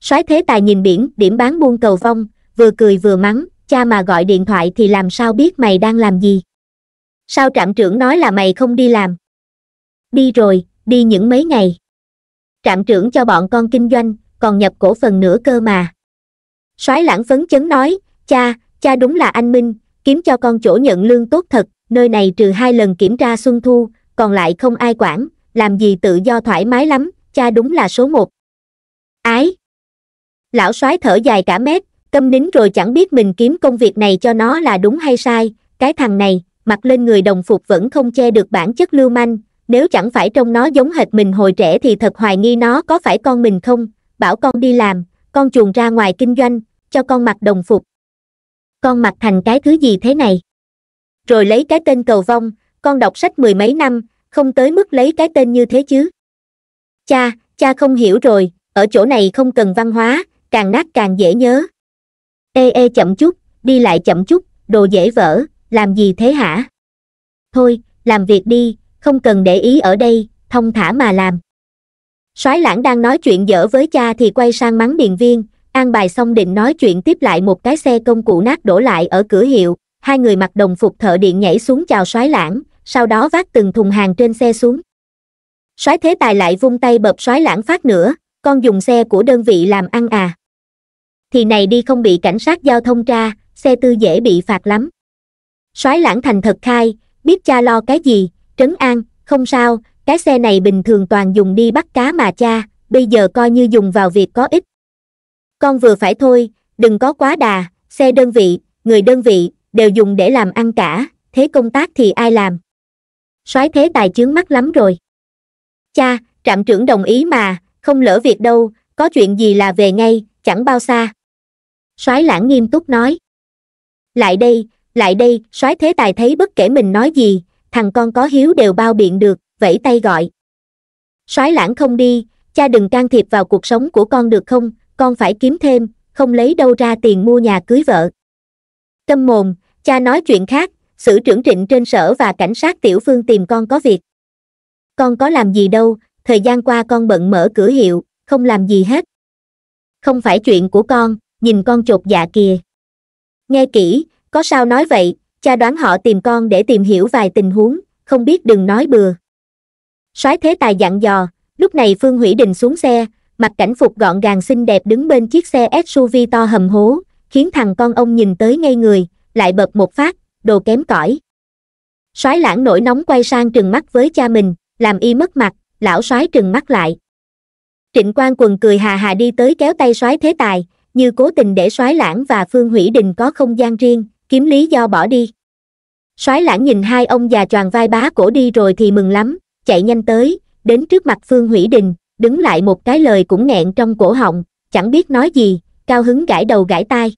soái thế tài nhìn biển điểm bán buôn cầu vong vừa cười vừa mắng cha mà gọi điện thoại thì làm sao biết mày đang làm gì sao trạm trưởng nói là mày không đi làm đi rồi đi những mấy ngày trạm trưởng cho bọn con kinh doanh còn nhập cổ phần nữa cơ mà soái lãng phấn chấn nói cha cha đúng là anh minh kiếm cho con chỗ nhận lương tốt thật nơi này trừ hai lần kiểm tra xuân thu còn lại không ai quản làm gì tự do thoải mái lắm cha đúng là số một ái lão soái thở dài cả mét câm nín rồi chẳng biết mình kiếm công việc này cho nó là đúng hay sai cái thằng này mặc lên người đồng phục vẫn không che được bản chất lưu manh nếu chẳng phải trông nó giống hệt mình hồi trẻ thì thật hoài nghi nó có phải con mình không bảo con đi làm con chuồn ra ngoài kinh doanh cho con mặc đồng phục con mặc thành cái thứ gì thế này rồi lấy cái tên cầu vong con đọc sách mười mấy năm không tới mức lấy cái tên như thế chứ cha cha không hiểu rồi ở chỗ này không cần văn hóa càng nát càng dễ nhớ ê ê chậm chút đi lại chậm chút đồ dễ vỡ làm gì thế hả thôi làm việc đi không cần để ý ở đây thông thả mà làm soái lãng đang nói chuyện dở với cha thì quay sang mắng điền viên an bài xong định nói chuyện tiếp lại một cái xe công cụ nát đổ lại ở cửa hiệu hai người mặc đồng phục thợ điện nhảy xuống chào soái lãng sau đó vác từng thùng hàng trên xe xuống soái thế tài lại vung tay bập soái lãng phát nữa con dùng xe của đơn vị làm ăn à thì này đi không bị cảnh sát giao thông tra xe tư dễ bị phạt lắm soái lãng thành thật khai biết cha lo cái gì trấn an không sao cái xe này bình thường toàn dùng đi bắt cá mà cha bây giờ coi như dùng vào việc có ích con vừa phải thôi đừng có quá đà xe đơn vị người đơn vị đều dùng để làm ăn cả thế công tác thì ai làm soái thế tài chướng mắt lắm rồi cha trạm trưởng đồng ý mà không lỡ việc đâu có chuyện gì là về ngay chẳng bao xa soái lãng nghiêm túc nói lại đây lại đây soái thế tài thấy bất kể mình nói gì thằng con có hiếu đều bao biện được vẫy tay gọi soái lãng không đi cha đừng can thiệp vào cuộc sống của con được không con phải kiếm thêm không lấy đâu ra tiền mua nhà cưới vợ câm mồm cha nói chuyện khác sử trưởng trịnh trên sở và cảnh sát tiểu phương tìm con có việc. Con có làm gì đâu, thời gian qua con bận mở cửa hiệu, không làm gì hết. Không phải chuyện của con, nhìn con chột dạ kìa. Nghe kỹ, có sao nói vậy, cha đoán họ tìm con để tìm hiểu vài tình huống, không biết đừng nói bừa. soái thế tài dặn dò, lúc này Phương Hủy Đình xuống xe, mặc cảnh phục gọn gàng xinh đẹp đứng bên chiếc xe SUV to hầm hố, khiến thằng con ông nhìn tới ngay người, lại bật một phát, đồ kém cỏi soái lãng nổi nóng quay sang trừng mắt với cha mình làm y mất mặt lão soái trừng mắt lại trịnh quan quần cười hà hà đi tới kéo tay soái thế tài như cố tình để soái lãng và phương hủy đình có không gian riêng kiếm lý do bỏ đi soái lãng nhìn hai ông già choàng vai bá cổ đi rồi thì mừng lắm chạy nhanh tới đến trước mặt phương hủy đình đứng lại một cái lời cũng nghẹn trong cổ họng chẳng biết nói gì cao hứng gãi đầu gãi tai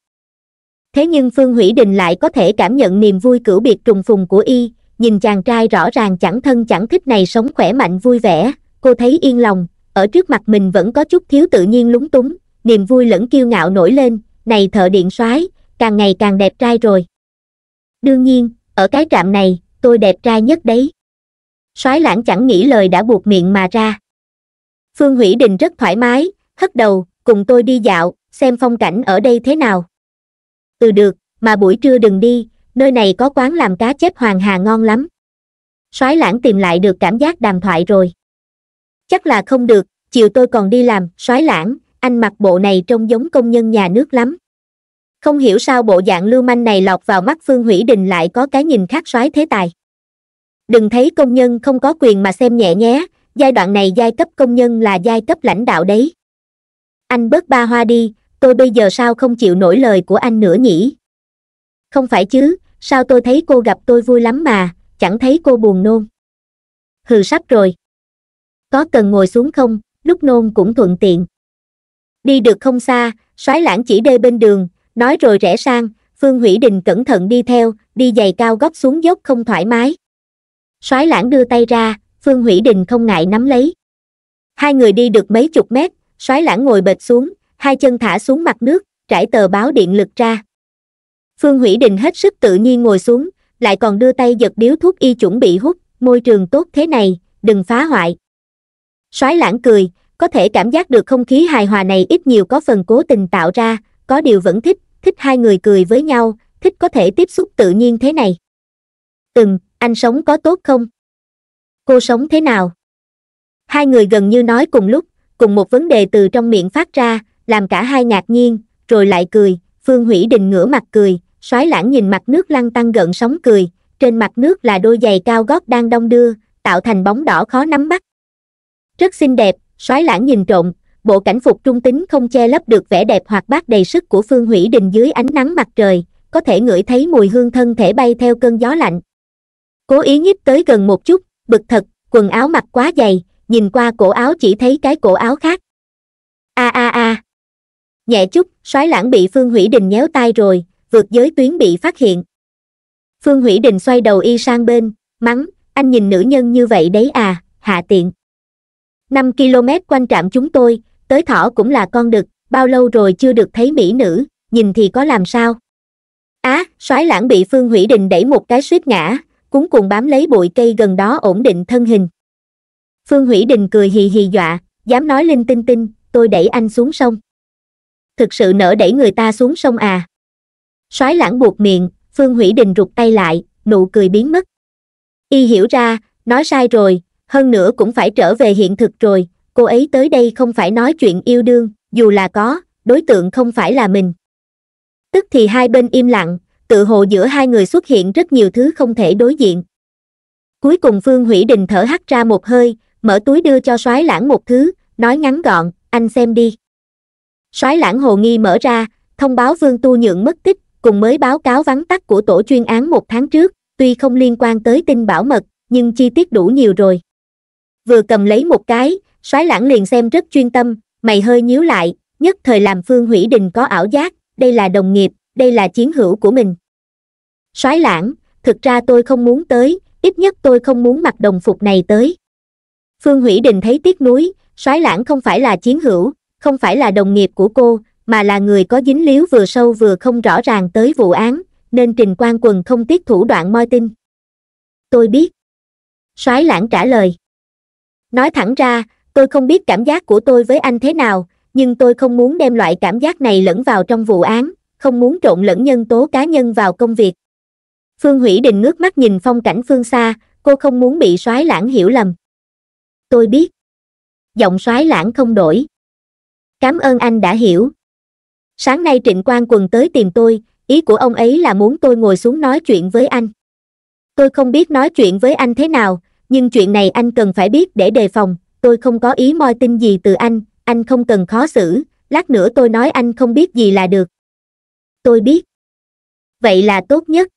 thế nhưng phương hủy đình lại có thể cảm nhận niềm vui cửu biệt trùng phùng của y nhìn chàng trai rõ ràng chẳng thân chẳng thích này sống khỏe mạnh vui vẻ cô thấy yên lòng ở trước mặt mình vẫn có chút thiếu tự nhiên lúng túng niềm vui lẫn kiêu ngạo nổi lên này thợ điện soái càng ngày càng đẹp trai rồi đương nhiên ở cái trạm này tôi đẹp trai nhất đấy soái lãng chẳng nghĩ lời đã buộc miệng mà ra phương hủy đình rất thoải mái hất đầu cùng tôi đi dạo xem phong cảnh ở đây thế nào từ được mà buổi trưa đừng đi nơi này có quán làm cá chép hoàng hà ngon lắm soái lãng tìm lại được cảm giác đàm thoại rồi chắc là không được chiều tôi còn đi làm soái lãng anh mặc bộ này trông giống công nhân nhà nước lắm không hiểu sao bộ dạng lưu manh này lọt vào mắt phương hủy đình lại có cái nhìn khác soái thế tài đừng thấy công nhân không có quyền mà xem nhẹ nhé giai đoạn này giai cấp công nhân là giai cấp lãnh đạo đấy anh bớt ba hoa đi tôi bây giờ sao không chịu nổi lời của anh nữa nhỉ không phải chứ sao tôi thấy cô gặp tôi vui lắm mà chẳng thấy cô buồn nôn hừ sắp rồi có cần ngồi xuống không lúc nôn cũng thuận tiện đi được không xa soái lãng chỉ đê bên đường nói rồi rẽ sang phương hủy đình cẩn thận đi theo đi giày cao gót xuống dốc không thoải mái soái lãng đưa tay ra phương hủy đình không ngại nắm lấy hai người đi được mấy chục mét soái lãng ngồi bệt xuống hai chân thả xuống mặt nước trải tờ báo điện lực ra phương hủy đình hết sức tự nhiên ngồi xuống lại còn đưa tay giật điếu thuốc y chuẩn bị hút môi trường tốt thế này đừng phá hoại soái lãng cười có thể cảm giác được không khí hài hòa này ít nhiều có phần cố tình tạo ra có điều vẫn thích thích hai người cười với nhau thích có thể tiếp xúc tự nhiên thế này từng anh sống có tốt không cô sống thế nào hai người gần như nói cùng lúc cùng một vấn đề từ trong miệng phát ra làm cả hai ngạc nhiên rồi lại cười phương hủy đình ngửa mặt cười soái lãng nhìn mặt nước lăn tăng gợn sóng cười trên mặt nước là đôi giày cao gót đang đông đưa tạo thành bóng đỏ khó nắm bắt rất xinh đẹp soái lãng nhìn trộm bộ cảnh phục trung tính không che lấp được vẻ đẹp hoặc bát đầy sức của phương hủy đình dưới ánh nắng mặt trời có thể ngửi thấy mùi hương thân thể bay theo cơn gió lạnh cố ý nhích tới gần một chút bực thật quần áo mặc quá dày nhìn qua cổ áo chỉ thấy cái cổ áo khác a a a nhẹ chút soái lãng bị phương hủy đình nhéo tay rồi vượt giới tuyến bị phát hiện phương hủy đình xoay đầu y sang bên mắng anh nhìn nữ nhân như vậy đấy à hạ tiện năm km quanh trạm chúng tôi tới thỏ cũng là con đực bao lâu rồi chưa được thấy mỹ nữ nhìn thì có làm sao á à, soái lãng bị phương hủy đình đẩy một cái suýt ngã cúng cuồng bám lấy bụi cây gần đó ổn định thân hình phương hủy đình cười hì hì dọa dám nói linh tinh tinh tôi đẩy anh xuống sông thực sự nỡ đẩy người ta xuống sông à soái lãng buộc miệng phương hủy đình rụt tay lại nụ cười biến mất y hiểu ra nói sai rồi hơn nữa cũng phải trở về hiện thực rồi cô ấy tới đây không phải nói chuyện yêu đương dù là có đối tượng không phải là mình tức thì hai bên im lặng tự hồ giữa hai người xuất hiện rất nhiều thứ không thể đối diện cuối cùng phương hủy đình thở hắt ra một hơi mở túi đưa cho soái lãng một thứ nói ngắn gọn anh xem đi Soái lãng hồ nghi mở ra, thông báo Vương Tu Nhượng mất tích, cùng mới báo cáo vắng tắt của tổ chuyên án một tháng trước, tuy không liên quan tới tin bảo mật, nhưng chi tiết đủ nhiều rồi. Vừa cầm lấy một cái, soái lãng liền xem rất chuyên tâm, mày hơi nhíu lại, nhất thời làm Phương Hủy Đình có ảo giác, đây là đồng nghiệp, đây là chiến hữu của mình. Soái lãng, thực ra tôi không muốn tới, ít nhất tôi không muốn mặc đồng phục này tới. Phương Hủy Đình thấy tiếc nuối, soái lãng không phải là chiến hữu, không phải là đồng nghiệp của cô, mà là người có dính líu vừa sâu vừa không rõ ràng tới vụ án, nên Trình Quang Quần không tiếc thủ đoạn moi tin. Tôi biết. soái lãng trả lời. Nói thẳng ra, tôi không biết cảm giác của tôi với anh thế nào, nhưng tôi không muốn đem loại cảm giác này lẫn vào trong vụ án, không muốn trộn lẫn nhân tố cá nhân vào công việc. Phương hủy Đình ngước mắt nhìn phong cảnh phương xa, cô không muốn bị soái lãng hiểu lầm. Tôi biết. Giọng soái lãng không đổi. Cảm ơn anh đã hiểu. Sáng nay Trịnh Quang Quần tới tìm tôi, ý của ông ấy là muốn tôi ngồi xuống nói chuyện với anh. Tôi không biết nói chuyện với anh thế nào, nhưng chuyện này anh cần phải biết để đề phòng, tôi không có ý moi tin gì từ anh, anh không cần khó xử, lát nữa tôi nói anh không biết gì là được. Tôi biết. Vậy là tốt nhất.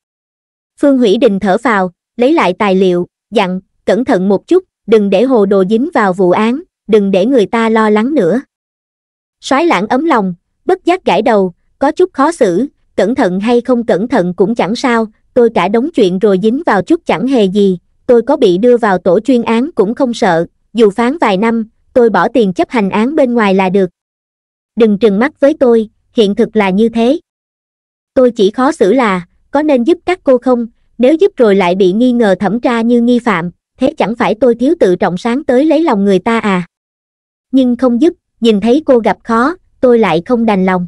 Phương Hủy Đình thở vào lấy lại tài liệu, dặn, cẩn thận một chút, đừng để hồ đồ dính vào vụ án, đừng để người ta lo lắng nữa soái lãng ấm lòng bất giác gãi đầu có chút khó xử cẩn thận hay không cẩn thận cũng chẳng sao tôi cả đống chuyện rồi dính vào chút chẳng hề gì tôi có bị đưa vào tổ chuyên án cũng không sợ dù phán vài năm tôi bỏ tiền chấp hành án bên ngoài là được đừng trừng mắt với tôi hiện thực là như thế tôi chỉ khó xử là có nên giúp các cô không nếu giúp rồi lại bị nghi ngờ thẩm tra như nghi phạm thế chẳng phải tôi thiếu tự trọng sáng tới lấy lòng người ta à nhưng không giúp nhìn thấy cô gặp khó tôi lại không đành lòng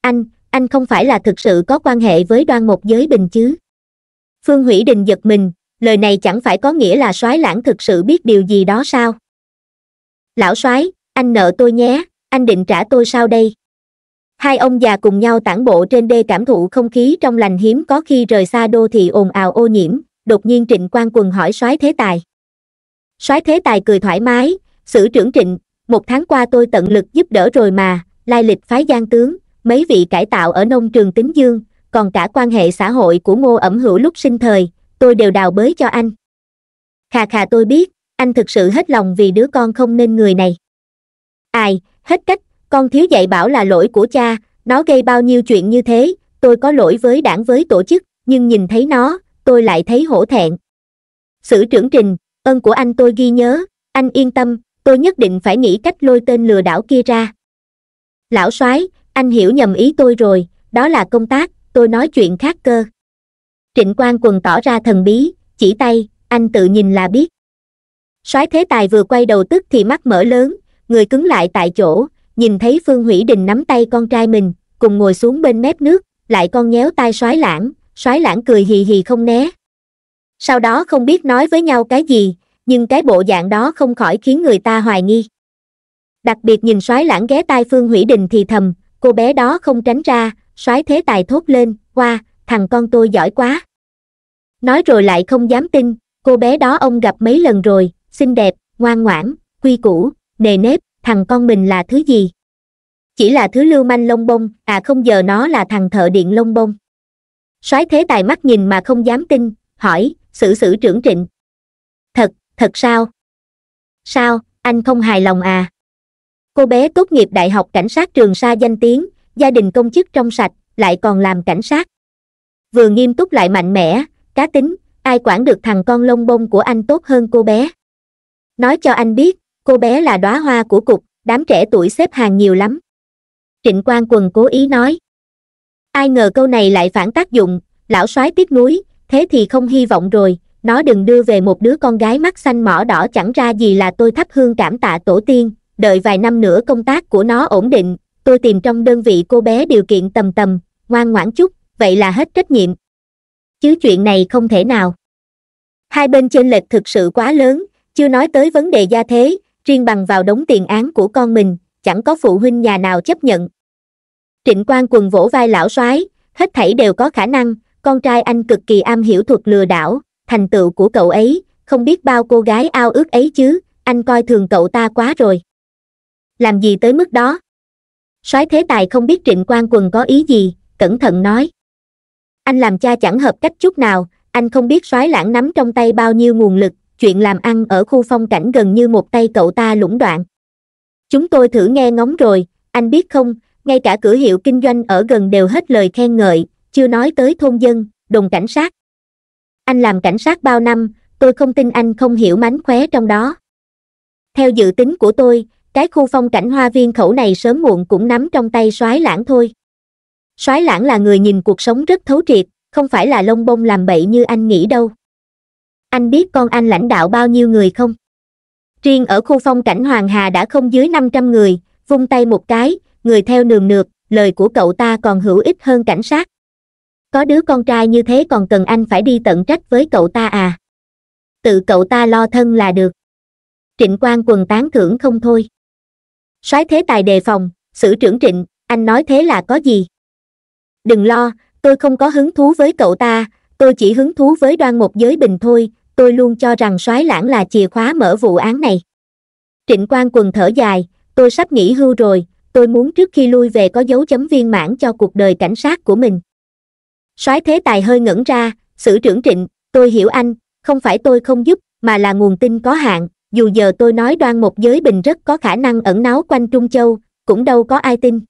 anh anh không phải là thực sự có quan hệ với đoan một giới bình chứ phương hủy đình giật mình lời này chẳng phải có nghĩa là soái lãng thực sự biết điều gì đó sao lão soái anh nợ tôi nhé anh định trả tôi sao đây hai ông già cùng nhau tản bộ trên đê cảm thụ không khí trong lành hiếm có khi rời xa đô thị ồn ào ô nhiễm đột nhiên trịnh quan quần hỏi soái thế tài soái thế tài cười thoải mái sử trưởng trịnh một tháng qua tôi tận lực giúp đỡ rồi mà lai lịch phái giang tướng mấy vị cải tạo ở nông trường tính dương còn cả quan hệ xã hội của ngô ẩm hữu lúc sinh thời tôi đều đào bới cho anh khà khà tôi biết anh thực sự hết lòng vì đứa con không nên người này ai hết cách con thiếu dạy bảo là lỗi của cha nó gây bao nhiêu chuyện như thế tôi có lỗi với đảng với tổ chức nhưng nhìn thấy nó tôi lại thấy hổ thẹn sử trưởng trình ơn của anh tôi ghi nhớ anh yên tâm tôi nhất định phải nghĩ cách lôi tên lừa đảo kia ra lão soái anh hiểu nhầm ý tôi rồi đó là công tác tôi nói chuyện khác cơ trịnh quang quần tỏ ra thần bí chỉ tay anh tự nhìn là biết soái thế tài vừa quay đầu tức thì mắt mở lớn người cứng lại tại chỗ nhìn thấy phương hủy đình nắm tay con trai mình cùng ngồi xuống bên mép nước lại con nhéo tai soái lãng soái lãng cười hì hì không né sau đó không biết nói với nhau cái gì nhưng cái bộ dạng đó không khỏi khiến người ta hoài nghi đặc biệt nhìn soái lãng ghé tai phương hủy đình thì thầm cô bé đó không tránh ra soái thế tài thốt lên qua thằng con tôi giỏi quá nói rồi lại không dám tin cô bé đó ông gặp mấy lần rồi xinh đẹp ngoan ngoãn quy củ nề nếp thằng con mình là thứ gì chỉ là thứ lưu manh lông bông à không giờ nó là thằng thợ điện lông bông soái thế tài mắt nhìn mà không dám tin hỏi xử xử trưởng trịnh thật sao sao anh không hài lòng à cô bé tốt nghiệp đại học cảnh sát trường sa danh tiếng gia đình công chức trong sạch lại còn làm cảnh sát vừa nghiêm túc lại mạnh mẽ cá tính ai quản được thằng con lông bông của anh tốt hơn cô bé nói cho anh biết cô bé là đóa hoa của cục đám trẻ tuổi xếp hàng nhiều lắm trịnh quang quần cố ý nói ai ngờ câu này lại phản tác dụng lão soái tiếc nuối thế thì không hy vọng rồi nó đừng đưa về một đứa con gái mắt xanh mỏ đỏ chẳng ra gì là tôi thắp hương cảm tạ tổ tiên, đợi vài năm nữa công tác của nó ổn định, tôi tìm trong đơn vị cô bé điều kiện tầm tầm, ngoan ngoãn chút, vậy là hết trách nhiệm. Chứ chuyện này không thể nào. Hai bên chênh lệch thực sự quá lớn, chưa nói tới vấn đề gia thế, riêng bằng vào đống tiền án của con mình, chẳng có phụ huynh nhà nào chấp nhận. Trịnh Quang quần vỗ vai lão soái, hết thảy đều có khả năng, con trai anh cực kỳ am hiểu thuật lừa đảo, thành tựu của cậu ấy không biết bao cô gái ao ước ấy chứ anh coi thường cậu ta quá rồi làm gì tới mức đó soái thế tài không biết trịnh quan quần có ý gì cẩn thận nói anh làm cha chẳng hợp cách chút nào anh không biết soái lãng nắm trong tay bao nhiêu nguồn lực chuyện làm ăn ở khu phong cảnh gần như một tay cậu ta lũng đoạn chúng tôi thử nghe ngóng rồi anh biết không ngay cả cửa hiệu kinh doanh ở gần đều hết lời khen ngợi chưa nói tới thôn dân đồng cảnh sát anh làm cảnh sát bao năm tôi không tin anh không hiểu mánh khóe trong đó theo dự tính của tôi cái khu phong cảnh hoa viên khẩu này sớm muộn cũng nắm trong tay soái lãng thôi soái lãng là người nhìn cuộc sống rất thấu triệt không phải là lông bông làm bậy như anh nghĩ đâu anh biết con anh lãnh đạo bao nhiêu người không riêng ở khu phong cảnh hoàng hà đã không dưới năm trăm người vung tay một cái người theo nườm nượp lời của cậu ta còn hữu ích hơn cảnh sát có đứa con trai như thế còn cần anh phải đi tận trách với cậu ta à tự cậu ta lo thân là được trịnh quang quần tán thưởng không thôi soái thế tài đề phòng sử trưởng trịnh anh nói thế là có gì đừng lo tôi không có hứng thú với cậu ta tôi chỉ hứng thú với đoan một giới bình thôi tôi luôn cho rằng soái lãng là chìa khóa mở vụ án này trịnh quang quần thở dài tôi sắp nghỉ hưu rồi tôi muốn trước khi lui về có dấu chấm viên mãn cho cuộc đời cảnh sát của mình soái thế tài hơi ngẩn ra sử trưởng trịnh tôi hiểu anh không phải tôi không giúp mà là nguồn tin có hạn dù giờ tôi nói đoan một giới bình rất có khả năng ẩn náu quanh trung châu cũng đâu có ai tin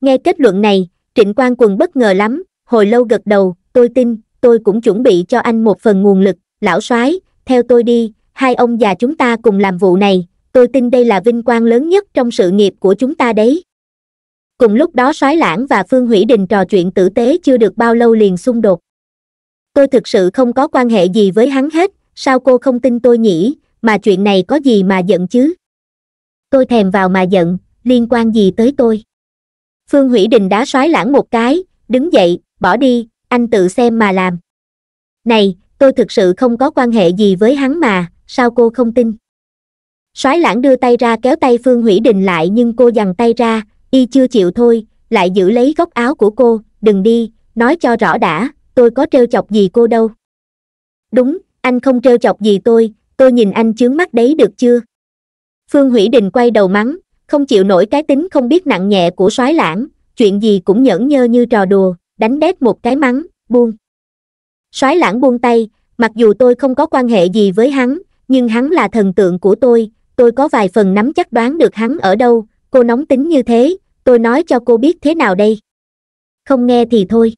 nghe kết luận này trịnh quang quần bất ngờ lắm hồi lâu gật đầu tôi tin tôi cũng chuẩn bị cho anh một phần nguồn lực lão soái theo tôi đi hai ông già chúng ta cùng làm vụ này tôi tin đây là vinh quang lớn nhất trong sự nghiệp của chúng ta đấy cùng lúc đó soái lãng và phương hủy đình trò chuyện tử tế chưa được bao lâu liền xung đột tôi thực sự không có quan hệ gì với hắn hết sao cô không tin tôi nhỉ mà chuyện này có gì mà giận chứ tôi thèm vào mà giận liên quan gì tới tôi phương hủy đình đá soái lãng một cái đứng dậy bỏ đi anh tự xem mà làm này tôi thực sự không có quan hệ gì với hắn mà sao cô không tin soái lãng đưa tay ra kéo tay phương hủy đình lại nhưng cô giằng tay ra y chưa chịu thôi lại giữ lấy góc áo của cô đừng đi nói cho rõ đã tôi có trêu chọc gì cô đâu đúng anh không trêu chọc gì tôi tôi nhìn anh chướng mắt đấy được chưa phương hủy đình quay đầu mắng không chịu nổi cái tính không biết nặng nhẹ của soái lãng chuyện gì cũng nhẫn nhơ như trò đùa đánh đét một cái mắng buông soái lãng buông tay mặc dù tôi không có quan hệ gì với hắn nhưng hắn là thần tượng của tôi tôi có vài phần nắm chắc đoán được hắn ở đâu cô nóng tính như thế tôi nói cho cô biết thế nào đây không nghe thì thôi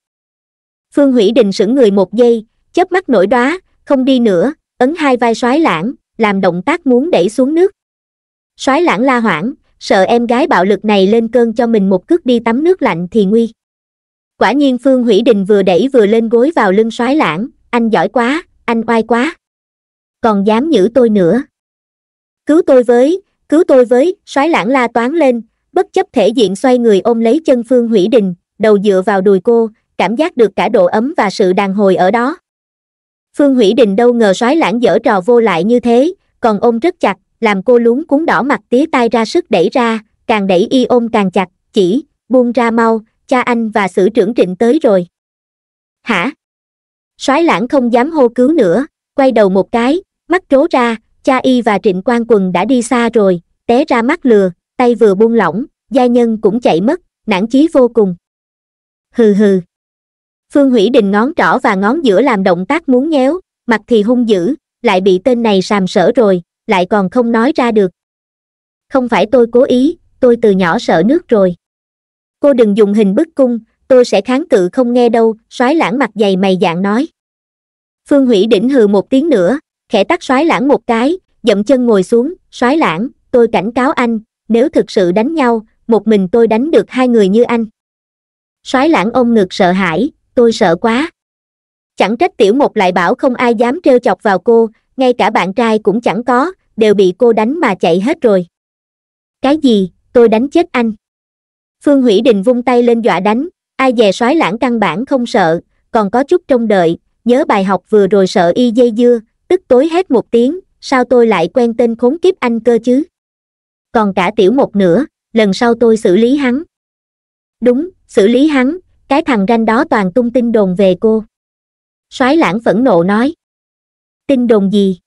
phương hủy đình sững người một giây chớp mắt nổi đóa, không đi nữa ấn hai vai soái lãng làm động tác muốn đẩy xuống nước soái lãng la hoảng sợ em gái bạo lực này lên cơn cho mình một cước đi tắm nước lạnh thì nguy quả nhiên phương hủy đình vừa đẩy vừa lên gối vào lưng soái lãng anh giỏi quá anh oai quá còn dám nhử tôi nữa cứu tôi với cứu tôi với soái lãng la toán lên bất chấp thể diện xoay người ôm lấy chân phương hủy đình đầu dựa vào đùi cô cảm giác được cả độ ấm và sự đàn hồi ở đó phương hủy đình đâu ngờ soái lãng dở trò vô lại như thế còn ôm rất chặt làm cô luống cuốn đỏ mặt tía tai ra sức đẩy ra càng đẩy y ôm càng chặt chỉ buông ra mau cha anh và sử trưởng trịnh tới rồi hả soái lãng không dám hô cứu nữa quay đầu một cái mắt trố ra cha y và trịnh quan quần đã đi xa rồi té ra mắt lừa tay vừa buông lỏng gia nhân cũng chạy mất nản chí vô cùng hừ hừ phương hủy đình ngón trỏ và ngón giữa làm động tác muốn nhéo mặt thì hung dữ lại bị tên này sàm sỡ rồi lại còn không nói ra được không phải tôi cố ý tôi từ nhỏ sợ nước rồi cô đừng dùng hình bức cung tôi sẽ kháng cự không nghe đâu xoái lãng mặt dày mày dạng nói phương hủy đỉnh hừ một tiếng nữa khẽ tắt soái lãng một cái dậm chân ngồi xuống soái lãng tôi cảnh cáo anh nếu thực sự đánh nhau một mình tôi đánh được hai người như anh soái lãng ôm ngực sợ hãi tôi sợ quá chẳng trách tiểu một lại bảo không ai dám trêu chọc vào cô ngay cả bạn trai cũng chẳng có đều bị cô đánh mà chạy hết rồi cái gì tôi đánh chết anh phương hủy đình vung tay lên dọa đánh ai dè soái lãng căn bản không sợ còn có chút trông đợi nhớ bài học vừa rồi sợ y dây dưa tức tối hết một tiếng sao tôi lại quen tên khốn kiếp anh cơ chứ còn cả tiểu một nữa lần sau tôi xử lý hắn đúng xử lý hắn cái thằng ranh đó toàn tung tin đồn về cô soái lãng phẫn nộ nói tin đồn gì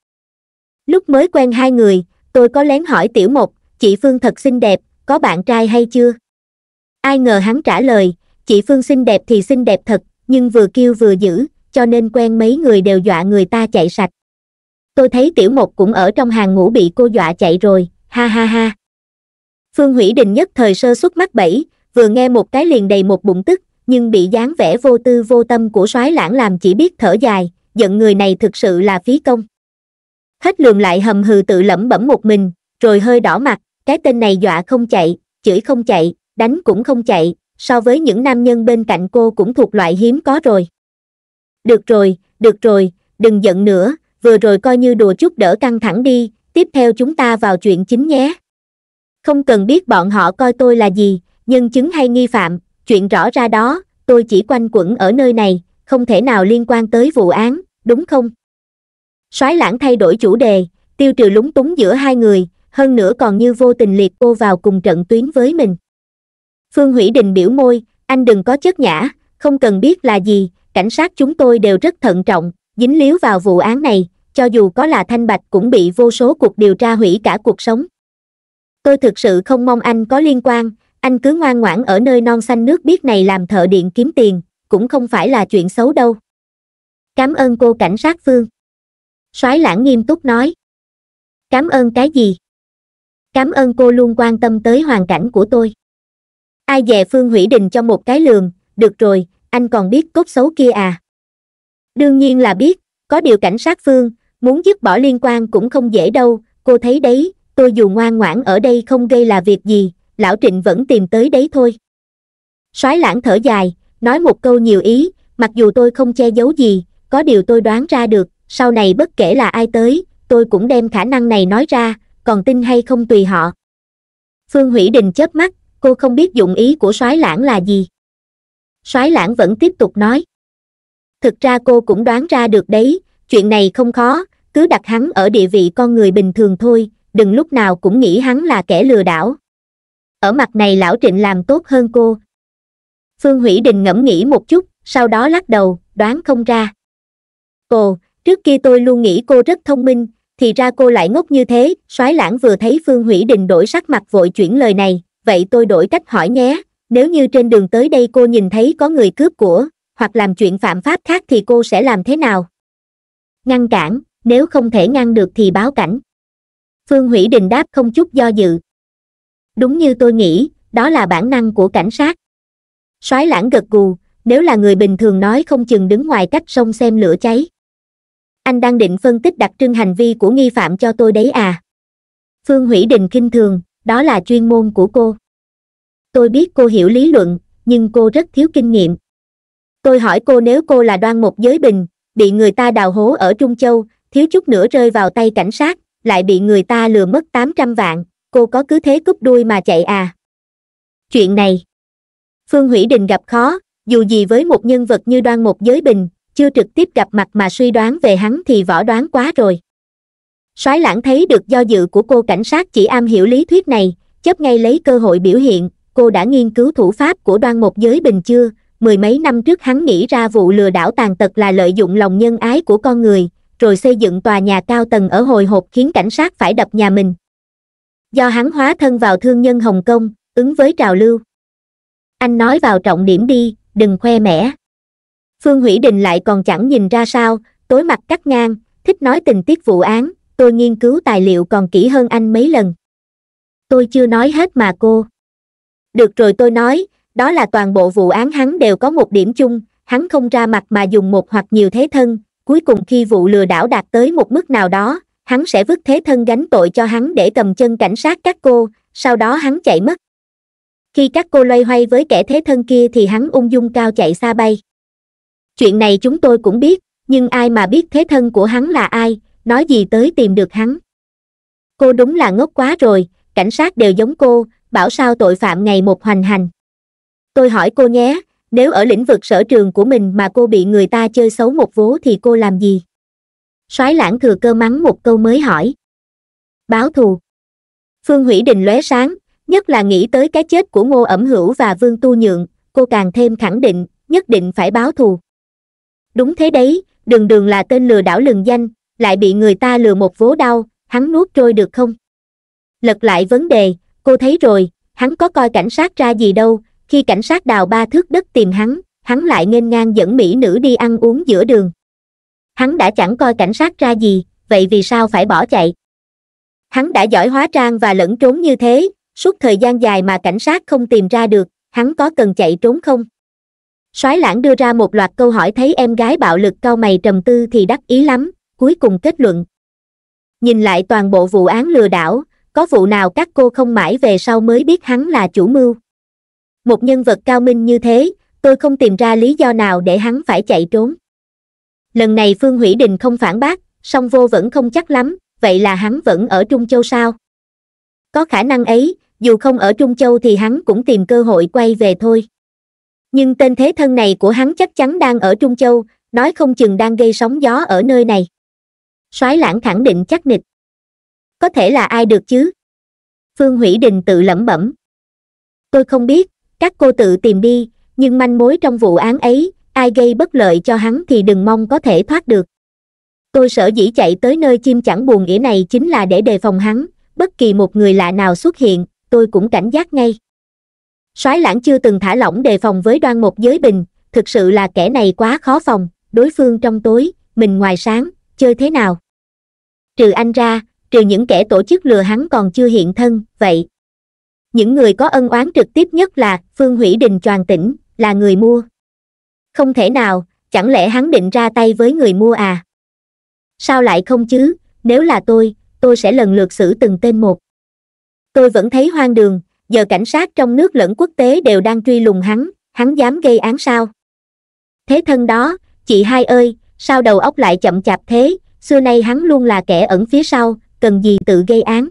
lúc mới quen hai người tôi có lén hỏi tiểu một chị phương thật xinh đẹp có bạn trai hay chưa ai ngờ hắn trả lời chị phương xinh đẹp thì xinh đẹp thật nhưng vừa kêu vừa dữ cho nên quen mấy người đều dọa người ta chạy sạch tôi thấy tiểu một cũng ở trong hàng ngũ bị cô dọa chạy rồi ha ha ha phương hủy đình nhất thời sơ xuất mắt bẫy vừa nghe một cái liền đầy một bụng tức nhưng bị dáng vẻ vô tư vô tâm của soái lãng làm chỉ biết thở dài giận người này thực sự là phí công hết lường lại hầm hừ tự lẩm bẩm một mình rồi hơi đỏ mặt cái tên này dọa không chạy chửi không chạy đánh cũng không chạy so với những nam nhân bên cạnh cô cũng thuộc loại hiếm có rồi được rồi được rồi đừng giận nữa vừa rồi coi như đùa chút đỡ căng thẳng đi tiếp theo chúng ta vào chuyện chính nhé không cần biết bọn họ coi tôi là gì nhân chứng hay nghi phạm chuyện rõ ra đó tôi chỉ quanh quẩn ở nơi này không thể nào liên quan tới vụ án đúng không soái lãng thay đổi chủ đề tiêu trừ lúng túng giữa hai người hơn nữa còn như vô tình liệt cô vào cùng trận tuyến với mình phương hủy đình biểu môi anh đừng có chất nhã không cần biết là gì cảnh sát chúng tôi đều rất thận trọng dính líu vào vụ án này cho dù có là thanh bạch cũng bị vô số cuộc điều tra hủy cả cuộc sống tôi thực sự không mong anh có liên quan anh cứ ngoan ngoãn ở nơi non xanh nước biếc này làm thợ điện kiếm tiền cũng không phải là chuyện xấu đâu cảm ơn cô cảnh sát phương soái lãng nghiêm túc nói cảm ơn cái gì cảm ơn cô luôn quan tâm tới hoàn cảnh của tôi ai dè phương hủy đình cho một cái lường được rồi anh còn biết cốt xấu kia à đương nhiên là biết có điều cảnh sát phương muốn dứt bỏ liên quan cũng không dễ đâu cô thấy đấy tôi dù ngoan ngoãn ở đây không gây là việc gì lão trịnh vẫn tìm tới đấy thôi soái lãng thở dài nói một câu nhiều ý mặc dù tôi không che giấu gì có điều tôi đoán ra được sau này bất kể là ai tới tôi cũng đem khả năng này nói ra còn tin hay không tùy họ phương hủy đình chớp mắt cô không biết dụng ý của soái lãng là gì soái lãng vẫn tiếp tục nói thực ra cô cũng đoán ra được đấy chuyện này không khó cứ đặt hắn ở địa vị con người bình thường thôi đừng lúc nào cũng nghĩ hắn là kẻ lừa đảo ở mặt này lão trịnh làm tốt hơn cô phương hủy đình ngẫm nghĩ một chút sau đó lắc đầu đoán không ra cô, trước kia tôi luôn nghĩ cô rất thông minh thì ra cô lại ngốc như thế soái lãng vừa thấy phương hủy đình đổi sắc mặt vội chuyển lời này vậy tôi đổi cách hỏi nhé nếu như trên đường tới đây cô nhìn thấy có người cướp của hoặc làm chuyện phạm pháp khác thì cô sẽ làm thế nào ngăn cản nếu không thể ngăn được thì báo cảnh phương hủy đình đáp không chút do dự đúng như tôi nghĩ đó là bản năng của cảnh sát soái lãng gật gù nếu là người bình thường nói không chừng đứng ngoài cách sông xem lửa cháy anh đang định phân tích đặc trưng hành vi của nghi phạm cho tôi đấy à phương hủy đình kinh thường đó là chuyên môn của cô tôi biết cô hiểu lý luận nhưng cô rất thiếu kinh nghiệm tôi hỏi cô nếu cô là đoan một giới bình bị người ta đào hố ở trung châu thiếu chút nữa rơi vào tay cảnh sát lại bị người ta lừa mất tám trăm vạn cô có cứ thế cúp đuôi mà chạy à chuyện này phương hủy đình gặp khó dù gì với một nhân vật như đoan một giới bình chưa trực tiếp gặp mặt mà suy đoán về hắn thì võ đoán quá rồi soái lãng thấy được do dự của cô cảnh sát chỉ am hiểu lý thuyết này chấp ngay lấy cơ hội biểu hiện cô đã nghiên cứu thủ pháp của đoan một giới bình chưa mười mấy năm trước hắn nghĩ ra vụ lừa đảo tàn tật là lợi dụng lòng nhân ái của con người rồi xây dựng tòa nhà cao tầng ở hồi hộp khiến cảnh sát phải đập nhà mình do hắn hóa thân vào thương nhân hồng kông ứng với trào lưu anh nói vào trọng điểm đi đừng khoe mẽ phương hủy đình lại còn chẳng nhìn ra sao tối mặt cắt ngang thích nói tình tiết vụ án tôi nghiên cứu tài liệu còn kỹ hơn anh mấy lần tôi chưa nói hết mà cô được rồi tôi nói đó là toàn bộ vụ án hắn đều có một điểm chung hắn không ra mặt mà dùng một hoặc nhiều thế thân cuối cùng khi vụ lừa đảo đạt tới một mức nào đó hắn sẽ vứt thế thân gánh tội cho hắn để cầm chân cảnh sát các cô sau đó hắn chạy mất khi các cô loay hoay với kẻ thế thân kia thì hắn ung dung cao chạy xa bay chuyện này chúng tôi cũng biết nhưng ai mà biết thế thân của hắn là ai nói gì tới tìm được hắn cô đúng là ngốc quá rồi cảnh sát đều giống cô bảo sao tội phạm ngày một hoành hành tôi hỏi cô nhé nếu ở lĩnh vực sở trường của mình mà cô bị người ta chơi xấu một vố thì cô làm gì soái lãng thừa cơ mắng một câu mới hỏi báo thù phương hủy đình lóe sáng nhất là nghĩ tới cái chết của ngô ẩm hữu và vương tu nhượng cô càng thêm khẳng định nhất định phải báo thù đúng thế đấy đường đường là tên lừa đảo lừng danh lại bị người ta lừa một vố đau hắn nuốt trôi được không lật lại vấn đề cô thấy rồi hắn có coi cảnh sát ra gì đâu khi cảnh sát đào ba thước đất tìm hắn hắn lại nghênh ngang dẫn mỹ nữ đi ăn uống giữa đường hắn đã chẳng coi cảnh sát ra gì vậy vì sao phải bỏ chạy hắn đã giỏi hóa trang và lẫn trốn như thế suốt thời gian dài mà cảnh sát không tìm ra được hắn có cần chạy trốn không soái lãng đưa ra một loạt câu hỏi thấy em gái bạo lực cao mày trầm tư thì đắc ý lắm cuối cùng kết luận nhìn lại toàn bộ vụ án lừa đảo có vụ nào các cô không mãi về sau mới biết hắn là chủ mưu một nhân vật cao minh như thế tôi không tìm ra lý do nào để hắn phải chạy trốn lần này phương hủy đình không phản bác song vô vẫn không chắc lắm vậy là hắn vẫn ở trung châu sao có khả năng ấy dù không ở trung châu thì hắn cũng tìm cơ hội quay về thôi nhưng tên thế thân này của hắn chắc chắn đang ở trung châu nói không chừng đang gây sóng gió ở nơi này soái lãng khẳng định chắc nịch có thể là ai được chứ phương hủy đình tự lẩm bẩm tôi không biết các cô tự tìm đi nhưng manh mối trong vụ án ấy ai gây bất lợi cho hắn thì đừng mong có thể thoát được tôi sở dĩ chạy tới nơi chim chẳng buồn nghĩa này chính là để đề phòng hắn bất kỳ một người lạ nào xuất hiện tôi cũng cảnh giác ngay soái lãng chưa từng thả lỏng đề phòng với đoan một giới bình thực sự là kẻ này quá khó phòng đối phương trong tối mình ngoài sáng chơi thế nào trừ anh ra trừ những kẻ tổ chức lừa hắn còn chưa hiện thân vậy những người có ân oán trực tiếp nhất là phương hủy đình choàng tỉnh là người mua không thể nào chẳng lẽ hắn định ra tay với người mua à sao lại không chứ nếu là tôi tôi sẽ lần lượt xử từng tên một tôi vẫn thấy hoang đường giờ cảnh sát trong nước lẫn quốc tế đều đang truy lùng hắn hắn dám gây án sao thế thân đó chị hai ơi sao đầu óc lại chậm chạp thế xưa nay hắn luôn là kẻ ẩn phía sau cần gì tự gây án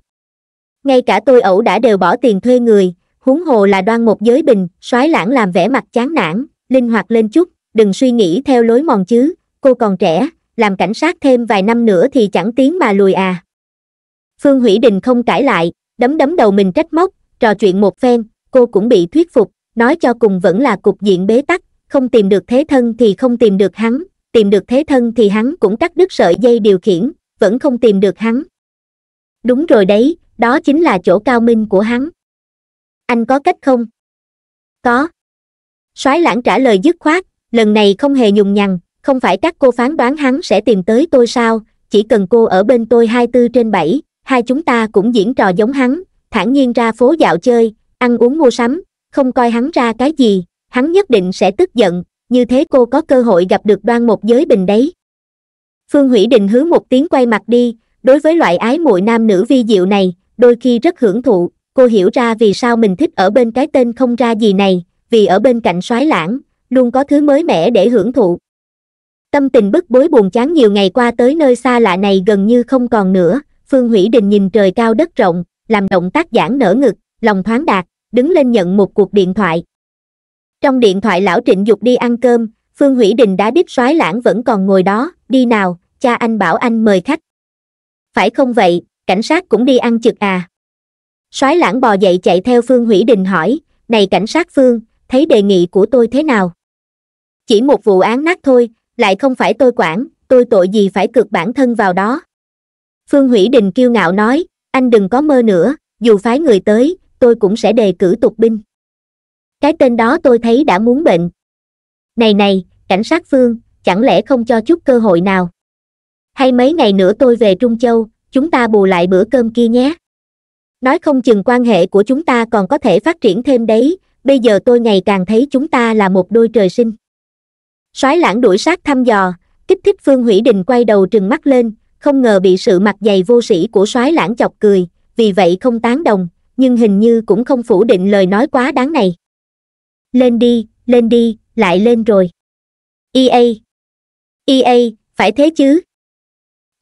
ngay cả tôi ẩu đã đều bỏ tiền thuê người huống hồ là đoan một giới bình soái lãng làm vẻ mặt chán nản linh hoạt lên chút đừng suy nghĩ theo lối mòn chứ cô còn trẻ làm cảnh sát thêm vài năm nữa thì chẳng tiếng mà lùi à phương hủy đình không cãi lại đấm đấm đầu mình trách móc trò chuyện một phen cô cũng bị thuyết phục nói cho cùng vẫn là cục diện bế tắc không tìm được thế thân thì không tìm được hắn tìm được thế thân thì hắn cũng cắt đứt sợi dây điều khiển vẫn không tìm được hắn đúng rồi đấy đó chính là chỗ cao minh của hắn anh có cách không có soái lãng trả lời dứt khoát lần này không hề nhùng nhằn không phải các cô phán đoán hắn sẽ tìm tới tôi sao chỉ cần cô ở bên tôi hai tư trên bảy hai chúng ta cũng diễn trò giống hắn thản nhiên ra phố dạo chơi ăn uống mua sắm không coi hắn ra cái gì hắn nhất định sẽ tức giận như thế cô có cơ hội gặp được đoan một giới bình đấy phương hủy Định hứa một tiếng quay mặt đi đối với loại ái muội nam nữ vi diệu này đôi khi rất hưởng thụ cô hiểu ra vì sao mình thích ở bên cái tên không ra gì này vì ở bên cạnh soái lãng luôn có thứ mới mẻ để hưởng thụ tâm tình bức bối buồn chán nhiều ngày qua tới nơi xa lạ này gần như không còn nữa phương hủy đình nhìn trời cao đất rộng làm động tác giãn nở ngực lòng thoáng đạt đứng lên nhận một cuộc điện thoại trong điện thoại lão trịnh dục đi ăn cơm phương hủy đình đã đích soái lãng vẫn còn ngồi đó đi nào cha anh bảo anh mời khách phải không vậy cảnh sát cũng đi ăn chực à soái lãng bò dậy chạy theo phương hủy đình hỏi này cảnh sát phương thấy đề nghị của tôi thế nào chỉ một vụ án nát thôi lại không phải tôi quản tôi tội gì phải cược bản thân vào đó phương hủy đình kiêu ngạo nói anh đừng có mơ nữa dù phái người tới tôi cũng sẽ đề cử tục binh cái tên đó tôi thấy đã muốn bệnh này này cảnh sát phương chẳng lẽ không cho chút cơ hội nào hay mấy ngày nữa tôi về trung châu chúng ta bù lại bữa cơm kia nhé nói không chừng quan hệ của chúng ta còn có thể phát triển thêm đấy bây giờ tôi ngày càng thấy chúng ta là một đôi trời sinh soái lãng đuổi sát thăm dò kích thích phương hủy đình quay đầu trừng mắt lên không ngờ bị sự mặt dày vô sĩ của soái lãng chọc cười vì vậy không tán đồng nhưng hình như cũng không phủ định lời nói quá đáng này lên đi lên đi lại lên rồi ea ea phải thế chứ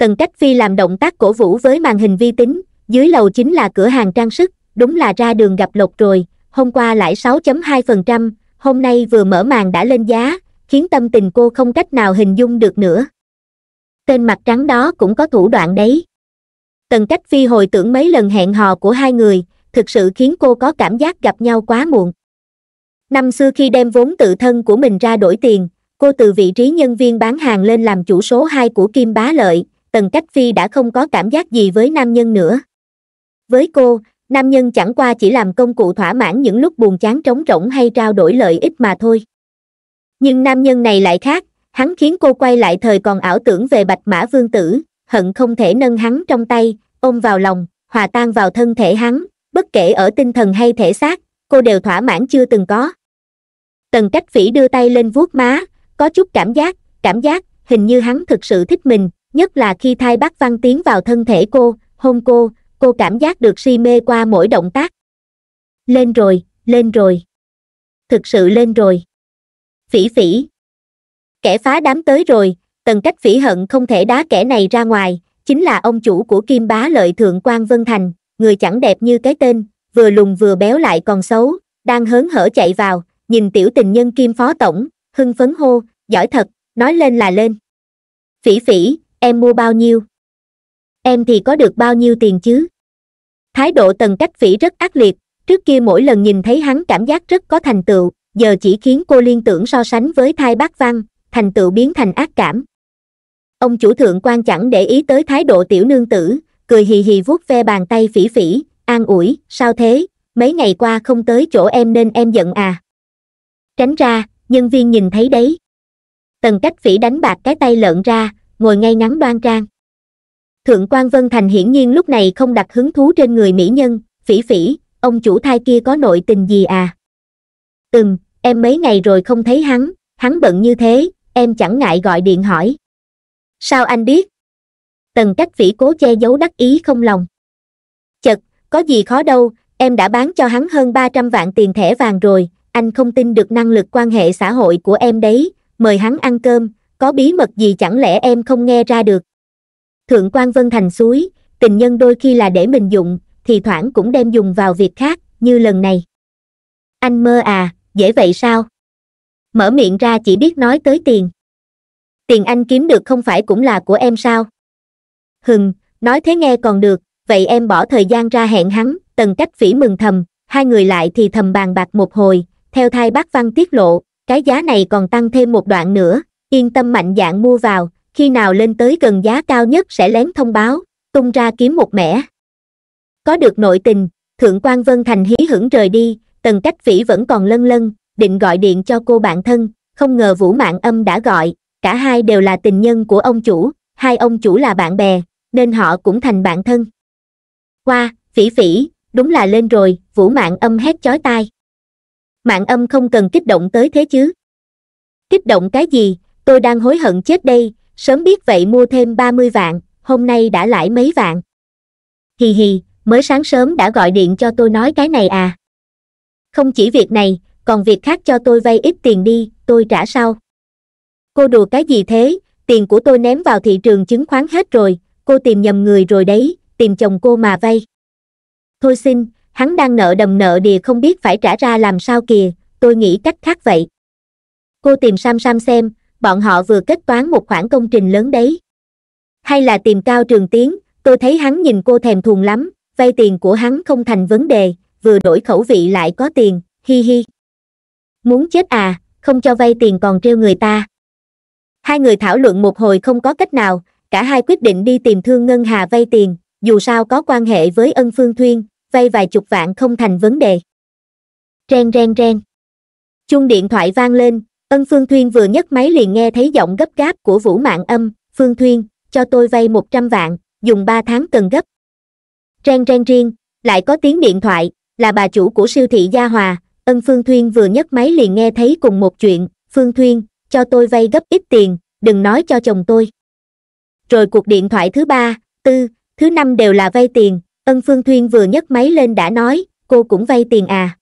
tần cách phi làm động tác cổ vũ với màn hình vi tính dưới lầu chính là cửa hàng trang sức đúng là ra đường gặp lộc rồi hôm qua lãi 6.2%, hôm nay vừa mở màn đã lên giá khiến tâm tình cô không cách nào hình dung được nữa tên mặt trắng đó cũng có thủ đoạn đấy tần cách phi hồi tưởng mấy lần hẹn hò của hai người thực sự khiến cô có cảm giác gặp nhau quá muộn năm xưa khi đem vốn tự thân của mình ra đổi tiền cô từ vị trí nhân viên bán hàng lên làm chủ số hai của kim bá lợi tần cách phi đã không có cảm giác gì với nam nhân nữa với cô nam nhân chẳng qua chỉ làm công cụ thỏa mãn những lúc buồn chán trống rỗng hay trao đổi lợi ích mà thôi nhưng nam nhân này lại khác hắn khiến cô quay lại thời còn ảo tưởng về bạch mã vương tử hận không thể nâng hắn trong tay ôm vào lòng hòa tan vào thân thể hắn bất kể ở tinh thần hay thể xác cô đều thỏa mãn chưa từng có tần cách phỉ đưa tay lên vuốt má có chút cảm giác cảm giác hình như hắn thực sự thích mình nhất là khi thai bác văn tiến vào thân thể cô hôn cô cô cảm giác được si mê qua mỗi động tác lên rồi lên rồi thực sự lên rồi phỉ phỉ kẻ phá đám tới rồi tần cách phỉ hận không thể đá kẻ này ra ngoài chính là ông chủ của kim bá lợi thượng quan vân thành người chẳng đẹp như cái tên vừa lùn vừa béo lại còn xấu đang hớn hở chạy vào nhìn tiểu tình nhân kim phó tổng hưng phấn hô giỏi thật nói lên là lên phỉ phỉ em mua bao nhiêu em thì có được bao nhiêu tiền chứ thái độ tần cách phỉ rất ác liệt trước kia mỗi lần nhìn thấy hắn cảm giác rất có thành tựu giờ chỉ khiến cô liên tưởng so sánh với thai bác văn thành tựu biến thành ác cảm ông chủ thượng quan chẳng để ý tới thái độ tiểu nương tử cười hì hì vuốt ve bàn tay phỉ phỉ an ủi sao thế mấy ngày qua không tới chỗ em nên em giận à tránh ra nhân viên nhìn thấy đấy tần cách phỉ đánh bạc cái tay lợn ra ngồi ngay ngắn đoan trang thượng quan vân thành hiển nhiên lúc này không đặt hứng thú trên người mỹ nhân phỉ phỉ ông chủ thai kia có nội tình gì à từng em mấy ngày rồi không thấy hắn hắn bận như thế em chẳng ngại gọi điện hỏi sao anh biết tần cách phỉ cố che giấu đắc ý không lòng chật có gì khó đâu em đã bán cho hắn hơn ba trăm vạn tiền thẻ vàng rồi anh không tin được năng lực quan hệ xã hội của em đấy mời hắn ăn cơm có bí mật gì chẳng lẽ em không nghe ra được thượng quan vân thành suối tình nhân đôi khi là để mình dùng thì thoảng cũng đem dùng vào việc khác như lần này anh mơ à dễ vậy sao mở miệng ra chỉ biết nói tới tiền tiền anh kiếm được không phải cũng là của em sao hừng nói thế nghe còn được vậy em bỏ thời gian ra hẹn hắn tần cách phỉ mừng thầm hai người lại thì thầm bàn bạc một hồi theo thai bác văn tiết lộ cái giá này còn tăng thêm một đoạn nữa yên tâm mạnh dạng mua vào khi nào lên tới gần giá cao nhất sẽ lén thông báo tung ra kiếm một mẻ có được nội tình thượng quan vân thành hí hưởng rời đi tần cách vĩ vẫn còn lân lân định gọi điện cho cô bạn thân không ngờ vũ mạng âm đã gọi cả hai đều là tình nhân của ông chủ hai ông chủ là bạn bè nên họ cũng thành bạn thân qua phỉ phỉ đúng là lên rồi vũ mạng âm hét chói tai mạng âm không cần kích động tới thế chứ kích động cái gì tôi đang hối hận chết đây sớm biết vậy mua thêm ba mươi vạn hôm nay đã lãi mấy vạn hì hì mới sáng sớm đã gọi điện cho tôi nói cái này à không chỉ việc này còn việc khác cho tôi vay ít tiền đi tôi trả sau cô đùa cái gì thế tiền của tôi ném vào thị trường chứng khoán hết rồi cô tìm nhầm người rồi đấy tìm chồng cô mà vay thôi xin hắn đang nợ đầm nợ đìa không biết phải trả ra làm sao kìa tôi nghĩ cách khác vậy cô tìm sam sam xem bọn họ vừa kết toán một khoản công trình lớn đấy hay là tìm cao trường tiến tôi thấy hắn nhìn cô thèm thuồng lắm vay tiền của hắn không thành vấn đề vừa đổi khẩu vị lại có tiền hi hi muốn chết à không cho vay tiền còn treo người ta hai người thảo luận một hồi không có cách nào cả hai quyết định đi tìm thương ngân hà vay tiền dù sao có quan hệ với ân phương thuyên vay vài chục vạn không thành vấn đề ren ren ren chuông điện thoại vang lên ân phương thuyên vừa nhấc máy liền nghe thấy giọng gấp gáp của vũ mạng âm phương thuyên cho tôi vay một trăm vạn dùng ba tháng cần gấp reng reng riêng lại có tiếng điện thoại là bà chủ của siêu thị gia hòa ân phương thuyên vừa nhấc máy liền nghe thấy cùng một chuyện phương thuyên cho tôi vay gấp ít tiền đừng nói cho chồng tôi rồi cuộc điện thoại thứ ba tư thứ năm đều là vay tiền ân phương thuyên vừa nhấc máy lên đã nói cô cũng vay tiền à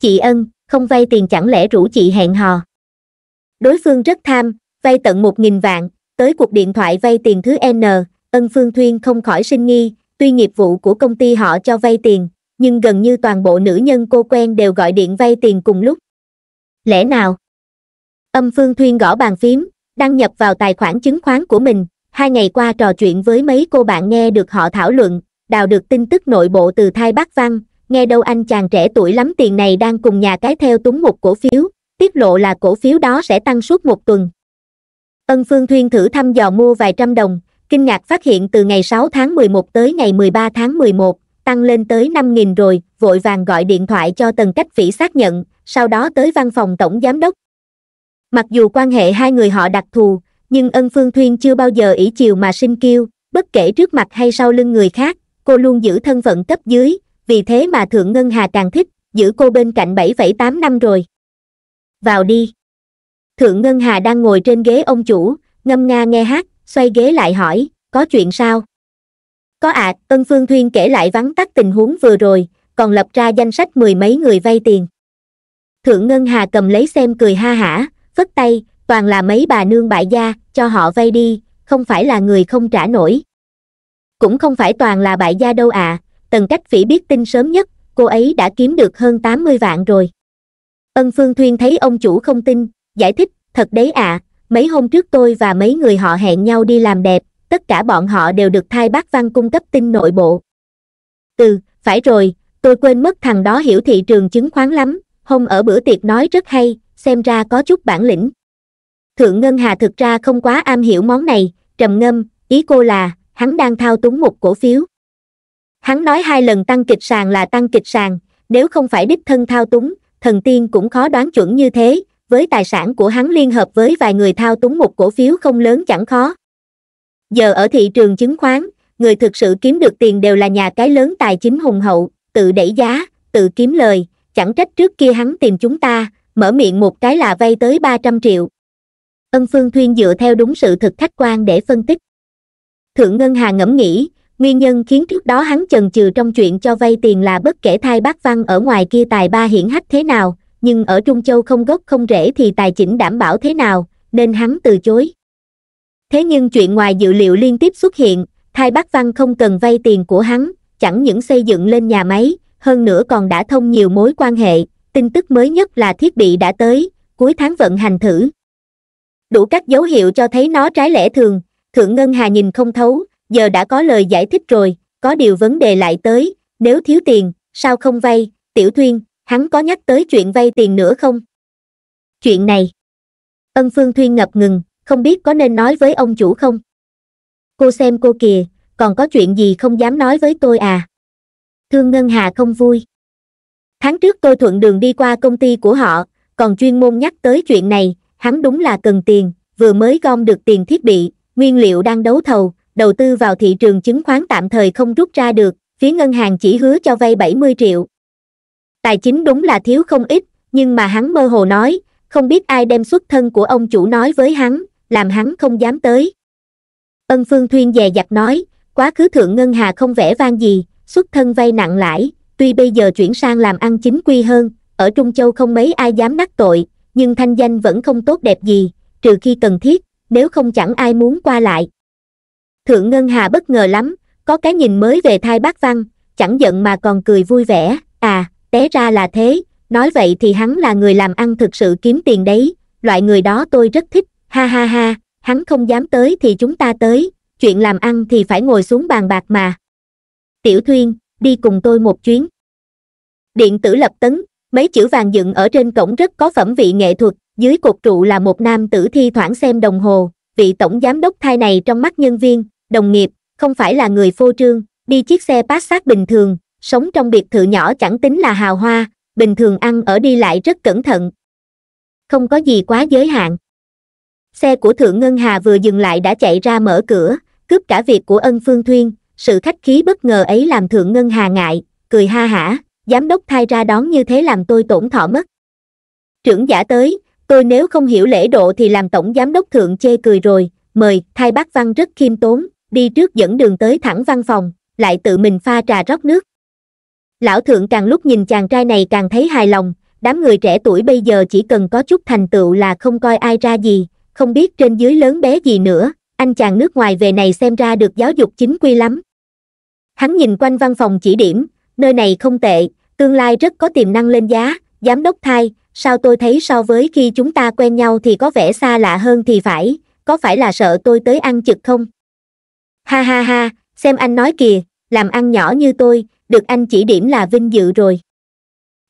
chị ân không vay tiền chẳng lẽ rủ chị hẹn hò Đối phương rất tham, vay tận 1.000 vạn, tới cuộc điện thoại vay tiền thứ N, ân phương thuyên không khỏi sinh nghi, tuy nghiệp vụ của công ty họ cho vay tiền, nhưng gần như toàn bộ nữ nhân cô quen đều gọi điện vay tiền cùng lúc. Lẽ nào? Âm phương thuyên gõ bàn phím, đăng nhập vào tài khoản chứng khoán của mình, hai ngày qua trò chuyện với mấy cô bạn nghe được họ thảo luận, đào được tin tức nội bộ từ thai bác văn, nghe đâu anh chàng trẻ tuổi lắm tiền này đang cùng nhà cái theo túng một cổ phiếu, tiết lộ là cổ phiếu đó sẽ tăng suốt một tuần. Ân Phương Thuyên thử thăm dò mua vài trăm đồng, kinh ngạc phát hiện từ ngày 6 tháng 11 tới ngày 13 tháng 11, tăng lên tới 5.000 rồi, vội vàng gọi điện thoại cho Tần Cách Vĩ xác nhận, sau đó tới văn phòng tổng giám đốc. Mặc dù quan hệ hai người họ đặc thù, nhưng ân Phương Thuyên chưa bao giờ ỷ chiều mà sinh kiêu, bất kể trước mặt hay sau lưng người khác, cô luôn giữ thân phận cấp dưới, vì thế mà Thượng Ngân Hà càng thích, giữ cô bên cạnh 7,8 năm rồi vào đi. Thượng Ngân Hà đang ngồi trên ghế ông chủ, ngâm nga nghe hát, xoay ghế lại hỏi, có chuyện sao? Có ạ, à, Ân Phương Thuyên kể lại vắng tắt tình huống vừa rồi, còn lập ra danh sách mười mấy người vay tiền. Thượng Ngân Hà cầm lấy xem cười ha hả, phất tay, toàn là mấy bà nương bại gia, cho họ vay đi, không phải là người không trả nổi. Cũng không phải toàn là bại gia đâu ạ, à, tần cách phỉ biết tin sớm nhất, cô ấy đã kiếm được hơn 80 vạn rồi. Ân Phương Thuyên thấy ông chủ không tin, giải thích, thật đấy ạ, à, mấy hôm trước tôi và mấy người họ hẹn nhau đi làm đẹp, tất cả bọn họ đều được thai bác văn cung cấp tin nội bộ. Từ, phải rồi, tôi quên mất thằng đó hiểu thị trường chứng khoán lắm, hôm ở bữa tiệc nói rất hay, xem ra có chút bản lĩnh. Thượng Ngân Hà thực ra không quá am hiểu món này, trầm ngâm, ý cô là, hắn đang thao túng một cổ phiếu. Hắn nói hai lần tăng kịch sàn là tăng kịch sàn, nếu không phải đích thân thao túng, thần tiên cũng khó đoán chuẩn như thế với tài sản của hắn liên hợp với vài người thao túng một cổ phiếu không lớn chẳng khó giờ ở thị trường chứng khoán người thực sự kiếm được tiền đều là nhà cái lớn tài chính hùng hậu tự đẩy giá tự kiếm lời chẳng trách trước kia hắn tìm chúng ta mở miệng một cái là vay tới ba trăm triệu ân phương thuyên dựa theo đúng sự thực khách quan để phân tích thượng ngân hà ngẫm nghĩ nguyên nhân khiến trước đó hắn chần chừ trong chuyện cho vay tiền là bất kể thai bác văn ở ngoài kia tài ba hiển hách thế nào nhưng ở trung châu không gốc không rễ thì tài chỉnh đảm bảo thế nào nên hắn từ chối thế nhưng chuyện ngoài dự liệu liên tiếp xuất hiện thai bác văn không cần vay tiền của hắn chẳng những xây dựng lên nhà máy hơn nữa còn đã thông nhiều mối quan hệ tin tức mới nhất là thiết bị đã tới cuối tháng vận hành thử đủ các dấu hiệu cho thấy nó trái lẽ thường thượng ngân hà nhìn không thấu giờ đã có lời giải thích rồi có điều vấn đề lại tới nếu thiếu tiền sao không vay tiểu thuyên hắn có nhắc tới chuyện vay tiền nữa không chuyện này ân phương thuyên ngập ngừng không biết có nên nói với ông chủ không cô xem cô kìa còn có chuyện gì không dám nói với tôi à thương ngân hà không vui tháng trước tôi thuận đường đi qua công ty của họ còn chuyên môn nhắc tới chuyện này hắn đúng là cần tiền vừa mới gom được tiền thiết bị nguyên liệu đang đấu thầu đầu tư vào thị trường chứng khoán tạm thời không rút ra được, phía ngân hàng chỉ hứa cho vay 70 triệu. Tài chính đúng là thiếu không ít, nhưng mà hắn mơ hồ nói, không biết ai đem xuất thân của ông chủ nói với hắn, làm hắn không dám tới. Ân Phương Thuyên dè dặt nói, quá khứ thượng ngân hà không vẽ vang gì, xuất thân vay nặng lãi, tuy bây giờ chuyển sang làm ăn chính quy hơn, ở Trung Châu không mấy ai dám đắc tội, nhưng thanh danh vẫn không tốt đẹp gì, trừ khi cần thiết, nếu không chẳng ai muốn qua lại thượng ngân hà bất ngờ lắm có cái nhìn mới về thai bác văn chẳng giận mà còn cười vui vẻ à té ra là thế nói vậy thì hắn là người làm ăn thực sự kiếm tiền đấy loại người đó tôi rất thích ha ha ha hắn không dám tới thì chúng ta tới chuyện làm ăn thì phải ngồi xuống bàn bạc mà tiểu thuyên đi cùng tôi một chuyến điện tử lập tấn mấy chữ vàng dựng ở trên cổng rất có phẩm vị nghệ thuật dưới cột trụ là một nam tử thi thoảng xem đồng hồ vị tổng giám đốc thai này trong mắt nhân viên đồng nghiệp không phải là người phô trương đi chiếc xe passat bình thường sống trong biệt thự nhỏ chẳng tính là hào hoa bình thường ăn ở đi lại rất cẩn thận không có gì quá giới hạn xe của thượng ngân hà vừa dừng lại đã chạy ra mở cửa cướp cả việc của ân phương thuyên sự khách khí bất ngờ ấy làm thượng ngân hà ngại cười ha hả giám đốc thay ra đón như thế làm tôi tổn thọ mất trưởng giả tới tôi nếu không hiểu lễ độ thì làm tổng giám đốc thượng chê cười rồi mời thay bác văn rất khiêm tốn đi trước dẫn đường tới thẳng văn phòng lại tự mình pha trà rót nước lão thượng càng lúc nhìn chàng trai này càng thấy hài lòng đám người trẻ tuổi bây giờ chỉ cần có chút thành tựu là không coi ai ra gì không biết trên dưới lớn bé gì nữa anh chàng nước ngoài về này xem ra được giáo dục chính quy lắm hắn nhìn quanh văn phòng chỉ điểm nơi này không tệ tương lai rất có tiềm năng lên giá giám đốc thai sao tôi thấy so với khi chúng ta quen nhau thì có vẻ xa lạ hơn thì phải có phải là sợ tôi tới ăn chực không ha ha ha xem anh nói kìa làm ăn nhỏ như tôi được anh chỉ điểm là vinh dự rồi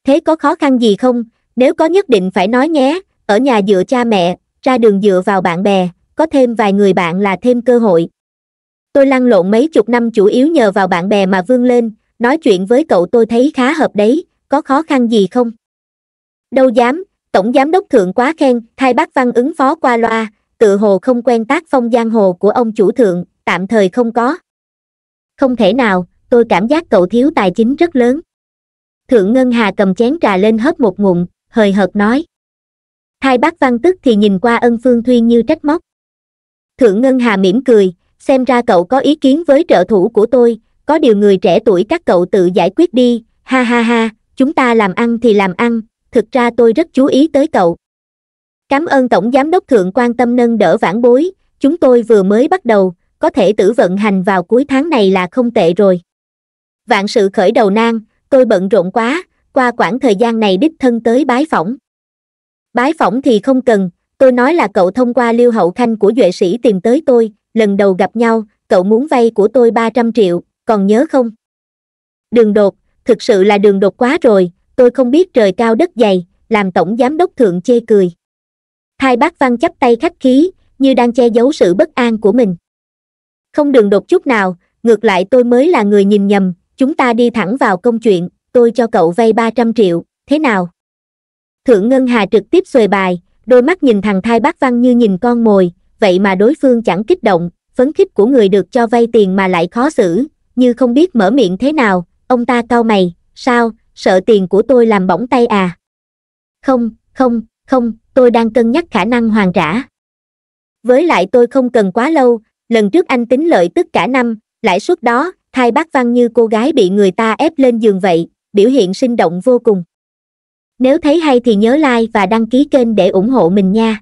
thế có khó khăn gì không nếu có nhất định phải nói nhé ở nhà dựa cha mẹ ra đường dựa vào bạn bè có thêm vài người bạn là thêm cơ hội tôi lăn lộn mấy chục năm chủ yếu nhờ vào bạn bè mà vươn lên nói chuyện với cậu tôi thấy khá hợp đấy có khó khăn gì không đâu dám tổng giám đốc thượng quá khen thay bác văn ứng phó qua loa tự hồ không quen tác phong giang hồ của ông chủ thượng tạm thời không có không thể nào tôi cảm giác cậu thiếu tài chính rất lớn thượng ngân hà cầm chén trà lên hớp một ngụm hời hợt nói hai bác văn tức thì nhìn qua ân phương thuyên như trách móc thượng ngân hà mỉm cười xem ra cậu có ý kiến với trợ thủ của tôi có điều người trẻ tuổi các cậu tự giải quyết đi ha ha ha chúng ta làm ăn thì làm ăn thực ra tôi rất chú ý tới cậu cảm ơn tổng giám đốc thượng quan tâm nâng đỡ vãn bối chúng tôi vừa mới bắt đầu có thể tử vận hành vào cuối tháng này là không tệ rồi. Vạn sự khởi đầu nan, tôi bận rộn quá, qua quãng thời gian này đích thân tới bái phỏng. Bái phỏng thì không cần, tôi nói là cậu thông qua Liêu Hậu Khanh của Duệ Sĩ tìm tới tôi, lần đầu gặp nhau, cậu muốn vay của tôi 300 triệu, còn nhớ không? Đường đột, thực sự là đường đột quá rồi, tôi không biết trời cao đất dày, làm tổng giám đốc thượng chê cười. Hai bác văn chắp tay khách khí, như đang che giấu sự bất an của mình không đường đột chút nào ngược lại tôi mới là người nhìn nhầm chúng ta đi thẳng vào công chuyện tôi cho cậu vay ba trăm triệu thế nào thượng ngân hà trực tiếp xuề bài đôi mắt nhìn thằng thai bác văn như nhìn con mồi vậy mà đối phương chẳng kích động phấn khích của người được cho vay tiền mà lại khó xử như không biết mở miệng thế nào ông ta cau mày sao sợ tiền của tôi làm bỏng tay à không không không tôi đang cân nhắc khả năng hoàn trả với lại tôi không cần quá lâu lần trước anh tính lợi tức cả năm lãi suất đó thay bác văn như cô gái bị người ta ép lên giường vậy biểu hiện sinh động vô cùng nếu thấy hay thì nhớ like và đăng ký kênh để ủng hộ mình nha